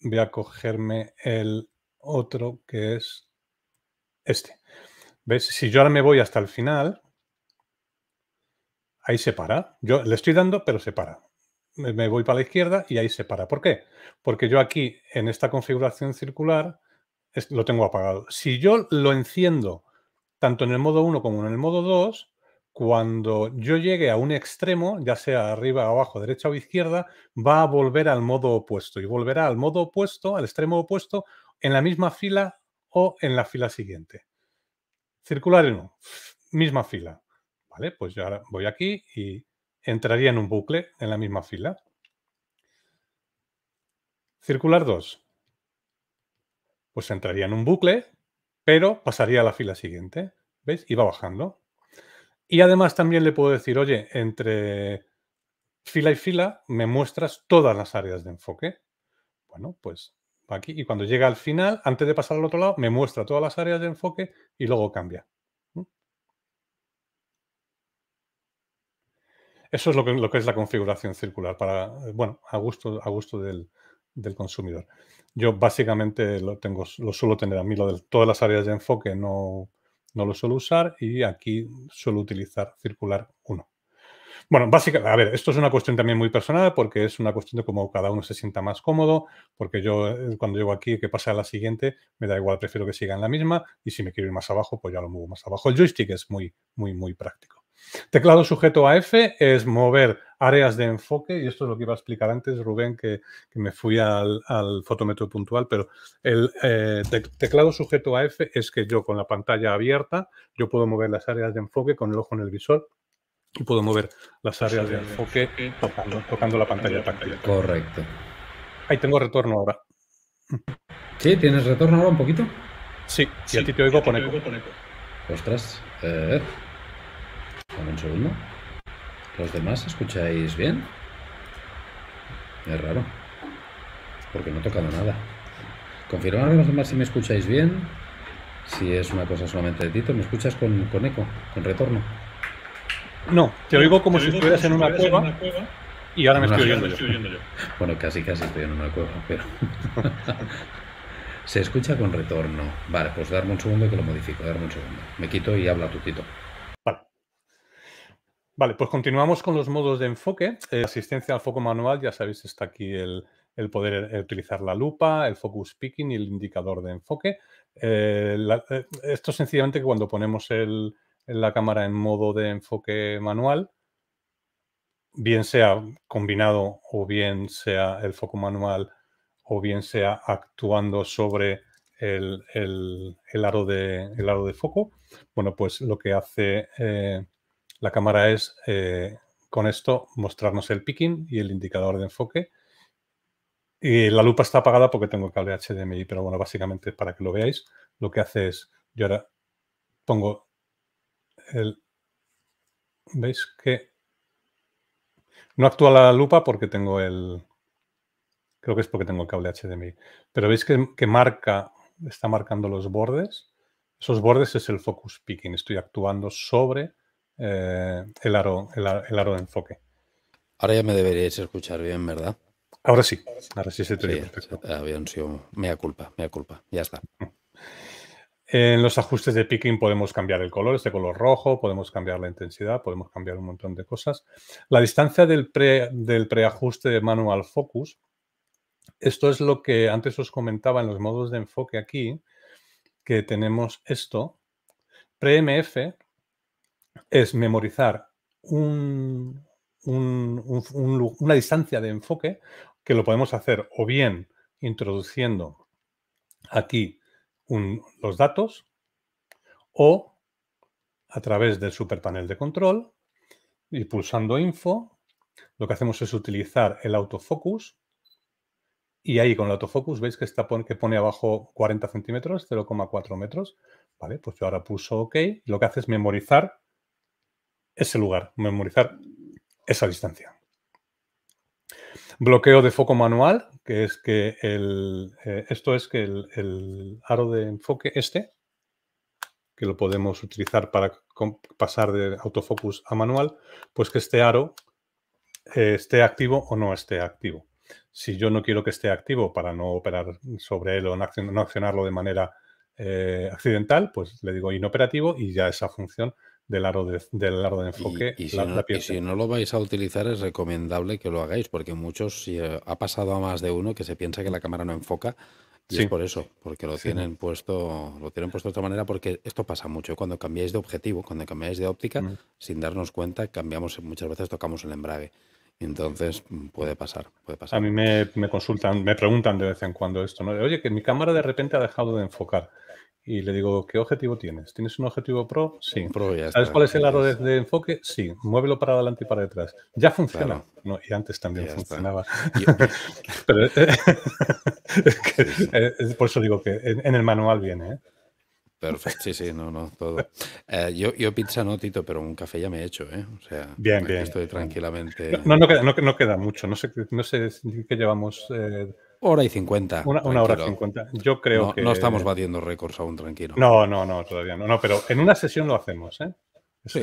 voy a cogerme el otro que es este. ¿Ves? Si yo ahora me voy hasta el final, ahí se para. Yo le estoy dando, pero se para. Me voy para la izquierda y ahí se para. ¿Por qué? Porque yo aquí, en esta configuración circular, lo tengo apagado. Si yo lo enciendo tanto en el modo 1 como en el modo 2, cuando yo llegue a un extremo, ya sea arriba, abajo, derecha o izquierda, va a volver al modo opuesto y volverá al modo opuesto, al extremo opuesto, en la misma fila o en la fila siguiente. Circular no. misma fila. Pues yo ahora voy aquí y entraría en un bucle en la misma fila. Circular 2. Pues entraría en un bucle, pero pasaría a la fila siguiente. ¿Veis? Y va bajando. Y además también le puedo decir, oye, entre fila y fila me muestras todas las áreas de enfoque. Bueno, pues va aquí y cuando llega al final, antes de pasar al otro lado, me muestra todas las áreas de enfoque y luego cambia. Eso es lo que, lo que, es la configuración circular, para, eh, bueno, a gusto, a gusto del, consumidor. Yo básicamente lo, tengo, lo suelo tener a mí, lo de todas las áreas de enfoque no, lo suelo usar y aquí suelo utilizar circular 1. Bueno, básicamente, a ver, esto es una cuestión también muy personal porque es una cuestión de cómo cada uno se sienta más cómodo, porque yo eh, cuando llego aquí, que pasa a la siguiente, me da igual, prefiero que siga en la misma y si me quiero ir más abajo, pues ya lo muevo más abajo. El joystick es muy, muy, muy práctico. Teclado sujeto a F es mover áreas de enfoque, y esto es lo que iba a explicar antes, Rubén, que, me fui al, fotómetro puntual, pero el eh, teclado sujeto a F es que yo con la pantalla abierta, yo puedo mover las áreas de enfoque con el ojo en el visor y puedo mover las pues áreas de enfoque tocando, tocando la pantalla táctil. Correcto. Ahí tengo retorno ahora. Sí, ¿tienes retorno ahora un poquito? Sí, y a ti te oigo con eco. Ostras. Eh... Dame un segundo. ¿Los demás escucháis bien? Es raro. Porque no he tocado nada. Confirmadme los demás si me escucháis bien. Si es una cosa solamente de Tito, ¿me escuchas con, eco, con retorno? No, te oigo como si estuvieras en, una cueva, y ahora me estoy oyendo, yo. Bueno, casi casi estoy en una cueva, pero... Se escucha con retorno. Vale, pues darme un segundo que lo modifico, darme un segundo. Me quito y habla tu Tito. Vale, pues continuamos con los modos de enfoque. Eh, asistencia al foco manual, ya sabéis, está aquí el, poder eh, utilizar la lupa, el focus picking y el indicador de enfoque. Eh, esto sencillamente que cuando ponemos la cámara en modo de enfoque manual, bien sea combinado o bien sea el foco manual o bien sea actuando sobre el, aro, de, aro de foco, bueno, pues lo que hace la cámara es, eh, con esto, mostrarnos el picking y el indicador de enfoque. Y la lupa está apagada porque tengo el cable HDMI, pero bueno, básicamente para que lo veáis, lo que hace es, yo ahora pongo el... ¿Veis que no actúa la lupa porque tengo el... Creo que es porque tengo el cable HDMI. Pero veis que, que, marca, está marcando los bordes. Esos bordes es el focus picking. Estoy actuando sobre eh, el, aro, el, de enfoque. Ahora ya me deberíais escuchar bien, ¿verdad? Ahora sí, ahora sí se te oye ah, mea culpa, mea culpa, ya está. En los ajustes de picking podemos cambiar el color, este color rojo, podemos cambiar la intensidad, podemos cambiar un montón de cosas. La distancia del, del preajuste de manual focus, esto es lo que antes os comentaba en los modos de enfoque aquí, que tenemos esto. PreMF es memorizar una distancia de enfoque que lo podemos hacer o bien introduciendo aquí los datos o a través del superpanel de control y pulsando info, lo que hacemos es utilizar el autofocus y ahí con el autofocus veis que, está, que pone abajo 40 centímetros, 0,4 metros. Vale, pues yo ahora pulso OK. Lo que hace es memorizar ese lugar, memorizar esa distancia. Bloqueo de foco manual, que es que el, eh, esto es que el, aro de enfoque este, que lo podemos utilizar para pasar de autofocus a manual, pues que este aro eh, esté activo o no esté activo. Si yo no quiero que esté activo para no operar sobre él o no, accionarlo de manera eh, accidental, pues le digo inoperativo y ya esa función del aro de, del de enfoque. Y, si no, lo vais a utilizar, es recomendable que lo hagáis, porque muchos, si eh, ha pasado a más de uno, que se piensa que la cámara no enfoca. Y es por eso, porque lo tienen puesto, lo tienen puesto de otra manera, porque esto pasa mucho. Cuando cambiáis de objetivo, cuando cambiáis de óptica, mm. sin darnos cuenta, cambiamos, muchas veces tocamos el embrague. Entonces mm, puede pasar, puede pasar. A mí me, me, consultan, me preguntan de vez en cuando esto, ¿no? oye, que mi cámara de repente ha dejado de enfocar y le digo, ¿qué objetivo tienes? ¿Tienes un objetivo pro? Sí. ¿Sabes cuál es el aro de, enfoque? Sí. Muévelo para adelante y para detrás. Ya funciona. No, y antes también funcionaba. por eso digo que en, el manual viene. ¿eh? Perfecto, sí, sí, no, no, todo. Eh, yo, yo, pizza no, Tito, pero un café ya me he hecho, ¿eh? O sea, bien, bien. estoy tranquilamente. No, no, queda, mucho, no sé, no sé qué llevamos. Eh, Hora y cincuenta. Una, hora hora cincuenta. Yo creo que. No estamos batiendo récords aún, tranquilo. No, no, no, todavía no. no pero en una sesión lo hacemos, ¿eh?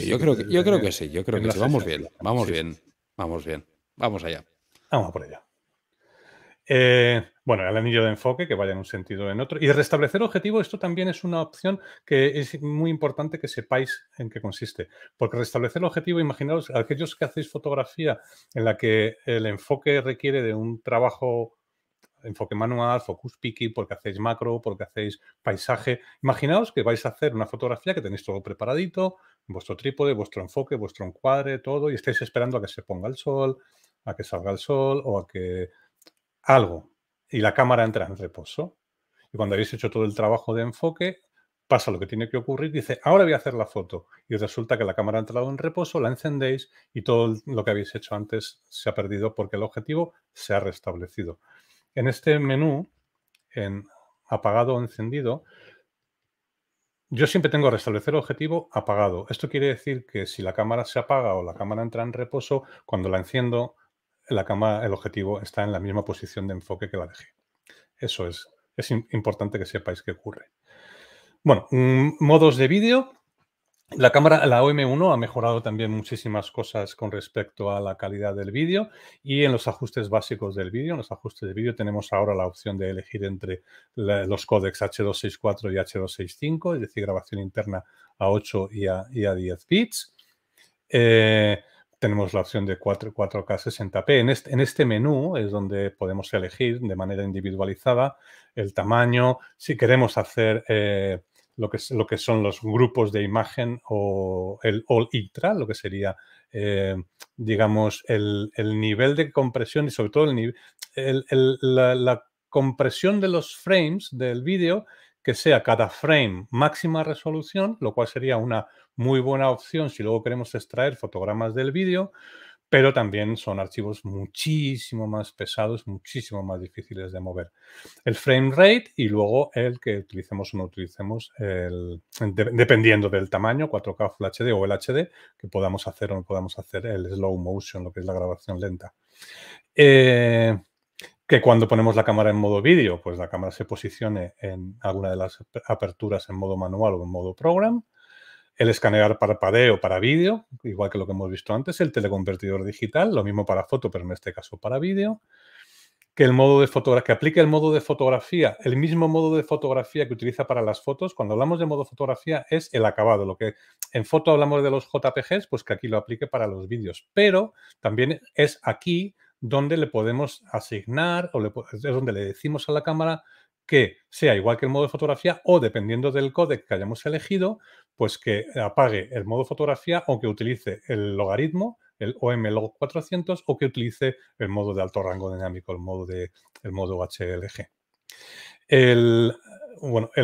yo, creo que, yo creo que sí, yo creo que sí. Vamos bien, vamos bien, vamos bien. Vamos allá. Vamos por allá. Eh, bueno, el anillo de enfoque, que vaya en un sentido o en otro. Y restablecer objetivo, esto también es una opción que es muy importante que sepáis en qué consiste. Porque restablecer objetivo, imaginaos, aquellos que hacéis fotografía en la que el enfoque requiere de un trabajo enfoque manual, focus picking, porque hacéis macro, porque hacéis paisaje. Imaginaos que vais a hacer una fotografía que tenéis todo preparadito, vuestro trípode, vuestro enfoque, vuestro encuadre, todo, y estáis esperando a que se ponga el sol, a que salga el sol o a que algo. Y la cámara entra en reposo. Y cuando habéis hecho todo el trabajo de enfoque, pasa lo que tiene que ocurrir, dice, ahora voy a hacer la foto. Y resulta que la cámara ha entrado en reposo, la encendéis y todo lo que habéis hecho antes se ha perdido porque el objetivo se ha restablecido. En este menú, en apagado o encendido, yo siempre tengo restablecer objetivo apagado. Esto quiere decir que si la cámara se apaga o la cámara entra en reposo, cuando la enciendo, la cámara, el objetivo está en la misma posición de enfoque que la dejé. Eso es, es importante que sepáis qué ocurre. Bueno, mm, modos de vídeo. La cámara, la OM1 ha mejorado también muchísimas cosas con respecto a la calidad del vídeo y en los ajustes básicos del vídeo, en los ajustes de vídeo tenemos ahora la opción de elegir entre los códecs H264 y H265, es decir, grabación interna a 8 y a, 10 bits. Eh, tenemos la opción de 4, k 60 p En este, en este menú es donde podemos elegir de manera individualizada el tamaño, si queremos hacer... Eh, lo que, lo que son los grupos de imagen o el all intra, lo que sería, eh, digamos, el, nivel de compresión y sobre todo el, nivel, la, la, compresión de los frames del vídeo que sea cada frame máxima resolución, lo cual sería una muy buena opción si luego queremos extraer fotogramas del vídeo pero también son archivos muchísimo más pesados, muchísimo más difíciles de mover. El frame rate y luego el que utilicemos o no utilicemos, el, dependiendo del tamaño, 4K Full HD o el HD, que podamos hacer o no podamos hacer el slow motion, lo que es la grabación lenta. Eh, que cuando ponemos la cámara en modo vídeo, pues la cámara se posicione en alguna de las aperturas en modo manual o en modo program el escanear parpadeo para vídeo, igual que lo que hemos visto antes, el teleconvertidor digital, lo mismo para foto, pero en este caso para vídeo, que el modo de fotografía, que aplique el modo de fotografía, el mismo modo de fotografía que utiliza para las fotos. Cuando hablamos de modo fotografía es el acabado, lo que en foto hablamos de los JPGs, pues que aquí lo aplique para los vídeos, pero también es aquí donde le podemos asignar o es donde le decimos a la cámara que sea igual que el modo de fotografía o dependiendo del códec que hayamos elegido, pues que apague el modo fotografía o que utilice el logaritmo, el OMLOG 400, o que utilice el modo de alto rango dinámico, el modo, de, el modo HLG. El,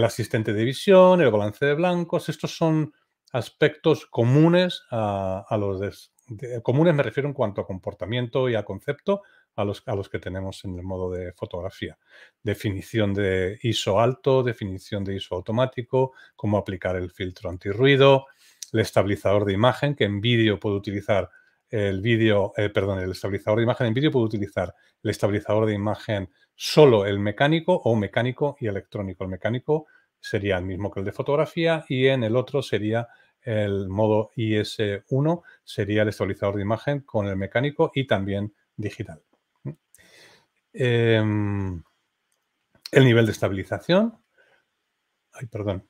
asistente de visión, el balance de blancos, estos son aspectos comunes a, los comunes me refiero en cuanto a comportamiento y a concepto a los, que tenemos en el modo de fotografía. Definición de ISO alto, definición de ISO automático, cómo aplicar el filtro antirruido, el estabilizador de imagen, que en vídeo puedo utilizar el vídeo, eh, perdón, el estabilizador de imagen en vídeo puedo utilizar el estabilizador de imagen solo el mecánico o mecánico y electrónico. El mecánico sería el mismo que el de fotografía y en el otro sería el modo IS1, sería el estabilizador de imagen con el mecánico y también digital. Em, el nivel de estabilización, perdón,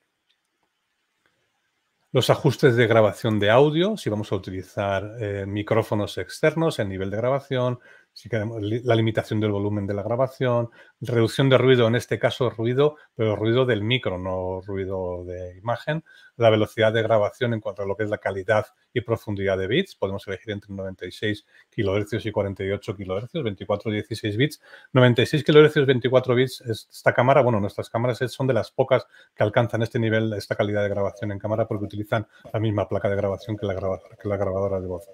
los ajustes de grabación de audio, si vamos a utilizar eh, micrófonos externos, el nivel de grabación, si queremos, la limitación del volumen de la grabación, reducción de ruido, en este caso ruido, pero ruido del micro, no ruido de imagen, la velocidad de grabación en cuanto a lo que es la calidad y profundidad de bits, podemos elegir entre 96 kHz y 48 kHz, 24 16 bits, 96 kHz, 24 bits, esta cámara, bueno, nuestras cámaras son de las pocas que alcanzan este nivel, esta calidad de grabación en cámara porque utilizan la misma placa de grabación que la grabadora de voz.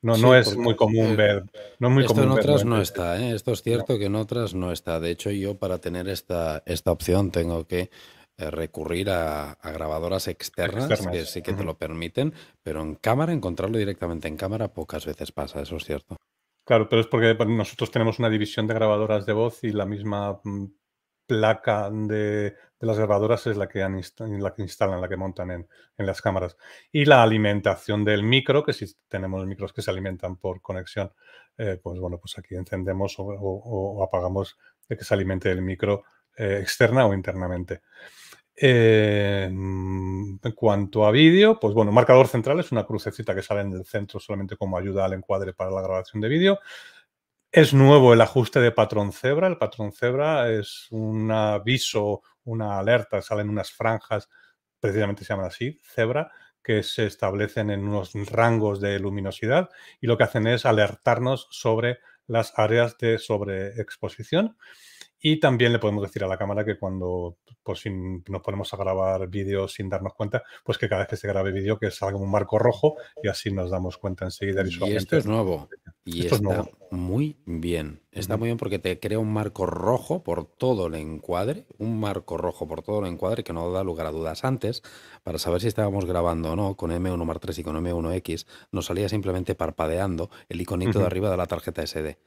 Eh, no, es muy común ver. No esto en otras no está, ¿eh? esto es cierto que en otras no está. De hecho, yo para tener esta, esta opción tengo que eh, recurrir a, grabadoras externas, que sí que te lo permiten, pero en cámara, encontrarlo directamente en cámara pocas veces pasa, eso es cierto. Claro, pero es porque nosotros tenemos una división de grabadoras de voz y la misma mm, placa de, las grabadoras es la que, la que instalan, la que montan en, las cámaras. Y la alimentación del micro, que si tenemos micros que se alimentan por conexión, eh, pues bueno, pues aquí encendemos o, apagamos de que se alimente el micro eh, externa o internamente. Em, en cuanto a vídeo, pues bueno, marcador central es una crucecita que sale en el centro solamente como ayuda al encuadre para la grabación de vídeo. Es nuevo el ajuste de patrón cebra. El patrón cebra es un aviso, una alerta, salen unas franjas, precisamente se llaman así, cebra, que se establecen en unos rangos de luminosidad y lo que hacen es alertarnos sobre las áreas de sobreexposición. Y también le podemos decir a la cámara que cuando si nos ponemos a grabar vídeos sin darnos cuenta, pues que cada vez que se grabe vídeo que salga un marco rojo y así nos damos cuenta enseguida Y esto es nuevo. Y esto está es muy bien. Está muy bien porque te crea un marco rojo por todo el encuadre, un marco rojo por todo el encuadre que no da lugar a dudas antes, para saber si estábamos grabando o no con M1 Mark 3 y con M1X, nos salía simplemente parpadeando el iconito de arriba de la tarjeta SD.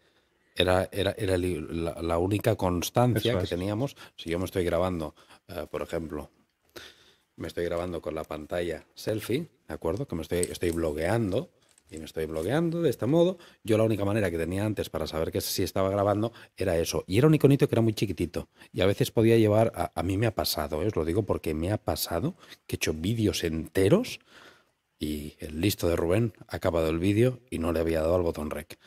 Era, era, era la, única constancia que teníamos. Si yo me estoy grabando, eh, por ejemplo, me estoy grabando con la pantalla selfie, ¿de acuerdo? Que me estoy, estoy blogueando y me estoy blogueando de este modo. Yo la única manera que tenía antes para saber que si estaba grabando era eso. Y era un iconito que era muy chiquitito. Y a veces podía llevar, a, a mí me ha pasado, eh, os lo digo porque me ha pasado, que he hecho vídeos enteros y el listo de Rubén ha acabado el vídeo y no le había dado al botón rec.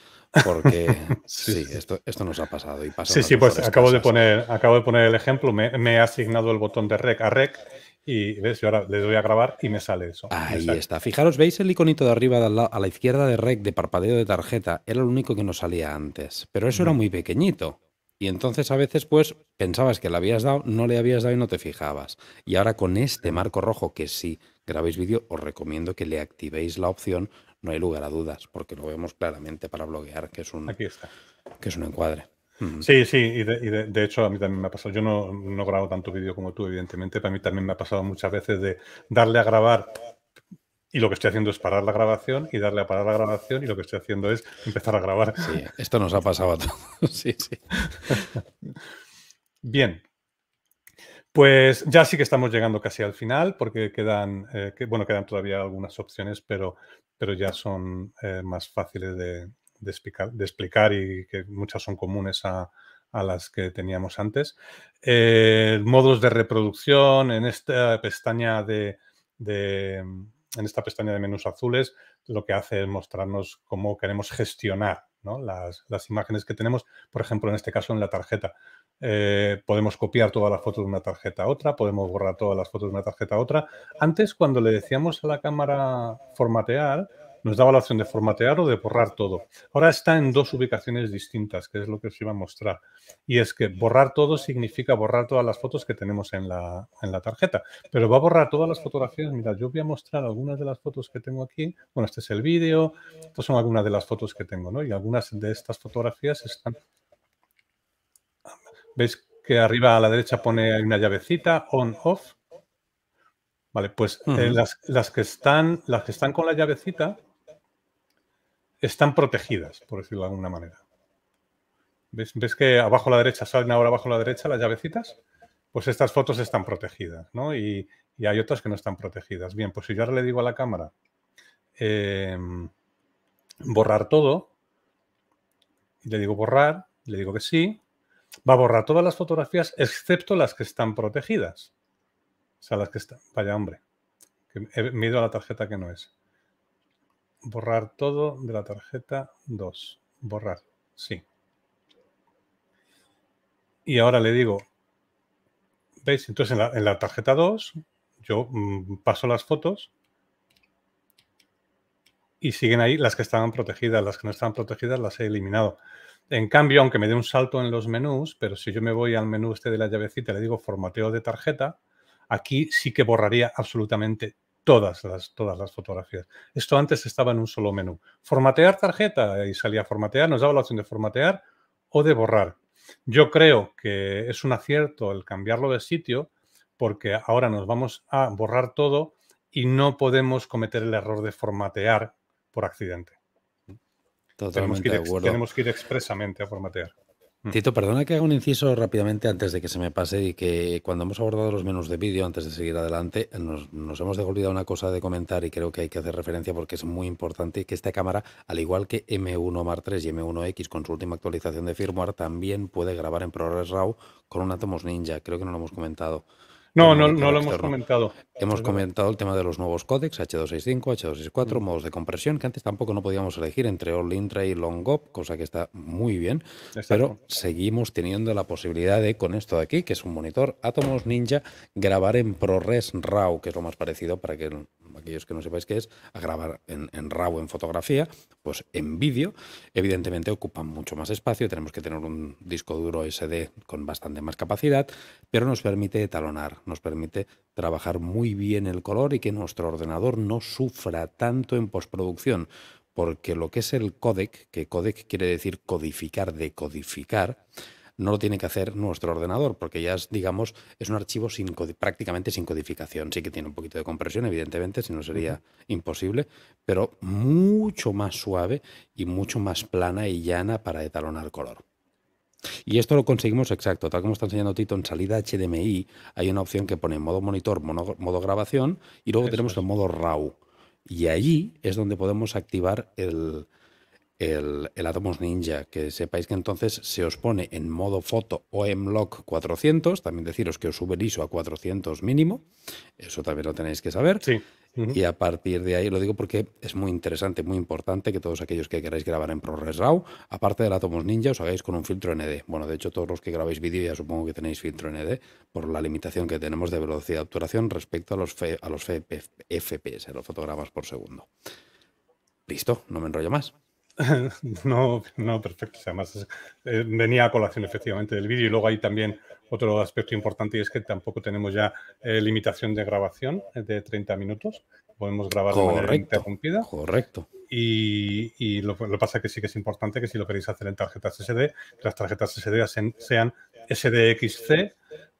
Porque sí, Esto, esto nos ha pasado y pasa. Sí, sí, pues acabo de, poner, acabo de poner el ejemplo. Me, me, he asignado el botón de rec a rec y ves, yo ahora le voy a grabar y me sale eso. Ahí está. Fijaros, ¿veis el iconito de arriba a la izquierda de rec de parpadeo de tarjeta? Era lo único que no salía antes, pero eso era muy pequeñito. Y entonces a veces pues pensabas que le habías dado, no le habías dado y no te fijabas. Y ahora con este marco rojo que si grabéis vídeo, os recomiendo que le activéis la opción no hay lugar a dudas, porque lo vemos claramente para bloguear, que es un, Que es un encuadre. Mm. Sí, sí, y, de, hecho a mí también me ha pasado, yo no, grabo tanto vídeo como tú, evidentemente, pero a mí también me ha pasado muchas veces de darle a grabar y lo que estoy haciendo es parar la grabación y darle a parar la grabación y lo que estoy haciendo es empezar a grabar. Sí, esto nos ha pasado a todos. Sí, sí. Bien, pues ya sí que estamos llegando casi al final, porque quedan, eh, bueno, quedan todavía algunas opciones, pero, pero ya son eh, más fáciles de, explicar, y que muchas son comunes a, las que teníamos antes. Eh, modos de reproducción en esta pestaña de, en esta pestaña de menús azules, lo que hace es mostrarnos cómo queremos gestionar las, imágenes que tenemos, por ejemplo, en este caso en la tarjeta. Eh, podemos copiar todas las fotos de una tarjeta a otra, podemos borrar todas las fotos de una tarjeta a otra. Antes, cuando le decíamos a la cámara formatear, nos daba la opción de formatear o de borrar todo. Ahora está en dos ubicaciones distintas, que es lo que os iba a mostrar. Y es que borrar todo significa borrar todas las fotos que tenemos en la, tarjeta. Pero va a borrar todas las fotografías. Mira, yo voy a mostrar algunas de las fotos que tengo aquí. Bueno, este es el vídeo. Estas son algunas de las fotos que tengo, ¿no? Y algunas de estas fotografías están... ¿Veis que arriba a la derecha pone una llavecita, on, off? Vale, pues eh, las, que están, las que están con la llavecita están protegidas, por decirlo de alguna manera. ¿Ves, que abajo a la derecha salen ahora abajo a la derecha las llavecitas? Pues estas fotos están protegidas, ¿no? Y, hay otras que no están protegidas. Bien, pues si yo ahora le digo a la cámara em, borrar todo, y le digo borrar, le digo que sí, va a borrar todas las fotografías excepto las que están protegidas. O sea, las que están. Vaya, hombre. Que he, me a la tarjeta que no es. Borrar todo de la tarjeta 2. Borrar, sí. Y ahora le digo, ¿veis? Entonces en la, tarjeta 2 yo mm, paso las fotos y siguen ahí las que estaban protegidas. Las que no estaban protegidas las he eliminado. En cambio, aunque me dé un salto en los menús, pero si yo me voy al menú este de la llavecita y le digo formateo de tarjeta, aquí sí que borraría absolutamente todas las, todas las fotografías. Esto antes estaba en un solo menú. Formatear tarjeta y salía formatear, nos daba la opción de formatear o de borrar. Yo creo que es un acierto el cambiarlo de sitio porque ahora nos vamos a borrar todo y no podemos cometer el error de formatear por accidente. Tenemos que ir expresamente a formatear. Mm. Tito, perdona que haga un inciso rápidamente antes de que se me pase y que cuando hemos abordado los menús de vídeo, antes de seguir adelante, nos, nos hemos olvidado una cosa de comentar y creo que hay que hacer referencia porque es muy importante que esta cámara, al igual que M1 Mark III y M1X con su última actualización de firmware, también puede grabar en ProRes RAW con un Atomos Ninja. Creo que no lo hemos comentado. No, no, no lo hemos comentado. Hemos comentado el tema de los nuevos códecs, H265, H264, modos de compresión, que antes tampoco no podíamos elegir entre All Intra y long GOP, cosa que está muy bien, pero seguimos teniendo la posibilidad de, con esto de aquí, que es un monitor Atomos Ninja, grabar en ProRes RAW, que es lo más parecido para que aquellos que no sepáis qué es, a grabar en, RAW en fotografía, pues en vídeo. Evidentemente ocupa mucho más espacio, tenemos que tener un disco duro SD con bastante más capacidad, pero nos permite talonar nos permite trabajar muy bien el color y que nuestro ordenador no sufra tanto en postproducción, porque lo que es el codec, que codec quiere decir codificar, decodificar, no lo tiene que hacer nuestro ordenador, porque ya es, digamos, es un archivo sin prácticamente sin codificación. Sí que tiene un poquito de compresión, evidentemente, si no sería imposible, pero mucho más suave y mucho más plana y llana para etalonar color. Y esto lo conseguimos exacto, tal como está enseñando Tito, en salida HDMI hay una opción que pone modo monitor, modo grabación y luego tenemos el modo RAW. Y allí es donde podemos activar el, el, Atomos Ninja, que sepáis que entonces se os pone en modo foto o lock 400, también deciros que os sube el ISO a 400 mínimo, eso también lo tenéis que saber. Sí. Y a partir de ahí, lo digo porque es muy interesante, muy importante que todos aquellos que queráis grabar en ProRes RAW, aparte la Tomos Ninja, os hagáis con un filtro ND. Bueno, de hecho, todos los que grabáis vídeo ya supongo que tenéis filtro ND por la limitación que tenemos de velocidad de obturación respecto a los, a los FPS, los fotogramas por segundo. Listo, no me enrollo más. no, no, perfecto. Además, eh, venía a colación efectivamente del vídeo y luego ahí también otro aspecto importante es que tampoco tenemos ya eh, limitación de grabación eh, de 30 minutos. Podemos grabar de manera interrumpida. Correcto. Y, lo que pasa que sí que es importante que si lo queréis hacer en tarjetas SD, las tarjetas SD sean, SDXC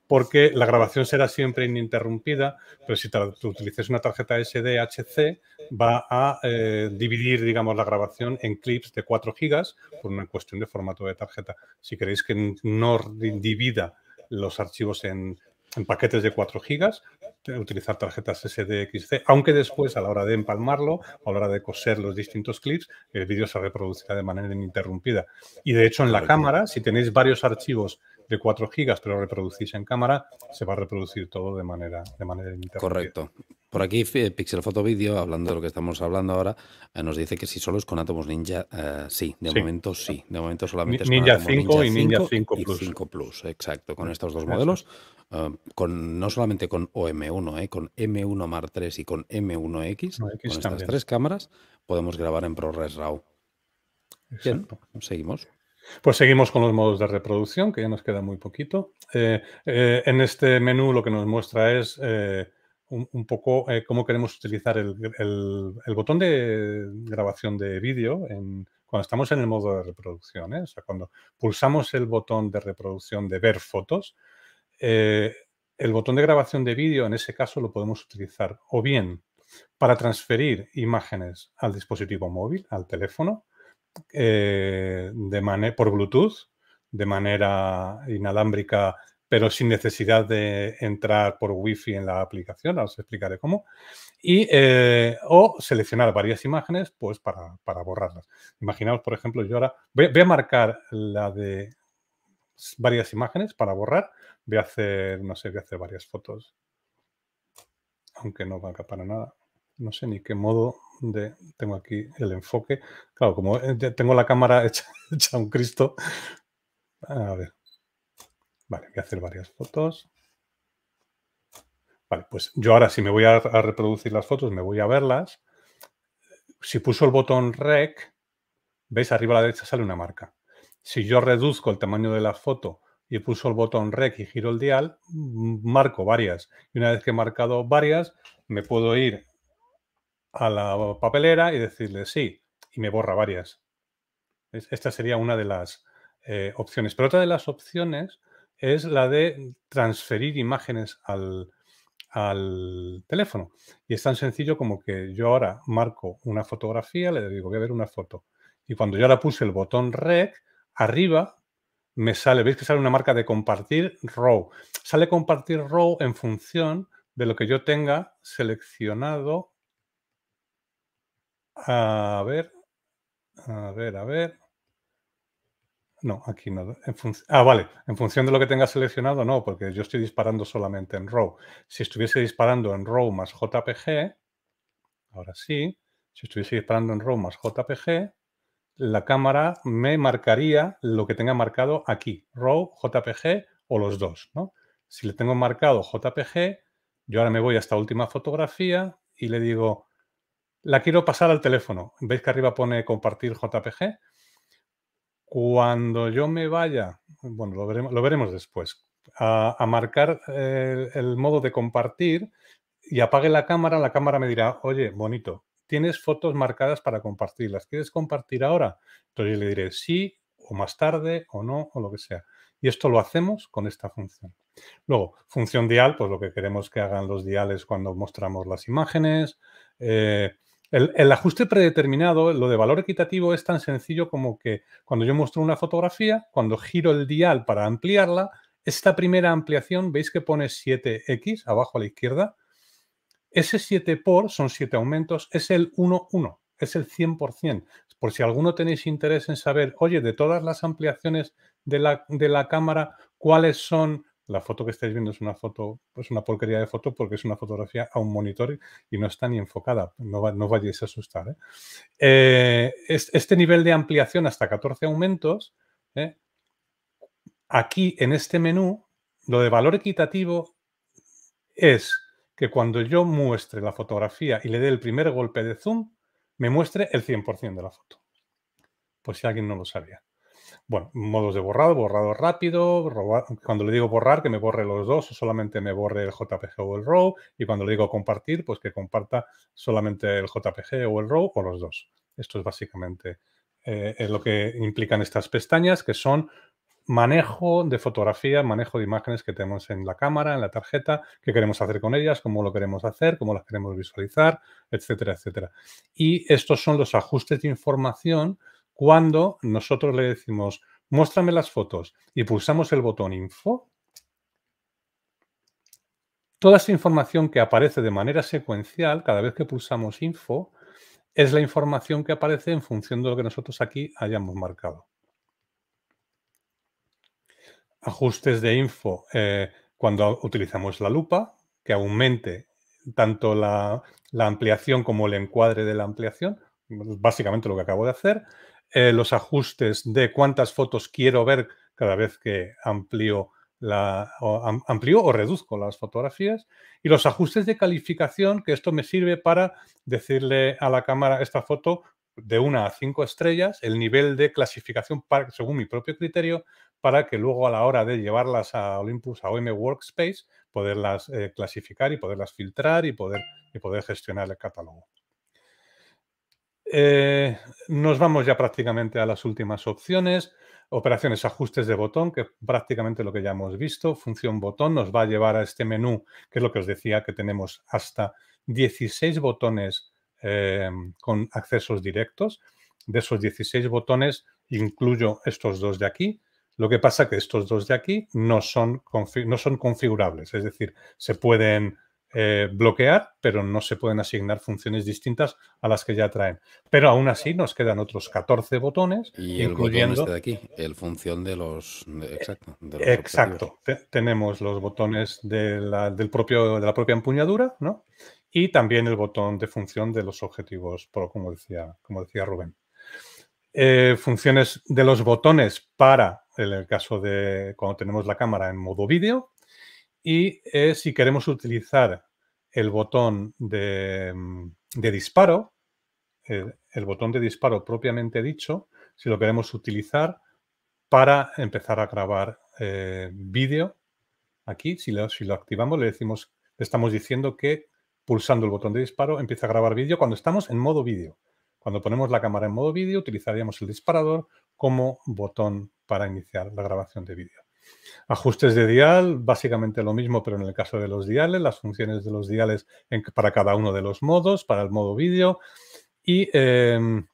porque la grabación será siempre ininterrumpida, pero si utilices una tarjeta SDHC va a eh, dividir, digamos, la grabación en clips de 4 GB, por una cuestión de formato de tarjeta. Si queréis que no divida los archivos en, paquetes de 4 gigas, utilizar tarjetas SDXC, aunque después a la hora de empalmarlo, a la hora de coser los distintos clips, el vídeo se reproducirá de manera ininterrumpida. Y de hecho en la cámara, si tenéis varios archivos de 4 gigas, pero reproducís en cámara, se va a reproducir todo de manera, de manera Correcto. Por aquí, eh, Pixel foto Video, hablando de lo que estamos hablando ahora, eh, nos dice que si solo es con Atomos Ninja, eh, sí, de momento sí. De momento solamente es Ninja 5 y Ninja 5 Plus. exacto, con estos dos modelos. con, no solamente con OM1, con M1 mar 3 y con M1X, con estas tres cámaras, podemos grabar en ProRes RAW. Bien, seguimos. Pues seguimos con los modos de reproducción, que ya nos queda muy poquito. Eh, eh, en este menú lo que nos muestra es eh, un, poco cómo queremos utilizar el, botón de grabación de vídeo cuando estamos en el modo de reproducción. O sea, cuando pulsamos el botón de reproducción de ver fotos, el botón de grabación de vídeo en ese caso lo podemos utilizar o bien para transferir imágenes al dispositivo móvil, al teléfono, eh, de por Bluetooth, de manera inalámbrica, pero sin necesidad de entrar por Wi-Fi en la aplicación, os explicaré cómo, y, eh, o seleccionar varias imágenes pues, para, borrarlas. Imaginaos, por ejemplo, yo ahora voy, a marcar la de varias imágenes para borrar, voy a hacer, no sé, voy a hacer varias fotos, aunque no valga para nada no sé ni qué modo de... Tengo aquí el enfoque. Claro, como eh, tengo la cámara hecha, un Cristo. A ver. Vale, voy a hacer varias fotos. Vale, pues yo ahora si me voy a, reproducir las fotos, me voy a verlas. Si puso el botón REC, veis arriba a la derecha sale una marca. Si yo reduzco el tamaño de la foto y puso el botón REC y giro el dial, marco varias. Y una vez que he marcado varias, me puedo ir a la papelera y decirle sí, y me borra varias. Esta sería una de las eh, opciones. Pero otra de las opciones es la de transferir imágenes al, al teléfono. Y es tan sencillo como que yo ahora marco una fotografía, le digo, voy a ver una foto. Y cuando yo ahora puse el botón rec, arriba me sale, veis que sale una marca de compartir row. Sale compartir row en función de lo que yo tenga seleccionado a ver, a ver, a ver. No, aquí no. ah, vale. En función de lo que tenga seleccionado, no, porque yo estoy disparando solamente en RAW. Si estuviese disparando en RAW más JPG, ahora sí, si estuviese disparando en RAW más JPG, la cámara me marcaría lo que tenga marcado aquí, RAW, JPG o los dos, ¿no? Si le tengo marcado JPG, yo ahora me voy a esta última fotografía y le digo la quiero pasar al teléfono. Veis que arriba pone compartir JPG. Cuando yo me vaya, bueno, lo veremos, lo veremos después, a, marcar eh, el, modo de compartir y apague la cámara, la cámara me dirá, oye, bonito, tienes fotos marcadas para compartirlas. quieres compartir ahora? Entonces yo le diré sí, o más tarde, o no, o lo que sea. Y esto lo hacemos con esta función. Luego, función dial, pues lo que queremos que hagan los diales cuando mostramos las imágenes. Eh, el, ajuste predeterminado, lo de valor equitativo, es tan sencillo como que cuando yo muestro una fotografía, cuando giro el dial para ampliarla, esta primera ampliación, veis que pone 7x abajo a la izquierda. Ese 7 por, son 7 aumentos, es el 1, 1, es el 100%. Por si alguno tenéis interés en saber, oye, de todas las ampliaciones de la, de la cámara, cuáles son la foto que estáis viendo es una foto, pues una porquería de foto porque es una fotografía a un monitor y no está ni enfocada. No, va, vayáis a asustar. ¿eh? Eh, este nivel de ampliación hasta 14 aumentos, ¿eh? aquí en este menú, lo de valor equitativo es que cuando yo muestre la fotografía y le dé el primer golpe de zoom, me muestre el 100% de la foto. por pues si alguien no lo sabía. Bueno, modos de borrado, borrado rápido, cuando le digo borrar, que me borre los dos o solamente me borre el JPG o el RAW, y cuando le digo compartir, pues que comparta solamente el JPG o el RAW o los dos. Esto es básicamente eh, lo que implican estas pestañas, que son manejo de fotografía, manejo de imágenes que tenemos en la cámara, en la tarjeta, qué queremos hacer con ellas, cómo lo queremos hacer, cómo las queremos visualizar, etcétera, etcétera. Y estos son los ajustes de información cuando nosotros le decimos, muéstrame las fotos y pulsamos el botón info, toda esa información que aparece de manera secuencial cada vez que pulsamos info es la información que aparece en función de lo que nosotros aquí hayamos marcado. Ajustes de info eh, cuando utilizamos la lupa, que aumente tanto la ampliación como el encuadre de la ampliación, básicamente lo que acabo de hacer. Eh, los ajustes de cuántas fotos quiero ver cada vez que amplío, la, o, o reduzco las fotografías y los ajustes de calificación, que esto me sirve para decirle a la cámara esta foto de una a cinco estrellas, el nivel de clasificación según mi propio criterio, para que luego a la hora de llevarlas a Olympus, a OM Workspace, poderlas eh, clasificar y poderlas filtrar y poder, y poder gestionar el catálogo. Eh, nos vamos ya prácticamente a las últimas opciones. Operaciones ajustes de botón, que prácticamente lo que ya hemos visto. Función botón nos va a llevar a este menú, que es lo que os decía, que tenemos hasta 16 botones eh, con accesos directos. De esos 16 botones incluyo estos dos de aquí. Lo que pasa que estos dos de aquí no son, no son configurables, es decir, se pueden eh, bloquear, pero no se pueden asignar funciones distintas a las que ya traen. Pero aún así nos quedan otros 14 botones. Y incluyendo... el este de aquí, el función de los... exacto. Tenemos los botones de la, del propio, de la propia empuñadura, ¿no? Y también el botón de función de los objetivos como decía, como decía Rubén. Eh, funciones de los botones para, en el caso de cuando tenemos la cámara en modo vídeo, y eh, si queremos utilizar el botón de, mm, disparo, eh, el, botón de disparo propiamente dicho, si lo queremos utilizar para empezar a grabar eh, vídeo. Aquí, si lo, si lo activamos, le decimos, le estamos diciendo que pulsando el botón de disparo empieza a grabar vídeo cuando estamos en modo vídeo. Cuando ponemos la cámara en modo vídeo, utilizaríamos el disparador como botón para iniciar la grabación de vídeo. Ajustes de dial, básicamente lo mismo, pero en el caso de los diales, las funciones de los diales para cada uno de los modos, para el modo vídeo. Y em,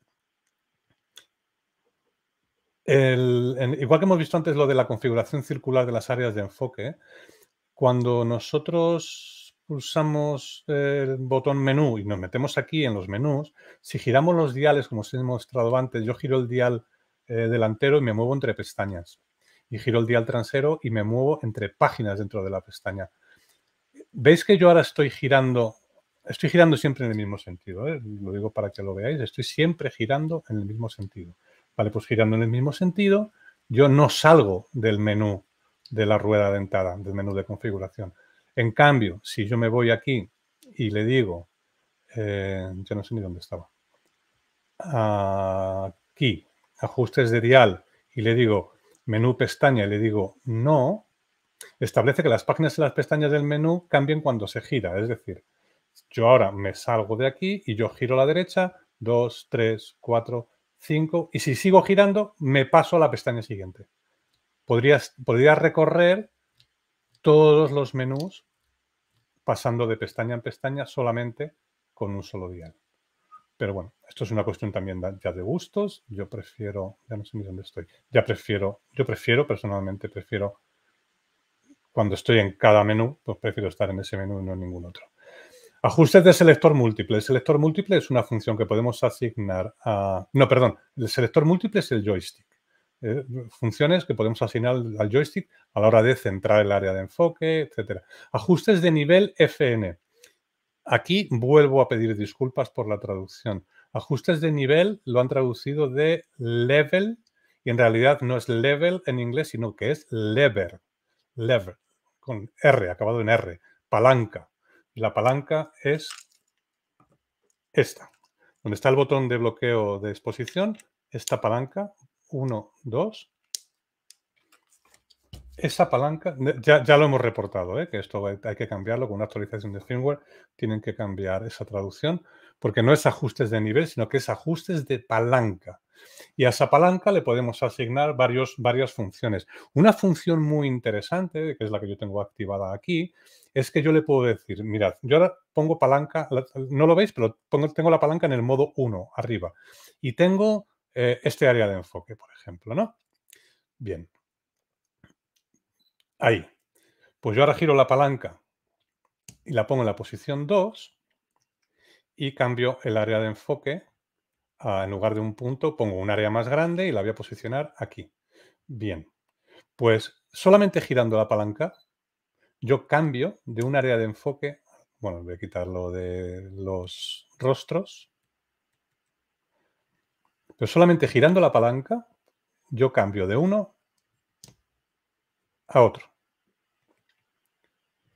igual que hemos visto antes lo de la configuración circular de las áreas de enfoque, cuando nosotros pulsamos el botón menú y nos metemos aquí en los menús, si giramos los diales, como os he mostrado antes, yo giro el dial eh, delantero y me muevo entre pestañas y giro el dial transero y me muevo entre páginas dentro de la pestaña. ¿Veis que yo ahora estoy girando? Estoy girando siempre en el mismo sentido, ¿eh? lo digo para que lo veáis, estoy siempre girando en el mismo sentido. Vale, pues girando en el mismo sentido, yo no salgo del menú de la rueda de entrada, del menú de configuración. En cambio, si yo me voy aquí y le digo, eh, Ya yo no sé ni dónde estaba, aquí, ajustes de dial, y le digo menú pestaña y le digo no, establece que las páginas y las pestañas del menú cambien cuando se gira. Es decir, yo ahora me salgo de aquí y yo giro a la derecha, 2, 3, 4, 5, y si sigo girando, me paso a la pestaña siguiente. Podrías, recorrer todos los menús pasando de pestaña en pestaña solamente con un solo diario. Pero bueno, esto es una cuestión también ya de gustos. Yo prefiero, ya no sé ni dónde estoy, ya prefiero, yo prefiero personalmente, prefiero cuando estoy en cada menú, pues prefiero estar en ese menú y no en ningún otro. Ajustes de selector múltiple. El selector múltiple es una función que podemos asignar a... No, perdón, el selector múltiple es el joystick. Eh, funciones que podemos asignar al joystick a la hora de centrar el área de enfoque, etc. Ajustes de nivel FN. Aquí vuelvo a pedir disculpas por la traducción. Ajustes de nivel lo han traducido de level y en realidad no es level en inglés, sino que es lever. Lever, con R, acabado en R, palanca. la palanca es esta. Donde está el botón de bloqueo de exposición, esta palanca, 1, 2, esa palanca, ya, lo hemos reportado, ¿eh? que esto hay que cambiarlo con una actualización de firmware, tienen que cambiar esa traducción, porque no es ajustes de nivel, sino que es ajustes de palanca. Y a esa palanca le podemos asignar varios, varias funciones. Una función muy interesante, que es la que yo tengo activada aquí, es que yo le puedo decir, mirad, yo ahora pongo palanca, no lo veis, pero tengo la palanca en el modo 1, arriba, y tengo eh, este área de enfoque, por ejemplo, ¿no? Bien, Ahí. Pues yo ahora giro la palanca y la pongo en la posición 2 y cambio el área de enfoque. en lugar de un punto, pongo un área más grande y la voy a posicionar aquí. Bien. Pues solamente girando la palanca, yo cambio de un área de enfoque. Bueno, voy a quitarlo de los rostros. Pero solamente girando la palanca, yo cambio de uno a otro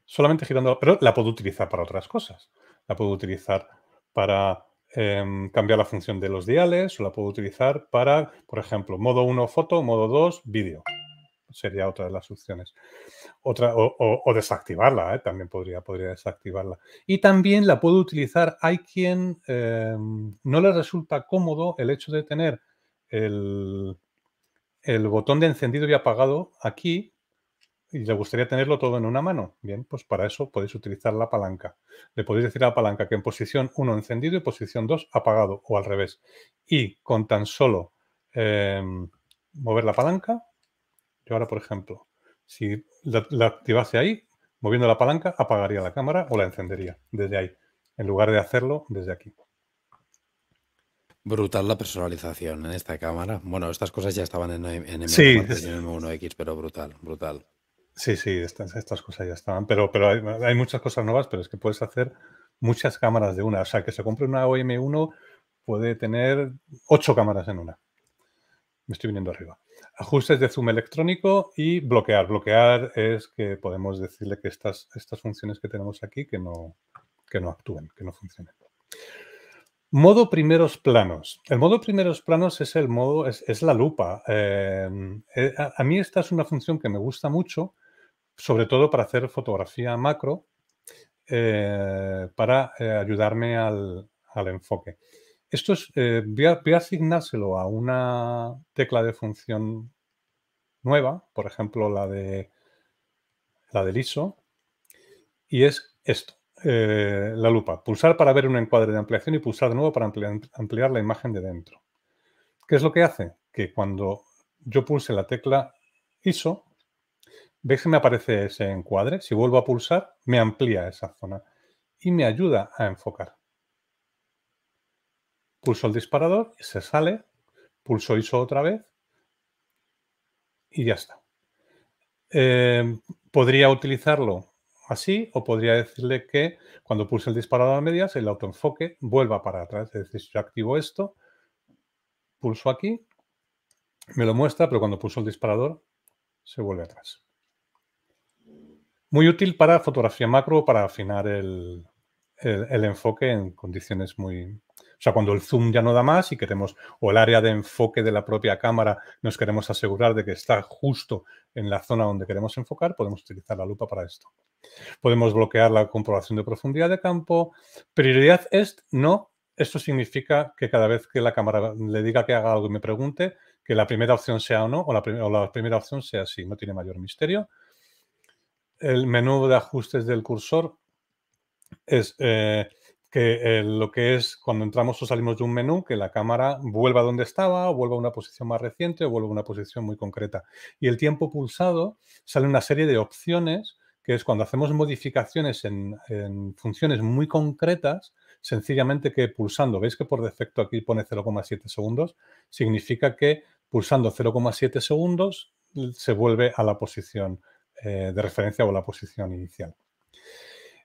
solamente girando, pero la puedo utilizar para otras cosas. La puedo utilizar para em, cambiar la función de los diales o la puedo utilizar para, por ejemplo, modo 1 foto, modo 2 vídeo. Sería otra de las opciones. Otra, o, desactivarla, ¿eh? también podría, podría desactivarla. Y también la puedo utilizar, hay quien em, no le resulta cómodo el hecho de tener el, el botón de encendido y apagado aquí y le gustaría tenerlo todo en una mano. Bien, pues para eso podéis utilizar la palanca. Le podéis decir a la palanca que en posición 1 encendido y posición 2 apagado o al revés. Y con tan solo em, mover la palanca, yo ahora por ejemplo, si la, activase ahí, moviendo la palanca apagaría la cámara o la encendería desde ahí, en lugar de hacerlo desde aquí. Brutal la personalización en esta cámara. Bueno, estas cosas ya estaban en, en en M1X, pero brutal, brutal. Sí, sí, estas, estas cosas ya estaban, pero, pero hay, muchas cosas nuevas, pero es que puedes hacer muchas cámaras de una. O sea, que se compre una OM1 puede tener ocho cámaras en una. Me estoy viniendo arriba. Ajustes de zoom electrónico y bloquear. Bloquear es que podemos decirle que estas, estas funciones que tenemos aquí que no, que no actúen, que no funcionen. Modo primeros planos. El modo primeros planos es el modo, es, la lupa. Eh, eh, a, mí esta es una función que me gusta mucho sobre todo para hacer fotografía macro, eh, para eh, ayudarme al, enfoque. Esto es, eh, voy, a, asignárselo a una tecla de función nueva, por ejemplo la de la del ISO, y es esto, la lupa. Pulsar para ver un encuadre de ampliación y pulsar de nuevo para ampliar la imagen de dentro. ¿Qué es lo que hace? Que cuando yo pulse la tecla ISO, ¿Veis que me aparece ese encuadre? Si vuelvo a pulsar, me amplía esa zona y me ayuda a enfocar. Pulso el disparador, y se sale, pulso ISO otra vez y ya está. Eh, podría utilizarlo así o podría decirle que cuando pulse el disparador a medias, el autoenfoque vuelva para atrás. Es decir, yo activo esto, pulso aquí, me lo muestra, pero cuando pulso el disparador, se vuelve atrás. Muy útil para fotografía macro, para afinar el, enfoque en condiciones muy... O sea, cuando el zoom ya no da más y queremos, o el área de enfoque de la propia cámara, nos queremos asegurar de que está justo en la zona donde queremos enfocar, podemos utilizar la lupa para esto. Podemos bloquear la comprobación de profundidad de campo. Prioridad es no. Esto significa que cada vez que la cámara le diga que haga algo y me pregunte, que la primera opción sea o no, la, o la primera opción sea sí, no tiene mayor misterio el menú de ajustes del cursor es eh, que eh, lo que es cuando entramos o salimos de un menú, que la cámara vuelva donde estaba, o vuelva a una posición más reciente, o vuelva a una posición muy concreta. Y el tiempo pulsado sale una serie de opciones, que es cuando hacemos modificaciones en, en funciones muy concretas, sencillamente que pulsando, veis que por defecto aquí pone 0,7 segundos, significa que pulsando 0,7 segundos se vuelve a la posición eh, de referencia o la posición inicial.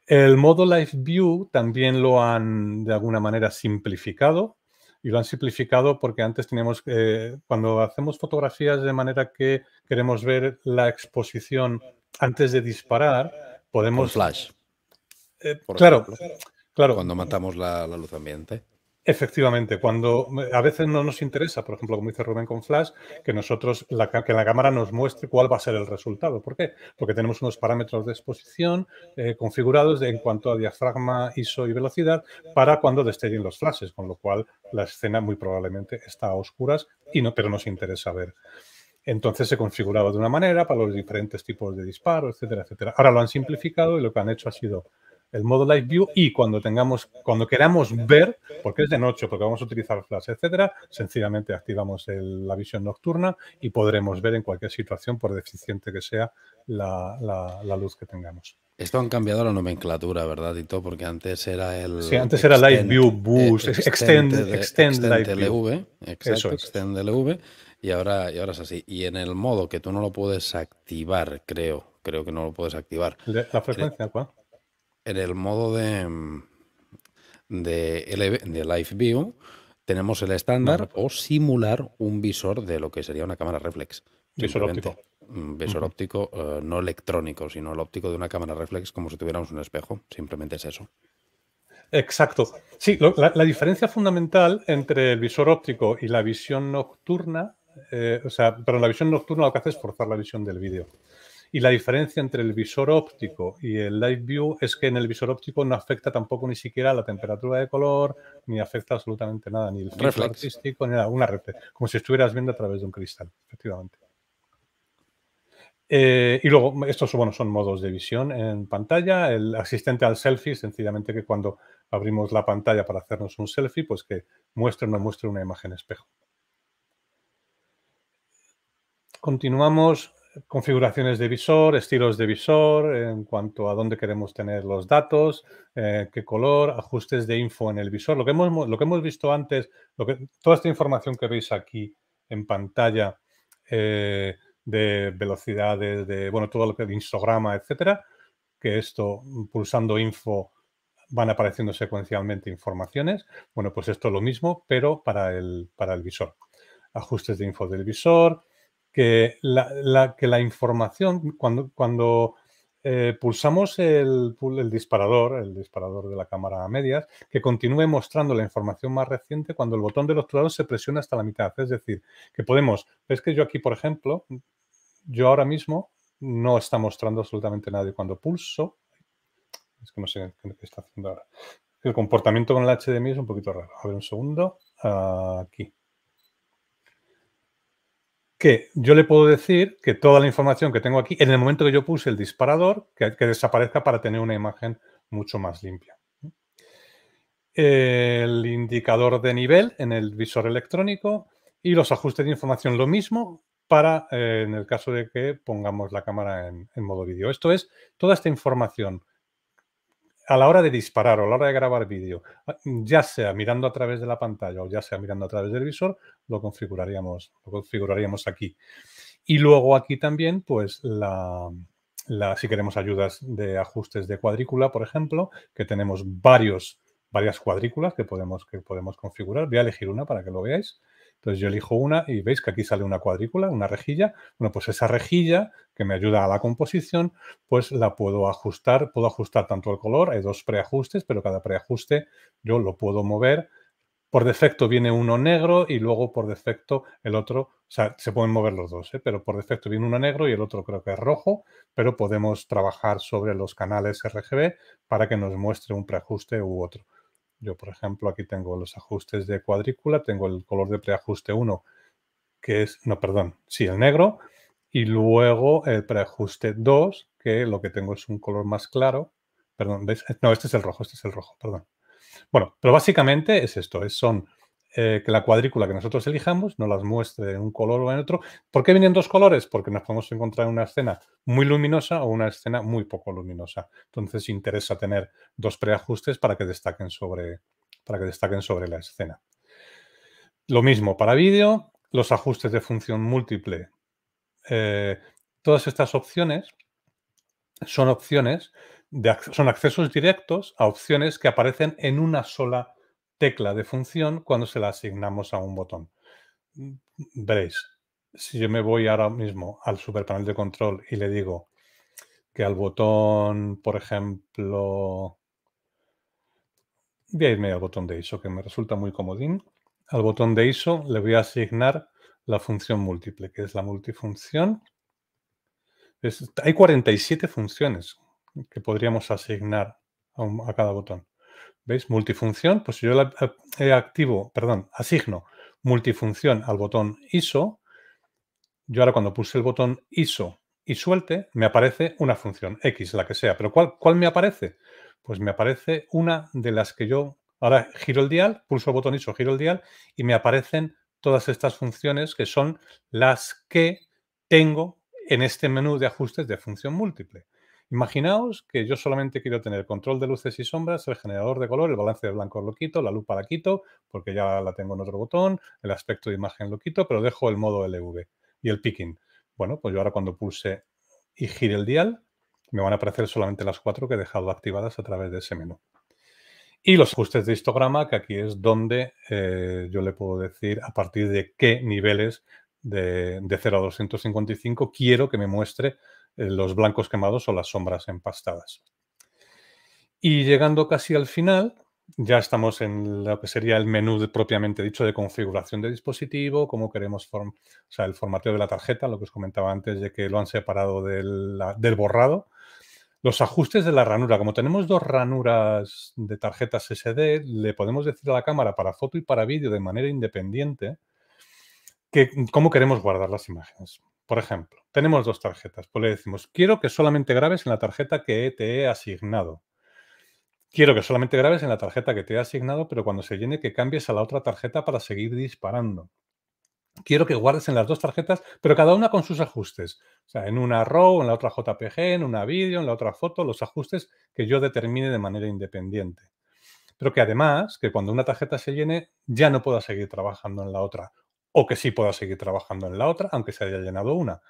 El modo Live View también lo han de alguna manera simplificado y lo han simplificado porque antes teníamos, que eh, cuando hacemos fotografías de manera que queremos ver la exposición antes de disparar, podemos... flash. Eh, claro, claro. Cuando matamos la luz ambiente. Efectivamente, cuando eh, a veces no nos interesa, por ejemplo, como dice Rubén con Flash, que nosotros la, que la cámara nos muestre cuál va a ser el resultado. ¿Por qué? Porque tenemos unos parámetros de exposición eh, configurados en cuanto a diafragma, ISO y velocidad para cuando destellen los flashes, con lo cual la escena muy probablemente está a oscuras y no, pero nos interesa ver. Entonces se configuraba de una manera para los diferentes tipos de disparo, etcétera, etcétera. Ahora lo han simplificado y lo que han hecho ha sido el modo Live View y cuando tengamos, cuando queramos ver, porque es de noche, porque vamos a utilizar flash, etcétera, sencillamente activamos el, la visión nocturna y podremos ver en cualquier situación, por deficiente que sea, la, luz que tengamos. Esto han cambiado la nomenclatura, ¿verdad, Tito? Porque antes era el. Sí, antes era Live View Boost, Extend, extend, extend Live LV, Exacto, Extend LV, y ahora, y ahora es así. Y en el modo que tú no lo puedes activar, creo, creo que no lo puedes activar. ¿La frecuencia cuál? en el modo de, de, Live View tenemos el estándar o simular un visor de lo que sería una cámara reflex. Visor óptico. Visor óptico, eh, no electrónico, sino el óptico de una cámara reflex como si tuviéramos un espejo. Simplemente es eso. Exacto. Sí, la, diferencia fundamental entre el visor óptico y la visión nocturna, eh, o sea, pero la visión nocturna lo que hace es forzar la visión del vídeo. Y la diferencia entre el visor óptico y el Live View es que en el visor óptico no afecta tampoco ni siquiera la temperatura de color, ni afecta absolutamente nada, ni el filtro artístico, ni nada, una red, como si estuvieras viendo a través de un cristal, efectivamente. Eh, y luego, estos bueno, son modos de visión en pantalla. El asistente al selfie, sencillamente que cuando abrimos la pantalla para hacernos un selfie, pues que muestre o no muestre una imagen espejo. Continuamos configuraciones de visor, estilos de visor, en cuanto a dónde queremos tener los datos, eh, qué color, ajustes de info en el visor. Lo que hemos, lo que hemos visto antes, toda esta información que veis aquí en pantalla eh, de velocidades, de bueno, todo lo que de histograma, etcétera, que esto mm, pulsando info van apareciendo secuencialmente informaciones. Bueno, pues esto es lo mismo, pero para el, para el visor. Ajustes de info del visor, que la, que la información, cuando, cuando eh, pulsamos el, el, disparador, el disparador de la cámara a medias, que continúe mostrando la información más reciente cuando el botón del otro lado se presiona hasta la mitad. Es decir, que podemos, es que yo aquí, por ejemplo, yo ahora mismo no está mostrando absolutamente nada cuando pulso, es que no sé qué está haciendo ahora. El comportamiento con el HDMI es un poquito raro. A ver, un segundo. Aquí que yo le puedo decir que toda la información que tengo aquí, en el momento que yo puse el disparador, que, desaparezca para tener una imagen mucho más limpia. El indicador de nivel en el visor electrónico y los ajustes de información lo mismo para eh, en el caso de que pongamos la cámara en, en modo vídeo. Esto es toda esta información a la hora de disparar o a la hora de grabar vídeo, ah, mm, ya sea mirando a través de la pantalla o ya sea mirando a través del visor, lo configuraríamos, lo configuraríamos aquí. Y luego aquí también, pues la, si queremos ayudas de ajustes de cuadrícula, por ejemplo, que tenemos varios, varias cuadrículas que podemos, que podemos configurar. Voy a elegir una para que lo veáis. Entonces yo elijo una y veis que aquí sale una cuadrícula, una rejilla. Bueno, pues esa rejilla que me ayuda a la composición, pues la puedo ajustar. Puedo ajustar tanto el color, hay dos preajustes, pero cada preajuste yo lo puedo mover. Por defecto viene uno negro y luego por defecto el otro, o sea, se pueden mover los dos, ¿eh? pero por defecto viene uno negro y el otro creo que es rojo, pero podemos trabajar sobre los canales RGB para que nos muestre un preajuste u otro. Yo, por ejemplo, aquí tengo los ajustes de cuadrícula, tengo el color de preajuste 1, que es, no, perdón, sí, el negro, y luego el preajuste 2, que lo que tengo es un color más claro. Perdón, ¿veis? No, este es el rojo, este es el rojo, perdón. Bueno, pero básicamente es esto, es, son eh, que la cuadrícula que nosotros elijamos no las muestre en un color o en otro. ¿Por qué vienen dos colores? Porque nos podemos encontrar en una escena muy luminosa o una escena muy poco luminosa. Entonces interesa tener dos preajustes para que destaquen sobre, para que destaquen sobre la escena. Lo mismo para vídeo, los ajustes de función múltiple eh, todas estas opciones son opciones, de, son accesos directos a opciones que aparecen en una sola tecla de función cuando se la asignamos a un botón. Mm, veréis, si yo me voy ahora mismo al superpanel de control y le digo que al botón, por ejemplo, voy a irme al botón de ISO, que me resulta muy comodín. Al botón de ISO le voy a asignar la función múltiple, que es la multifunción. hay 47 funciones que podríamos asignar a, cada botón. ¿Veis? Multifunción, pues si yo la, activo, perdón, asigno multifunción al botón ISO. Yo ahora cuando pulse el botón ISO y suelte, me aparece una función, X, la que sea. ¿Pero cuál, cuál me aparece? Pues me aparece una de las que yo... Ahora giro el dial, pulso el botón ISO, giro el dial y me aparecen todas estas funciones que son las que tengo en este menú de ajustes de función múltiple. Imaginaos que yo solamente quiero tener control de luces y sombras, el generador de color, el balance de blanco lo quito, la lupa la quito, porque ya la tengo en otro botón, el aspecto de imagen lo quito, pero dejo el modo LV y el picking. Bueno, pues yo ahora cuando pulse y gire el dial, me van a aparecer solamente las cuatro que he dejado activadas a través de ese menú. Y los ajustes de histograma, que aquí es donde eh, yo le puedo decir a partir de qué niveles de, de 0 a 255 quiero que me muestre eh, los blancos quemados o las sombras empastadas. Y llegando casi al final, ya estamos en lo que sería el menú propiamente dicho de configuración de dispositivo, cómo queremos el formateo de la tarjeta, lo que os comentaba antes de que lo han separado del borrado los ajustes de la ranura. Como tenemos dos ranuras de tarjetas SD, le podemos decir a la cámara para foto y para vídeo de manera independiente que, mm, cómo queremos guardar las imágenes. Por ejemplo, tenemos dos tarjetas. Pues le decimos, quiero que solamente grabes en la tarjeta que te he asignado. Quiero que solamente grabes en la tarjeta que te he asignado, pero cuando se llene que cambies a la otra tarjeta para seguir disparando quiero que guardes en las dos tarjetas, pero cada una con sus ajustes. O sea, en una RAW, en la otra JPG, en una vídeo, en la otra foto, los ajustes que yo determine de manera independiente. Pero que además, que cuando una tarjeta se llene, ya no pueda seguir trabajando en la otra. O que sí pueda seguir trabajando en la otra, aunque se haya llenado una.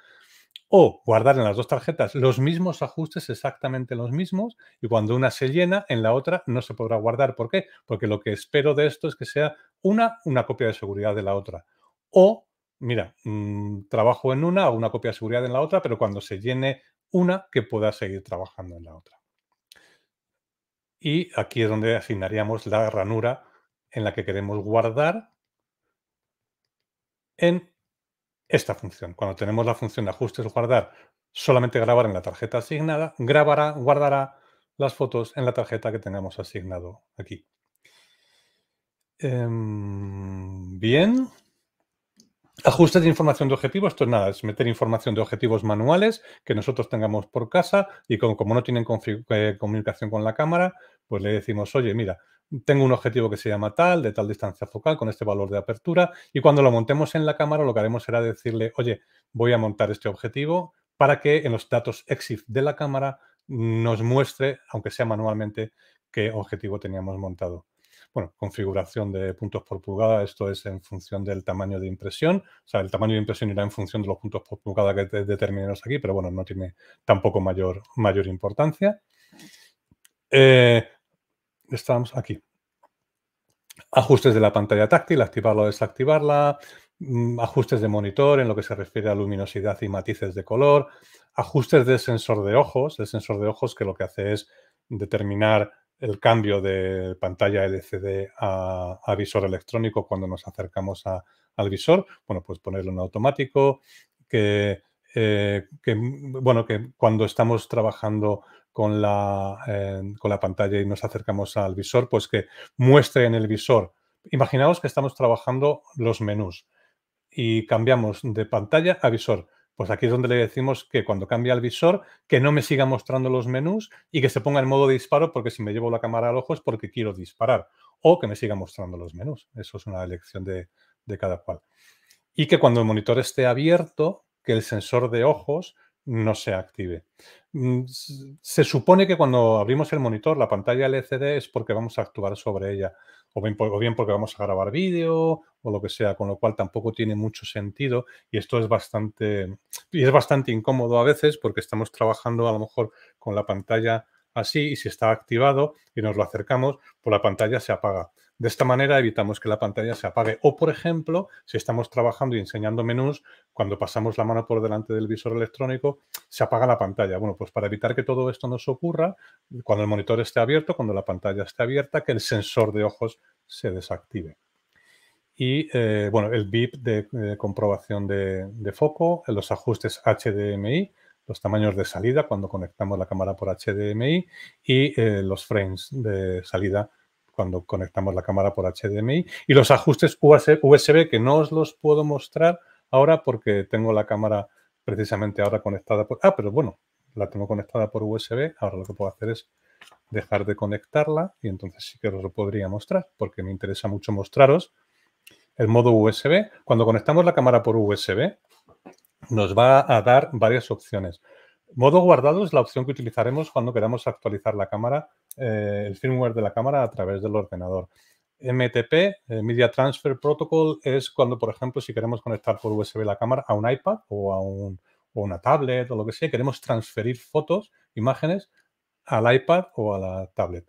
O guardar en las dos tarjetas los mismos ajustes, exactamente los mismos, y cuando una se llena, en la otra no se podrá guardar. ¿Por qué? Porque lo que espero de esto es que sea una, una copia de seguridad de la otra o, mira, mm, trabajo en una, hago una copia de seguridad en la otra, pero cuando se llene una, que pueda seguir trabajando en la otra. Y aquí es donde asignaríamos la ranura en la que queremos guardar en esta función. Cuando tenemos la función de ajustes guardar, solamente grabar en la tarjeta asignada, grabará, guardará las fotos en la tarjeta que tengamos asignado aquí. Em, bien. Ajustes de información de objetivos, esto es nada, es meter información de objetivos manuales que nosotros tengamos por casa y como, no tienen eh, comunicación con la cámara, pues le decimos, oye, mira, tengo un objetivo que se llama tal, de tal distancia focal, con este valor de apertura, y cuando lo montemos en la cámara lo que haremos será decirle, oye, voy a montar este objetivo para que en los datos exit de la cámara nos muestre, aunque sea manualmente, qué objetivo teníamos montado. Bueno, configuración de puntos por pulgada, esto es en función del tamaño de impresión. O sea, el tamaño de impresión irá en función de los puntos por pulgada que determinemos aquí, pero bueno, no tiene tampoco mayor, mayor importancia. Eh, estamos aquí. Ajustes de la pantalla táctil, activarla o desactivarla, mm, ajustes de monitor en lo que se refiere a luminosidad y matices de color, ajustes de sensor de ojos, el sensor de ojos que lo que hace es determinar el cambio de pantalla LCD a, visor electrónico cuando nos acercamos al visor, bueno, pues ponerlo en automático, que, eh, bueno, que cuando estamos trabajando con la, con la pantalla y nos acercamos al visor, pues que muestre en el visor. Imaginaos que estamos trabajando los menús y cambiamos de pantalla a visor pues aquí es donde le decimos que cuando cambia el visor, que no me siga mostrando los menús y que se ponga en modo de disparo porque si me llevo la cámara al ojo es porque quiero disparar o que me siga mostrando los menús. Eso es una elección de, de cada cual. Y que cuando el monitor esté abierto, que el sensor de ojos no se active. Mm, se supone que cuando abrimos el monitor, la pantalla LCD es porque vamos a actuar sobre ella o bien, porque vamos a grabar vídeo o lo que sea, con lo cual tampoco tiene mucho sentido y esto es bastante, y es bastante incómodo a veces porque estamos trabajando a lo mejor con la pantalla así y si está activado y nos lo acercamos, pues la pantalla se apaga. De esta manera evitamos que la pantalla se apague. O, por ejemplo, si estamos trabajando y enseñando menús, cuando pasamos la mano por delante del visor electrónico, se apaga la pantalla. Bueno, pues para evitar que todo esto nos ocurra, cuando el monitor esté abierto, cuando la pantalla esté abierta, que el sensor de ojos se desactive. Y eh, bueno, el BIP de, eh, comprobación de, foco, los ajustes HDMI, los tamaños de salida cuando conectamos la cámara por HDMI y eh, los frames de salida cuando conectamos la cámara por HDMI. Y los ajustes USB, que no os los puedo mostrar ahora porque tengo la cámara precisamente ahora conectada por... Ah, pero bueno, la tengo conectada por USB. Ahora lo que puedo hacer es dejar de conectarla y entonces sí que os lo podría mostrar porque me interesa mucho mostraros el modo USB. Cuando conectamos la cámara por USB nos va a dar varias opciones. Modo guardado es la opción que utilizaremos cuando queramos actualizar la cámara eh, el firmware de la cámara a través del ordenador. MTP, eh, Media Transfer Protocol, es cuando, por ejemplo, si queremos conectar por USB la cámara a un iPad o a una tablet o lo que sea, queremos transferir fotos, imágenes al iPad o a la tablet.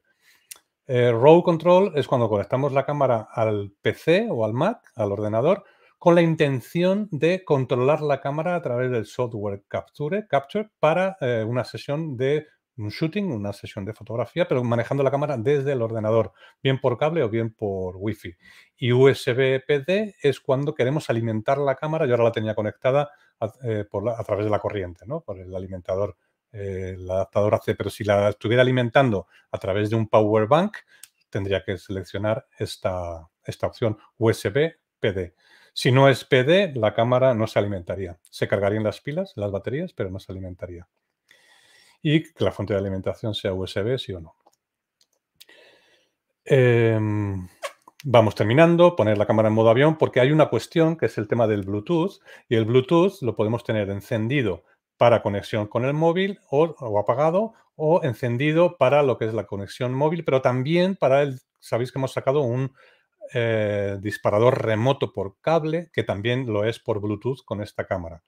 Eh, Control es cuando conectamos la cámara al PC o al Mac, al ordenador, con la intención de controlar la cámara a través del software Capture, Capture para eh, una sesión de un shooting, una sesión de fotografía, pero manejando la cámara desde el ordenador, bien por cable o bien por wifi. Y USB-PD es cuando queremos alimentar la cámara, yo ahora la tenía conectada a, eh, por a través de la corriente, ¿no? por el alimentador, el eh, adaptador AC, pero si la estuviera alimentando a través de un power bank, tendría que seleccionar esta, esta opción USB-PD. Si no es PD, la cámara no se alimentaría. Se cargarían las pilas, las baterías, pero no se alimentaría y que la fuente de alimentación sea USB, sí o no. Em, vamos terminando, poner la cámara en modo avión, porque hay una cuestión que es el tema del Bluetooth, y el Bluetooth lo podemos tener encendido para conexión con el móvil o, apagado o encendido para lo que es la conexión móvil, pero también para el, sabéis que hemos sacado un eh, disparador remoto por cable, que también lo es por Bluetooth con esta cámara.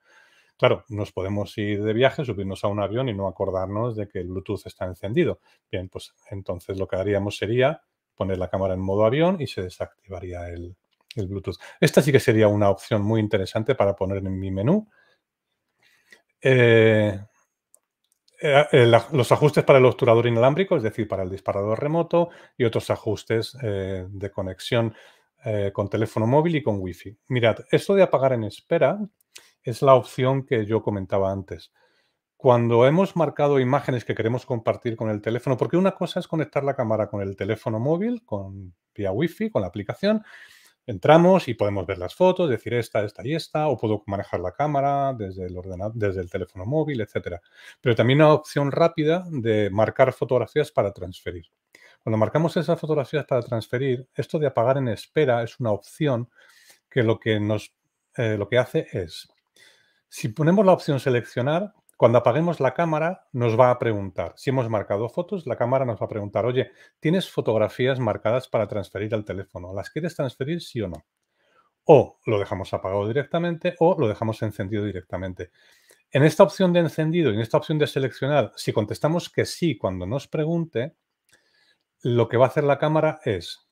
Claro, nos podemos ir de viaje, subirnos a un avión y no acordarnos de que el Bluetooth está encendido. Bien, pues entonces lo que haríamos sería poner la cámara en modo avión y se desactivaría el, Bluetooth. Esta sí que sería una opción muy interesante para poner en mi menú. Eh, eh, eh, los ajustes para el obturador inalámbrico, es decir, para el disparador remoto y otros ajustes de conexión con teléfono móvil y con Wi-Fi. Mirad, esto de apagar en espera es la opción que yo comentaba antes. Cuando hemos marcado imágenes que queremos compartir con el teléfono, porque una cosa es conectar la cámara con el teléfono móvil, con vía Wi-Fi, con la aplicación, entramos y podemos ver las fotos, decir esta, esta y esta, o puedo manejar la cámara desde el desde el teléfono móvil, etcétera. Pero también una opción rápida de marcar fotografías para transferir. Cuando marcamos esas fotografías para transferir, esto de apagar en espera es una opción que lo que nos eh, lo que hace es si ponemos la opción seleccionar, cuando apaguemos la cámara nos va a preguntar, si hemos marcado fotos, la cámara nos va a preguntar, oye, ¿tienes fotografías marcadas para transferir al teléfono? ¿Las quieres transferir sí o no? O lo dejamos apagado directamente o lo dejamos encendido directamente. En esta opción de encendido y en esta opción de seleccionar, si contestamos que sí cuando nos pregunte, lo que va a hacer la cámara es,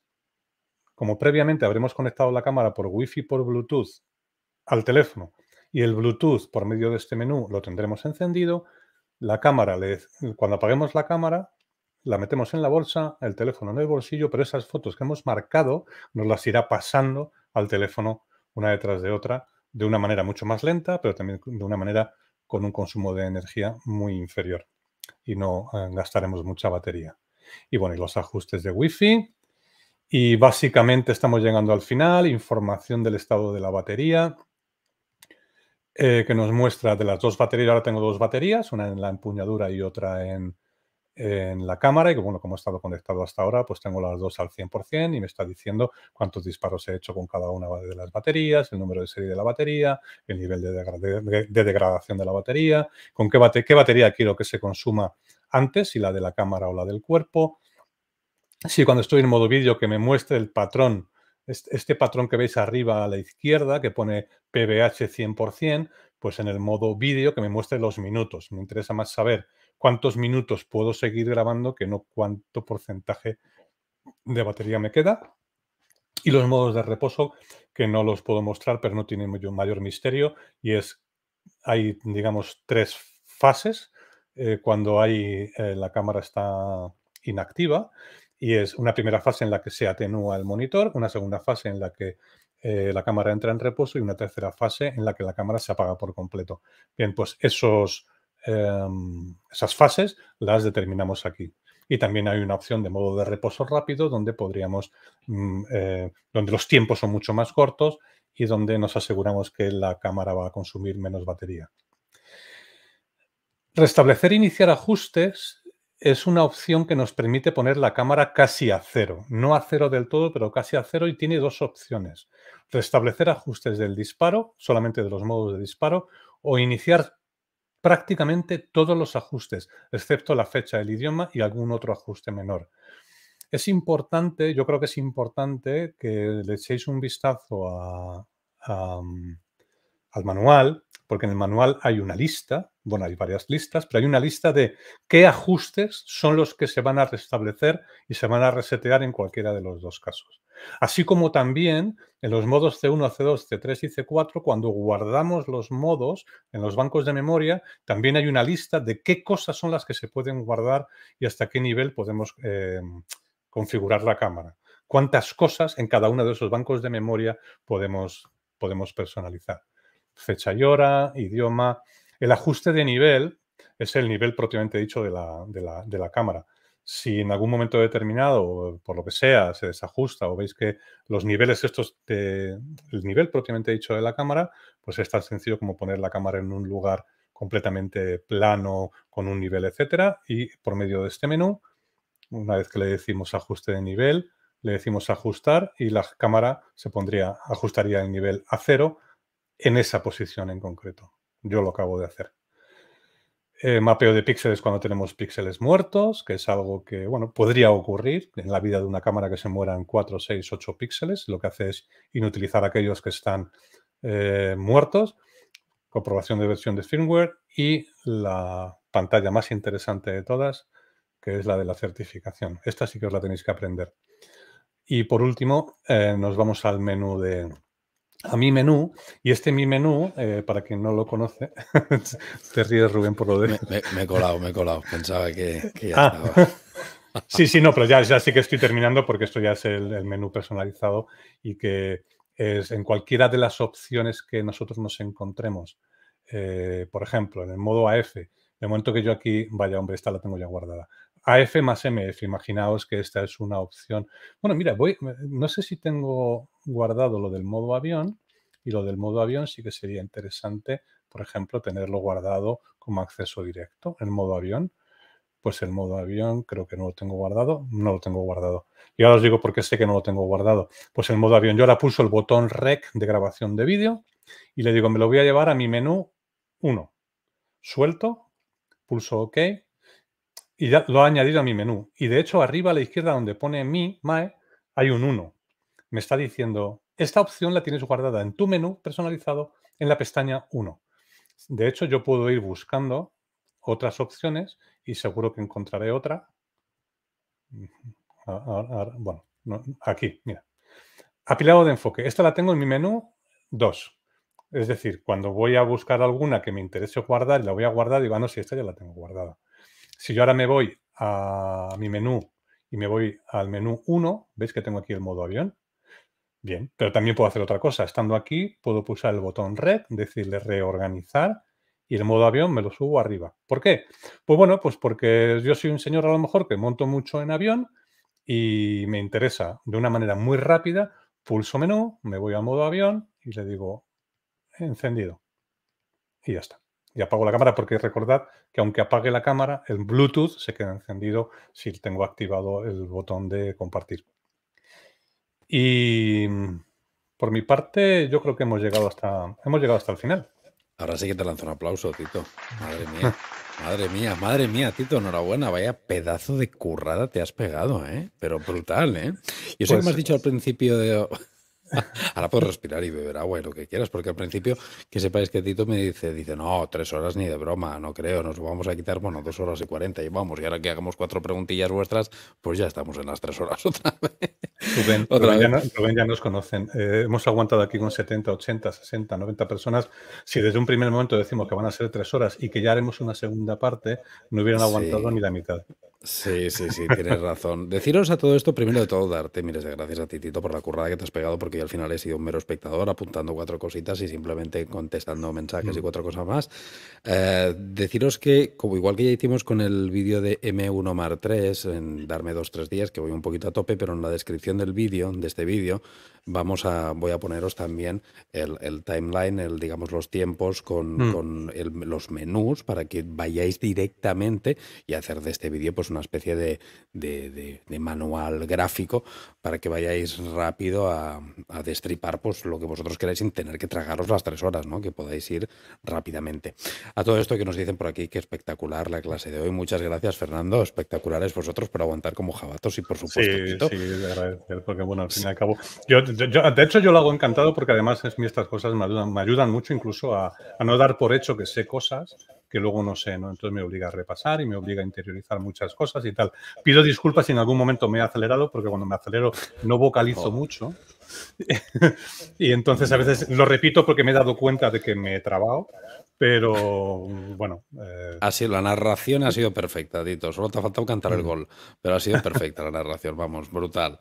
como previamente habremos conectado la cámara por Wi-Fi por Bluetooth al teléfono y el Bluetooth por medio de este menú lo tendremos encendido. La cámara, le, cuando apaguemos la cámara, la metemos en la bolsa, el teléfono en el bolsillo, pero esas fotos que hemos marcado nos las irá pasando al teléfono una detrás de otra de una manera mucho más lenta, pero también de una manera con un consumo de energía muy inferior y no eh, gastaremos mucha batería. Y bueno, y los ajustes de Wi-Fi. Y básicamente estamos llegando al final, información del estado de la batería, eh, que nos muestra de las dos baterías, ahora tengo dos baterías, una en la empuñadura y otra en, la cámara y bueno, como he estado conectado hasta ahora, pues tengo las dos al 100% y me está diciendo cuántos disparos he hecho con cada una de las baterías, el número de serie de la batería, el nivel de, degradación de la batería, con qué, qué batería quiero que se consuma antes, si la de la cámara o la del cuerpo. Si cuando estoy en modo vídeo que me muestre el patrón este, patrón que veis arriba a la izquierda, que pone PBH 100%, pues en el modo vídeo que me muestre los minutos. Me interesa más saber cuántos minutos puedo seguir grabando que no cuánto porcentaje de batería me queda. Y los modos de reposo, que no los puedo mostrar, pero no tienen mayor misterio, y es, hay, digamos, tres fases eh, cuando hay, eh, la cámara está inactiva y es una primera fase en la que se atenúa el monitor, una segunda fase en la que eh, la cámara entra en reposo y una tercera fase en la que la cámara se apaga por completo. Bien, pues esos, em, esas fases las determinamos aquí. Y también hay una opción de modo de reposo rápido donde podríamos, mm, eh, donde los tiempos son mucho más cortos y donde nos aseguramos que la cámara va a consumir menos batería. Restablecer e iniciar ajustes es una opción que nos permite poner la cámara casi a cero, no a cero del todo, pero casi a cero y tiene dos opciones. Restablecer ajustes del disparo, solamente de los modos de disparo, o iniciar prácticamente todos los ajustes, excepto la fecha, el idioma y algún otro ajuste menor. Es importante, yo creo que es importante que le echéis un vistazo a, a, mm, al manual, porque en el manual hay una lista, bueno, hay varias listas, pero hay una lista de qué ajustes son los que se van a restablecer y se van a resetear en cualquiera de los dos casos. Así como también en los modos C1, C2, C3 y C4, cuando guardamos los modos en los bancos de memoria, también hay una lista de qué cosas son las que se pueden guardar y hasta qué nivel podemos eh, configurar la cámara. Cuántas cosas en cada uno de esos bancos de memoria podemos, podemos personalizar fecha y hora, idioma. El ajuste de nivel es el nivel propiamente dicho de la, cámara. Si en algún momento determinado, por lo que sea, se desajusta o veis que los niveles estos, el nivel propiamente dicho de la cámara, pues es tan sencillo como poner la cámara en un lugar completamente plano, con un nivel, etcétera, y por medio de este menú, una vez que le decimos ajuste de nivel, le decimos ajustar y la cámara se pondría, ajustaría el nivel a cero en esa posición en concreto. Yo lo acabo de hacer. Eh, mapeo de píxeles cuando tenemos píxeles muertos, que es algo que, bueno, podría ocurrir en la vida de una cámara que se mueran 4, 6, 8 píxeles. Lo que hace es inutilizar aquellos que están eh, muertos. Comprobación de versión de firmware y la pantalla más interesante de todas, que es la de la certificación. Esta sí que os la tenéis que aprender. Y por último, eh, nos vamos al menú de, a mi menú. Y este mi menú, eh, para quien no lo conoce, te ríes Rubén por lo de... Me, he colado, me he colado. Pensaba que, ya ah. estaba. Sí, sí, no, pero ya, ya, sí que estoy terminando porque esto ya es el, menú personalizado y que es en cualquiera de las opciones que nosotros nos encontremos. Eh, por ejemplo, en el modo AF, de momento que yo aquí, vaya hombre, esta la tengo ya guardada. AF más MF, imaginaos que esta es una opción. Bueno, mira, voy, eh, no sé si tengo guardado lo del modo avión y lo del modo avión sí que sería interesante, por ejemplo, tenerlo guardado como acceso directo, el modo avión. Pues el modo avión creo que no lo tengo guardado, no lo tengo guardado. Y ahora os digo porque sé que no lo tengo guardado. Pues el modo avión, yo ahora pulso el botón REC de grabación de vídeo y le digo, me lo voy a llevar a mi menú 1. Suelto, pulso OK y ya lo ha añadido a mi menú. Y de hecho, arriba a la izquierda donde pone mi, mae, hay un 1. Me está diciendo, esta opción la tienes guardada en tu menú personalizado en la pestaña 1. De hecho, yo puedo ir buscando otras opciones y seguro que encontraré otra. bueno, aquí, mira. Apilado de enfoque. Esta la tengo en mi menú 2. Es decir, cuando voy a buscar alguna que me interese guardar, la voy a guardar y digo, a ah, no, si esta ya la tengo guardada. Si yo ahora me voy a mi menú y me voy al menú 1, ¿veis que tengo aquí el modo avión? Bien, pero también puedo hacer otra cosa. Estando aquí, puedo pulsar el botón red, decirle reorganizar y el modo avión me lo subo arriba. ¿Por qué? Pues bueno, pues porque yo soy un señor a lo mejor que monto mucho en avión y me interesa de una manera muy rápida, pulso menú, me voy al modo avión y le digo encendido. Y ya está y apago la cámara porque recordad que aunque apague la cámara, el Bluetooth se queda encendido si tengo activado el botón de compartir. Y por mi parte, yo creo que hemos llegado hasta, hemos llegado hasta el final. Ahora sí que te lanzo un aplauso, Tito. Madre mía. Madre mía, madre mía, Tito, enhorabuena, vaya pedazo de currada te has pegado, ¿eh? Pero brutal, ¿eh? Y eso que me has pues dicho al principio de, Ahora puedo respirar y beber agua y lo que quieras, porque al principio, que sepáis que Tito me dice, dice, no, tres horas ni de broma, no creo, nos vamos a quitar, bueno, dos horas y cuarenta y vamos, y ahora que hagamos cuatro preguntillas vuestras, pues ya estamos en las tres horas otra vez. otra vez. Ya, nos conocen, eh, hemos aguantado aquí con 70, 80, 60, 90 personas, si desde un primer momento decimos que van a ser tres horas y que ya haremos una segunda parte, no hubieran aguantado ni la mitad. Sí, sí, sí, tienes razón. Deciros a todo esto, primero de todo, darte miles de gracias a ti, Tito, por la currada que te has pegado, porque yo al final he sido un mero espectador apuntando cuatro cositas y simplemente contestando mensajes y mm. cuatro cosas más. Eh, deciros que, como igual que ya hicimos con el vídeo de M1 Mar 3, en darme dos, tres días, que voy un poquito a tope, pero en la descripción del vídeo, de este vídeo, vamos a, voy a poneros también el, timeline, el, digamos, los tiempos con, mm. los menús para que vayáis directamente y hacer de este vídeo, pues una especie de, manual gráfico para que vayáis rápido a, destripar pues, lo que vosotros queráis sin tener que tragaros las tres horas, ¿no? que podáis ir rápidamente. A todo esto que nos dicen por aquí, que espectacular la clase de hoy. Muchas gracias, Fernando. Espectaculares vosotros por aguantar como jabatos y por supuesto. Sí, de porque bueno, al Yo, de hecho, yo lo hago encantado porque además es, estas cosas me ayudan, me ayudan mucho incluso a, a no dar por hecho que sé cosas que luego no sé, ¿no? Entonces me obliga a repasar y me obliga a interiorizar muchas cosas y tal. Pido disculpas si en algún momento me he acelerado, porque cuando me acelero no vocalizo oh. mucho. y entonces a veces lo repito porque me he dado cuenta de que me he trabado pero mm, bueno. Eh... Así, la narración ha sido perfecta, Dito. Solo te ha faltado cantar el mm. gol, pero ha sido perfecta la narración, vamos, brutal.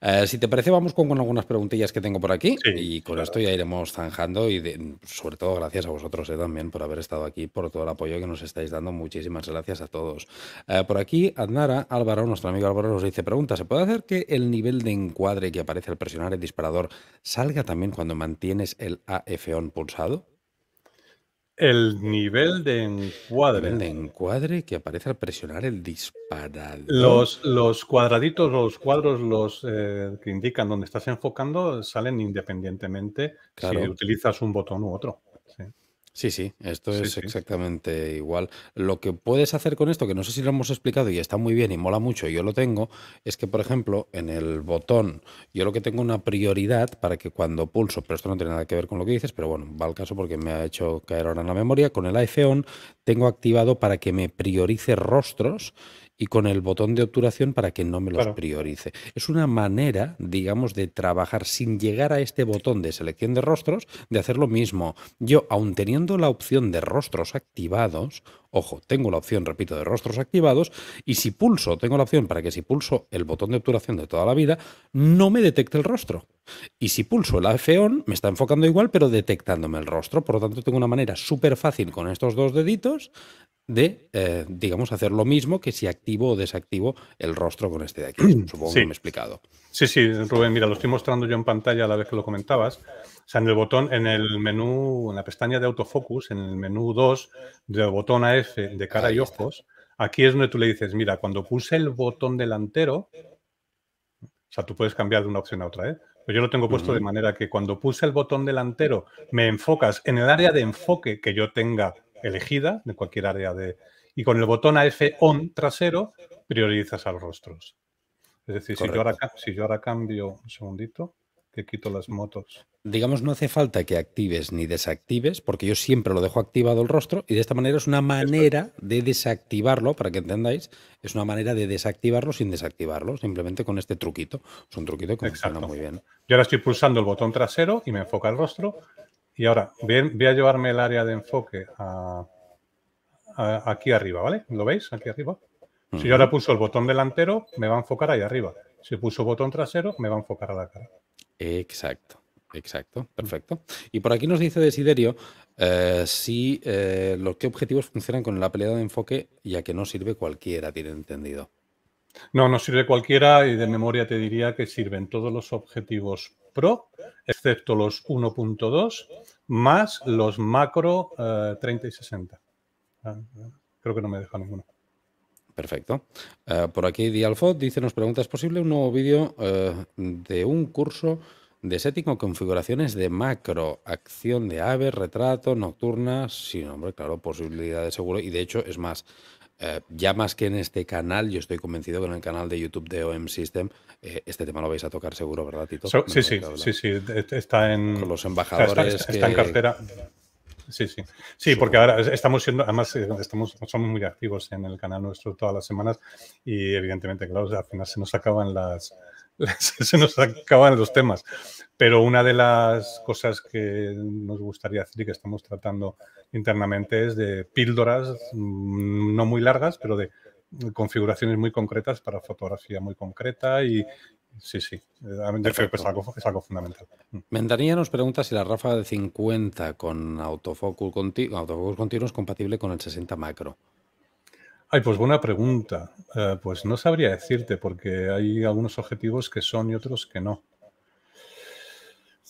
Eh, si te parece, vamos con, algunas preguntillas que tengo por aquí y con esto ya iremos zanjando y sobre todo gracias a vosotros eh, también por haber estado aquí, por todo el apoyo que nos estáis dando. Muchísimas gracias a todos. Eh, por aquí, Adnara Álvaro, nuestro amigo Álvaro, nos dice, pregunta, ¿se puede hacer que el nivel de encuadre que aparece al presionar el disparador salga también cuando mantienes el AF-ON pulsado? El nivel de encuadre. El encuadre que aparece al presionar el disparador. Los, los cuadraditos, los cuadros, los eh, que indican dónde estás enfocando, salen independientemente si utilizas un botón u otro. Sí, sí, esto es exactamente igual. Lo que puedes hacer con esto, que no sé si lo hemos explicado y está muy bien y mola mucho, y yo lo tengo, es que, por ejemplo, en el botón, yo lo que tengo una prioridad para que cuando pulso, pero esto no tiene nada que ver con lo que dices, pero bueno, va al caso porque me ha hecho caer ahora en la memoria, con el iPhone tengo activado para que me priorice rostros y con el botón de obturación para que no me los priorice. Es una manera, digamos, de trabajar sin llegar a este botón de selección de rostros, de hacer lo mismo. Yo, aun teniendo la opción de rostros activados, ojo, tengo la opción, repito, de rostros activados, y si pulso, tengo la opción para que si pulso el botón de obturación de toda la vida, no me detecte el rostro. Y si pulso el AF-ON, me está enfocando igual, pero detectándome el rostro. Por lo tanto, tengo una manera súper fácil con estos dos deditos de, eh, digamos, hacer lo mismo que si activo o desactivo el rostro con este de aquí. Supongo que me he explicado. Sí, sí, Rubén, mira, lo estoy mostrando yo en pantalla a la vez que lo comentabas. O sea, en el botón, en el menú, en la pestaña de autofocus, en el menú 2, del botón AF de cara y ojos, aquí es donde tú le dices, mira, cuando puse el botón delantero, o sea, tú puedes cambiar de una opción a otra, ¿eh? Pero pues yo lo tengo puesto de manera que cuando puse el botón delantero, me enfocas en el área de enfoque que yo tenga elegida, de cualquier área de... Y con el botón AF ON trasero priorizas a los rostros. Es decir, si yo, ahora, cambio un segundito, que quito las motos. Digamos, no hace falta que actives ni desactives, porque yo siempre lo dejo activado el rostro y de esta manera es una manera de desactivarlo, para que entendáis, es una manera de desactivarlo sin desactivarlo, simplemente con este truquito. Es un truquito que funciona muy bien. Yo ahora estoy pulsando el botón trasero y me enfoca el rostro y ahora voy, a llevarme el área de enfoque aquí arriba, ¿vale? ¿Lo veis? Aquí arriba. Si yo ahora puso el botón delantero, me va a enfocar ahí arriba. Si puso botón trasero, me va a enfocar a la cara. Exacto. Exacto, perfecto. Y por aquí nos dice Desiderio eh, si eh, los qué objetivos funcionan con la pelea de enfoque, ya que no sirve cualquiera, tiene entendido. No, no sirve cualquiera y de memoria te diría que sirven todos los objetivos excepto los 1.2, más los macro 30 eh, y 60. Ah, creo que no me deja ninguno. Perfecto. Eh, por aquí Dialfot dice, nos pregunta, ¿es posible un nuevo vídeo eh, de un curso de setting configuraciones de macro, acción de ave, retrato, nocturnas sin hombre, claro, posibilidad de seguro. Y de hecho, es más, eh, ya más que en este canal, yo estoy convencido que en el canal de YouTube de OM System eh, este tema lo vais a tocar seguro, ¿verdad, Tito? sí, sí, sí, sí, está en... Con los embajadores Está, en cartera. Sí, sí. Sí, porque ahora estamos siendo, además, eh, estamos, somos muy activos en el canal nuestro todas las semanas y evidentemente, claro, al final se nos acaban las, se nos acaban los temas. Pero una de las cosas que nos gustaría decir y que estamos tratando internamente es de píldoras mm, no muy largas, pero de configuraciones muy concretas para fotografía muy concreta y sí, sí, es algo, fundamental. Mm. Mendanía nos pregunta si la Rafa de 50 con autofocus, autofocus continuo es compatible con el 60 macro. Ay, pues buena pregunta. Eh, pues no sabría decirte porque hay algunos objetivos que son y otros que no.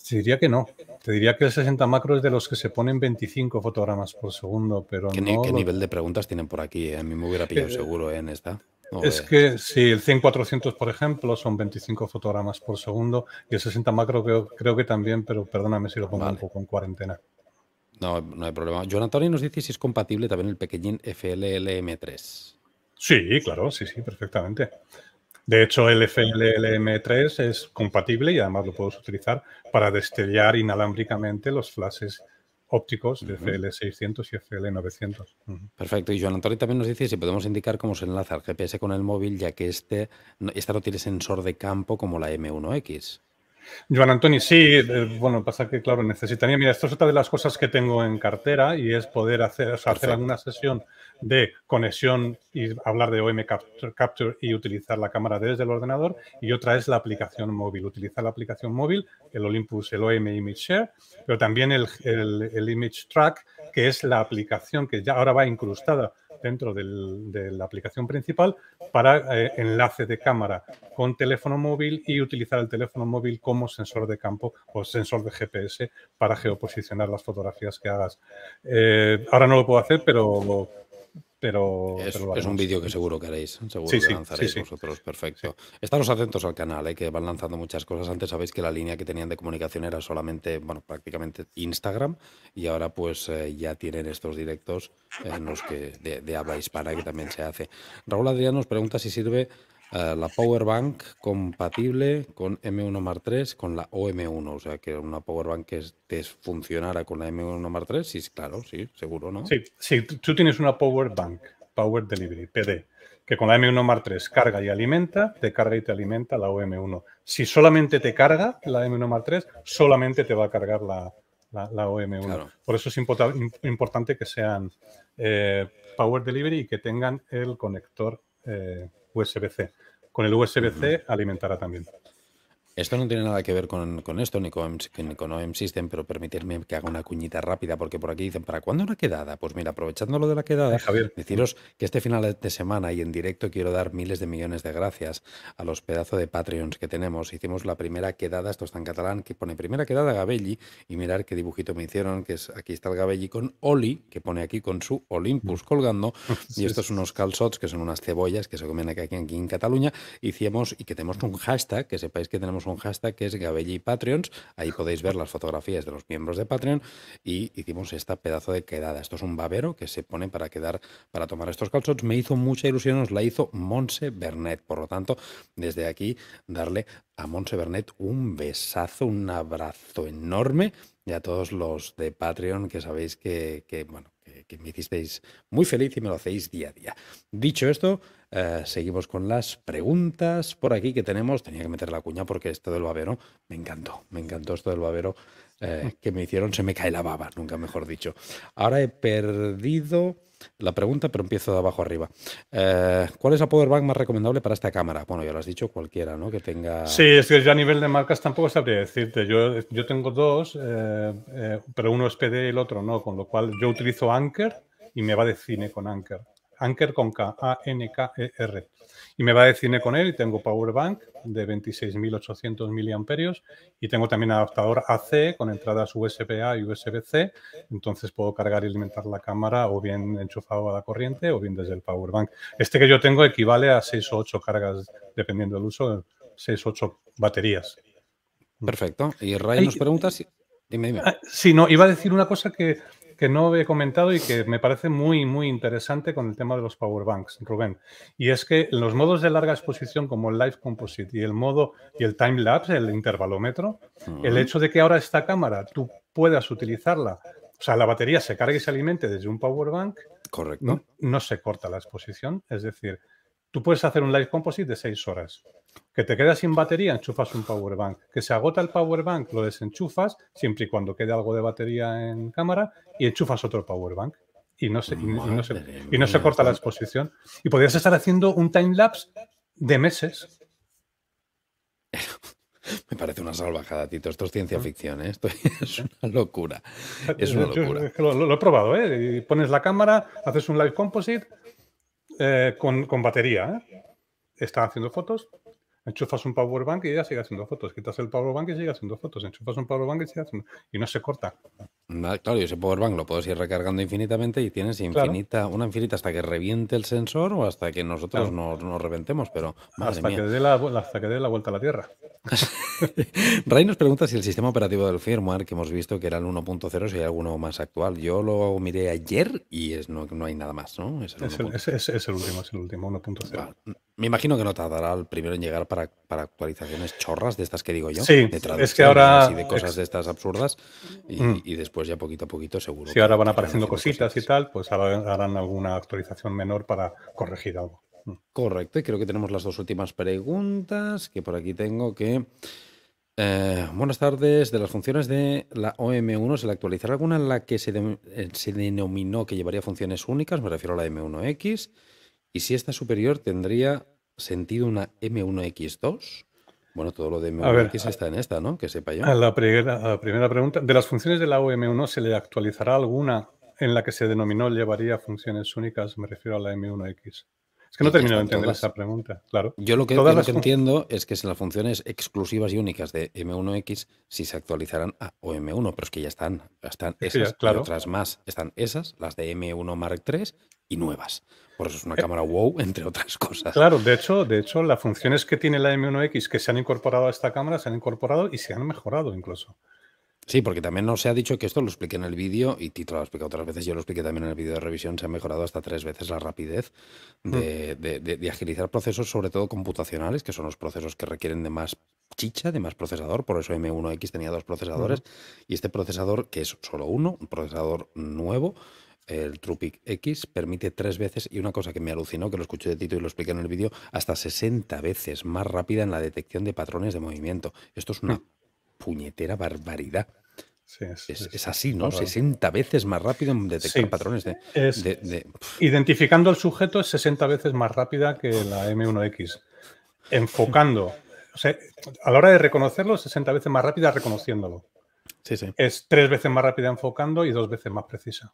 Te diría que no. Te diría que el 60 macro es de los que se ponen 25 fotogramas por segundo, pero ¿Qué, no... ¿Qué nivel de preguntas tienen por aquí? Eh? A mí me hubiera pillado eh, seguro en esta. es que si sí, el 100-400, por ejemplo, son 25 fotogramas por segundo y el 60 macro creo, que también, pero perdóname si lo pongo un poco en cuarentena. No, no hay problema. Jonathan nos dice si es compatible también el pequeñín FLLM3. Sí, claro, sí, sí, perfectamente. De hecho, el FLLM3 es compatible y además lo puedes utilizar para destellar inalámbricamente los flashes ópticos de FL600 y FL900. Perfecto. Y Joan Antonio también nos dice si podemos indicar cómo se enlaza el GPS con el móvil, ya que este, esta no tiene sensor de campo como la M1X. Joan Antonio, sí, eh, bueno, pasa que, claro, necesitaría, mira, esto es otra de las cosas que tengo en cartera y es poder hacer, hacer alguna sesión de conexión y hablar de OM Capture, y utilizar la cámara desde el ordenador y otra es la aplicación móvil, utilizar la aplicación móvil, el Olympus, el OM Image Share, pero también el Image Track, que es la aplicación que ya ahora va incrustada dentro de la aplicación principal para eh, enlace de cámara con teléfono móvil y utilizar el teléfono móvil como sensor de campo o sensor de GPS para geoposicionar las fotografías que hagas. Eh, ahora no lo puedo hacer, pero pero es, un vídeo que seguro haréis seguro que lanzaréis vosotros, perfecto. estamos atentos al canal, eh, que van lanzando muchas cosas. Antes sabéis que la línea que tenían de comunicación era solamente, bueno, prácticamente Instagram, y ahora pues eh, ya tienen estos directos en los que de habla hispana que también se hace. Raúl Adrián nos pregunta si sirve eh, la power bank compatible con M1 Mark 3 con la OM1, o sea que una power bank que desfuncionara con la M1 Mark 3 sí, claro, sí, seguro, ¿no? Sí, tú tienes una power bank, power delivery, PD, que con la M1 Mark 3 carga y alimenta, te carga y te alimenta la OM1. Si solamente te carga la M1 Mark 3 solamente te va a cargar la, la, OM1. Por eso es importante que sean eh, Power Delivery y que tengan el conector eh, USB-C. Con el USB-C alimentará también. Esto no tiene nada que ver con, con esto ni con, ni con, OM System, pero permitirme que haga una cuñita rápida, porque por aquí dicen, ¿para cuándo una quedada? Pues mira, aprovechando lo de la quedada, Javier. deciros que este final de semana y en directo quiero dar miles de millones de gracias a los pedazos de Patreons que tenemos. Hicimos la primera quedada, esto está en catalán, que pone primera quedada Gabelli, y mirar qué dibujito me hicieron, que es aquí está el Gabelli con Oli, que pone aquí con su Olympus colgando, y estos son unos calzots, que son unas cebollas que se comen aquí, aquí en Cataluña, hicimos y que tenemos un hashtag, que sepáis que tenemos un un hashtag que es Gabelli Patreons. Ahí podéis ver las fotografías de los miembros de Patreon y hicimos esta pedazo de quedada. Esto es un babero que se pone para quedar, para tomar estos calzones Me hizo mucha ilusión, os la hizo Monse Bernet. Por lo tanto, desde aquí darle a Monse Bernet un besazo, un abrazo enorme y a todos los de Patreon que sabéis que bueno, que, me hicisteis muy feliz y me lo hacéis día a día. Dicho esto, eh, seguimos con las preguntas por aquí que tenemos. Tenía que meter la cuña porque esto del babero me encantó, me encantó esto del babero. Eh, mm. que me hicieron, se me cae la baba, nunca mejor dicho. Ahora he perdido la pregunta, pero empiezo de abajo arriba. Eh, ¿Cuál es la power bank más recomendable para esta cámara? Bueno, ya lo has dicho, cualquiera, ¿no? Que tenga. Sí, es que yo a nivel de marcas tampoco sabría decirte. Yo, yo tengo dos, eh, pero uno es PD y el otro no, con lo cual yo utilizo Anker y me va de cine con Anker. Anker con K, A-N-K-E-R y me va de cine con él y tengo power bank de 26.800 miliamperios y tengo también adaptador AC con entradas USB-A y USB-C, entonces puedo cargar y alimentar la cámara o bien enchufado a la corriente o bien desde el power bank. Este que yo tengo equivale a 6 o 8 cargas, dependiendo del uso, 6 o 8 baterías. Perfecto. Y Ray nos pregunta si... Dime, dime. Ah, sí, no, iba a decir una cosa que que no he comentado y que me parece muy, muy interesante con el tema de los power banks, Rubén. Y es que los modos de larga exposición como el Live Composite y el modo y el time lapse, el intervalómetro, el hecho de que ahora esta cámara tú puedas utilizarla, o sea, la batería se cargue y se alimente desde un power bank, Correcto. No, se corta la exposición, es decir, tú puedes hacer un Live Composite de seis horas. Que te quedas sin batería, enchufas un power bank. Que se agota el power bank, lo desenchufas siempre y cuando quede algo de batería en cámara y enchufas otro power bank. Y no se, y, no se, corta la exposición. Y podrías estar haciendo un time lapse de meses. Me parece una salvajada, Tito. Esto es ciencia ficción, ¿eh? Esto es una locura. Es una locura. lo, he probado, ¿eh? pones la cámara, haces un live composite eh, con, con, batería, ¿eh? Están haciendo fotos, enchufas un power bank y ya sigue haciendo fotos, quitas el power bank y sigue haciendo fotos, enchufas un power bank y sigue haciendo, y no se corta claro, y ese powerbank lo puedes ir recargando infinitamente y tienes infinita, una infinita hasta que reviente el sensor o hasta que nosotros nos, reventemos, pero hasta, Que dé la, vuelta a la Tierra. Ray nos pregunta si el sistema operativo del firmware que hemos visto que era el 1.0, si hay alguno más actual. Yo lo miré ayer y es, no, no hay nada más, ¿no? Es el, último, es el último, 1.0. Me imagino que no tardará el primero en llegar para, actualizaciones chorras de estas que digo yo. Sí, es que ahora... de cosas de estas absurdas y mm. después pues ya poquito a poquito seguro. Si ahora van apareciendo cositas, y tal, pues ahora harán alguna actualización menor para corregir algo. Mm. Correcto, y creo que tenemos las dos últimas preguntas que por aquí tengo que... Eh, buenas tardes. De las funciones de la OM1, ¿se le actualizará alguna en la que eh, se, denominó que llevaría funciones únicas? Me refiero a la M1X. Y si esta superior, ¿tendría sentido una M1X2? Bueno, todo lo de M1X está en esta, ¿no? Que sepa yo. A la, primera, pregunta, ¿de las funciones de la OM1 se le actualizará alguna en la que se denominó llevaría funciones únicas? Me refiero a la M1X. Es que no termino de entender esa pregunta, claro. Yo lo que, entiendo es que si las funciones exclusivas y únicas de M1X, si se actualizarán a OM1, pero es que ya están, están esas claro. y otras más. Están esas, las de M1 Mark III y nuevas. Por eso es una cámara wow, entre otras cosas. Claro, de hecho, de hecho, las funciones que tiene la M1X que se han incorporado a esta cámara se han incorporado y se han mejorado incluso. Sí, porque también nos se ha dicho que esto lo expliqué en el vídeo y Tito lo ha explicado otras veces, yo lo expliqué también en el vídeo de revisión, se ha mejorado hasta tres veces la rapidez mm. de, agilizar procesos, sobre todo computacionales, que son los procesos que requieren de más chicha, de más procesador, por eso M1X tenía dos procesadores y este procesador, que es solo uno, un procesador nuevo, el Trupic X permite tres veces, y una cosa que me alucinó, que lo escuché de Tito y lo expliqué en el vídeo, hasta 60 veces más rápida en la detección de patrones de movimiento. Esto es una mm. puñetera barbaridad. es, así, ¿no? 60 veces más rápido en detectar patrones de, Identificando al sujeto es 60 veces más rápida que la M1X. Enfocando. o sea, a la hora de reconocerlo, 60 veces más rápida reconociéndolo. Sí, sí. Es tres veces más rápida enfocando y dos veces más precisa.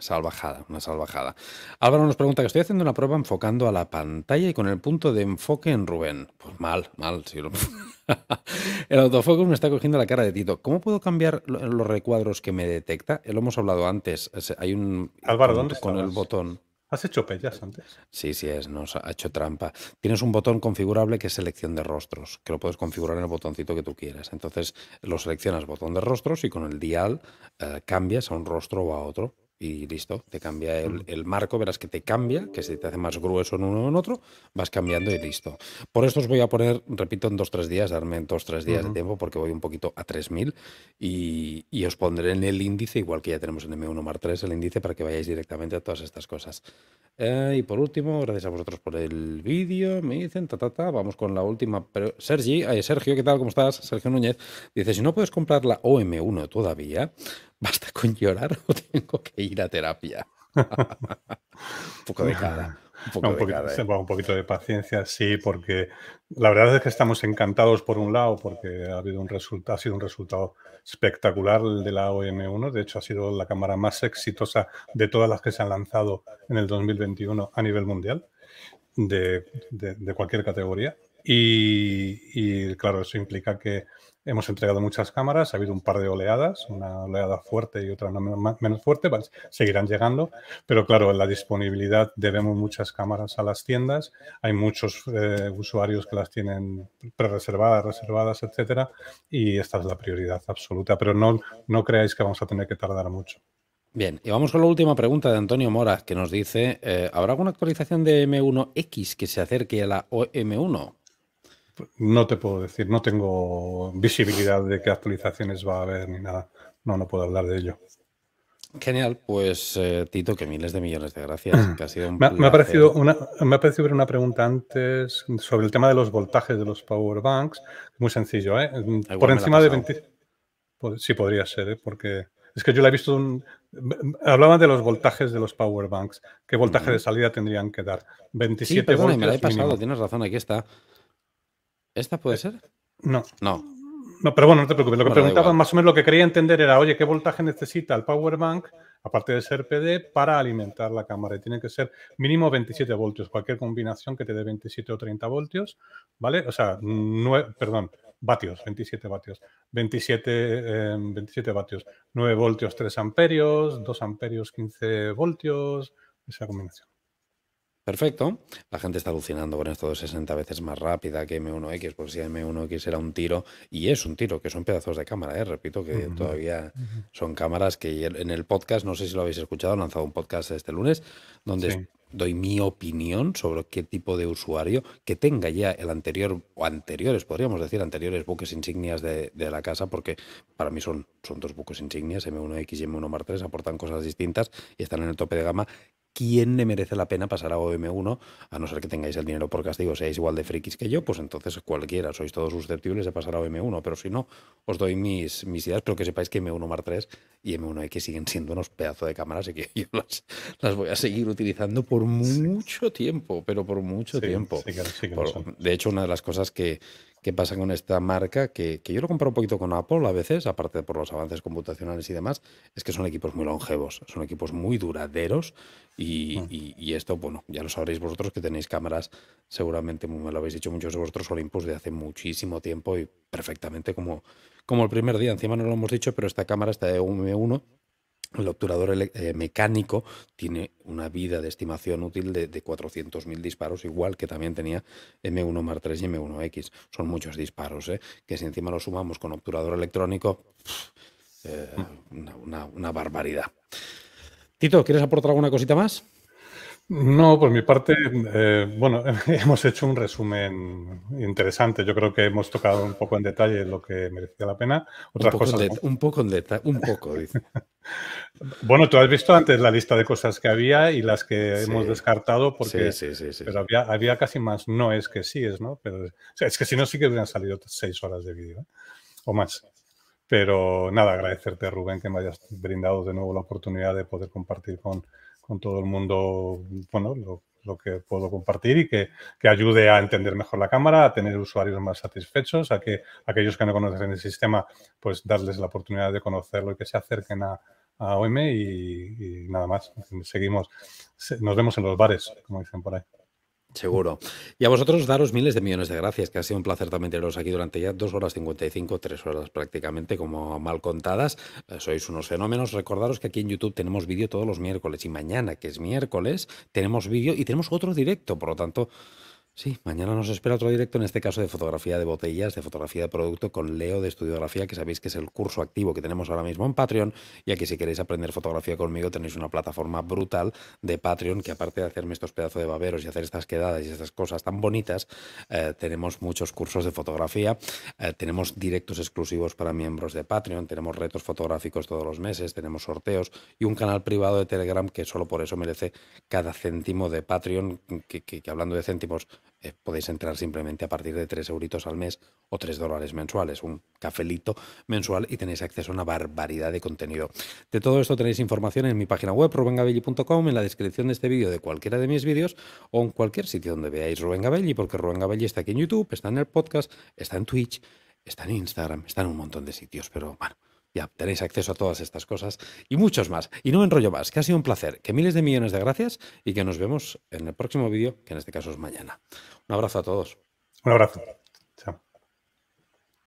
Salvajada, una salvajada. Álvaro nos pregunta que estoy haciendo una prueba enfocando a la pantalla y con el punto de enfoque en Rubén. Pues mal, mal. el autofocus me está cogiendo la cara de Tito. ¿Cómo puedo cambiar los recuadros que me detecta? Eh, lo hemos hablado antes. Hay un... Álvaro, Con el botón. ¿Has hecho pellas antes? Sí, sí, es, nos ha hecho trampa. Tienes un botón configurable que es selección de rostros, que lo puedes configurar en el botoncito que tú quieras. Entonces lo seleccionas botón de rostros y con el dial eh, cambias a un rostro o a otro y listo, te cambia el, marco, verás que te cambia, que se te hace más grueso en uno o en otro, vas cambiando y listo. Por esto os voy a poner, repito, en dos tres días, darme en dos tres días de tiempo porque voy un poquito a 3000 y, y os pondré en el índice, igual que ya tenemos en M1 Mar 3, el índice para que vayáis directamente a todas estas cosas. Eh, y por último, gracias a vosotros por el vídeo, me dicen, ta, ta, ta, vamos con la última. Pero Sergi, Sergio, ¿qué tal? ¿Cómo estás? Sergio Núñez dice, si no puedes comprar la OM1 todavía, basta con llorar o tengo que ir a terapia. un poco de poquito, de paciencia, sí, porque la verdad es que estamos encantados por un lado, porque ha, habido un ha sido un resultado espectacular el de la OM1. De hecho, ha sido la cámara más exitosa de todas las que se han lanzado en el 2021 a nivel mundial, de, de, cualquier categoría. y, claro, eso implica que Hemos entregado muchas cámaras, ha habido un par de oleadas, una oleada fuerte y otra menos fuerte, seguirán llegando, pero claro, en la disponibilidad debemos muchas cámaras a las tiendas, hay muchos eh, usuarios que las tienen pre-reservadas, reservadas, etcétera, y esta es la prioridad absoluta, pero no, no creáis que vamos a tener que tardar mucho. Bien, y vamos con la última pregunta de Antonio Mora, que nos dice, eh, ¿habrá alguna actualización de M1X que se acerque a la OM1? No te puedo decir, no tengo visibilidad de qué actualizaciones va a haber ni nada. No, no puedo hablar de ello. Genial, pues eh, Tito, que miles de millones de gracias. me, ha parecido una, me una pregunta antes sobre el tema de los voltajes de los power banks. Muy sencillo, ¿eh? Por encima de 20. Pues, sí, podría ser, ¿eh? porque es que yo la he visto. Un... hablaba de los voltajes de los power banks. ¿Qué voltaje de salida tendrían que dar? 27 sí, voltios. Me la he pasado, tienes razón, aquí está. ¿Esta puede eh, ser? No. No. No, pero bueno, no te preocupes. Lo que preguntaba, más o menos lo que quería entender era, oye, ¿qué voltaje necesita el power bank, aparte de ser PD, para alimentar la cámara? Y tiene que ser mínimo 27 voltios, cualquier combinación que te dé 27 o 30 voltios, ¿vale? O sea, 9, perdón, vatios, 27 vatios, 27, 27 em, vatios, 9 voltios, 3 amperios, 2 amperios, 15 voltios, esa combinación. Perfecto. La gente está alucinando con esto de 60 veces más rápida que M1X, por si M1X era un tiro, y es un tiro, que son pedazos de cámara, ¿eh? repito que todavía son cámaras que en el podcast, no sé si lo habéis escuchado, he lanzado un podcast este lunes, donde doy mi opinión sobre qué tipo de usuario que tenga ya el anterior, o anteriores, podríamos decir, anteriores buques insignias de, la casa, porque para mí son, son dos buques insignias, M1X y M1 mar 3 aportan cosas distintas y están en el tope de gama quién le merece la pena pasar a OM1, a no ser que tengáis el dinero por castigo, seáis igual de frikis que yo, pues entonces cualquiera, sois todos susceptibles de pasar a OM1, pero si no, os doy mis, mis ideas, pero que sepáis que M1 mar III y M1X e siguen siendo unos pedazos de cámaras y que yo las, voy a seguir utilizando por mucho tiempo, pero por mucho tiempo. de hecho, una de las cosas que, qué pasa con esta marca, que, yo lo comparo un poquito con Apple a veces, aparte por los avances computacionales y demás, es que son equipos muy longevos, son equipos muy duraderos y, mm. esto, bueno, ya lo sabréis vosotros que tenéis cámaras, seguramente me lo habéis dicho muchos de vosotros, Olympus de hace muchísimo tiempo y perfectamente como, como el primer día, encima no lo hemos dicho, pero esta cámara, está de M1, el obturador eh, mecánico tiene una vida de estimación útil de, 400.000 disparos, igual que también tenía M1 Mar3 y M1X. Son muchos disparos, ¿eh? que si encima lo sumamos con obturador electrónico, eh, una barbaridad. Tito, ¿quieres aportar alguna cosita más? No, por mi parte, eh, bueno, hemos hecho un resumen interesante. Yo creo que hemos tocado un poco en detalle lo que merecía la pena. Otras un poco En un poco en detalle, un poco, dice. bueno, tú has visto antes la lista de cosas que había y las que hemos descartado, porque Pero había, casi más no es que sí es, ¿no? Pero es que si no, sí que hubieran salido seis horas de vídeo ¿eh? o más. Pero nada, agradecerte, Rubén, que me hayas brindado de nuevo la oportunidad de poder compartir con con todo el mundo, bueno, lo, que puedo compartir y que, ayude a entender mejor la cámara, a tener usuarios más satisfechos, a que aquellos que no conocen el sistema, pues darles la oportunidad de conocerlo y que se acerquen a, OM y nada más. Seguimos, nos vemos en los bares, como dicen por ahí. Seguro. Y a vosotros daros miles de millones de gracias, que ha sido un placer también teneros aquí durante ya dos horas 55, tres horas prácticamente, como mal contadas. Eh, sois unos fenómenos. Recordaros que aquí en YouTube tenemos vídeo todos los miércoles y mañana, que es miércoles, tenemos vídeo y tenemos otro directo. Por lo tanto, Sí, mañana nos espera otro directo, en este caso de fotografía de botellas, de fotografía de producto con Leo de Estudiografía, que sabéis que es el curso activo que tenemos ahora mismo en Patreon, y aquí si queréis aprender fotografía conmigo tenéis una plataforma brutal de Patreon, que aparte de hacerme estos pedazos de baberos y hacer estas quedadas y estas cosas tan bonitas, eh, tenemos muchos cursos de fotografía, eh, tenemos directos exclusivos para miembros de Patreon, tenemos retos fotográficos todos los meses, tenemos sorteos y un canal privado de Telegram que solo por eso merece cada céntimo de Patreon, que, que hablando de céntimos, eh, podéis entrar simplemente a partir de 3 euritos al mes o 3 dólares mensuales, un cafelito mensual y tenéis acceso a una barbaridad de contenido. De todo esto tenéis información en mi página web rubengabelli.com, en la descripción de este vídeo de cualquiera de mis vídeos o en cualquier sitio donde veáis Rubén Gabelli, porque Rubén Gabelli está aquí en YouTube, está en el podcast, está en Twitch, está en Instagram, está en un montón de sitios, pero bueno. Ya tenéis acceso a todas estas cosas y muchos más. Y no me enrollo más, que ha sido un placer, que miles de millones de gracias y que nos vemos en el próximo vídeo, que en este caso es mañana. Un abrazo a todos. Un abrazo.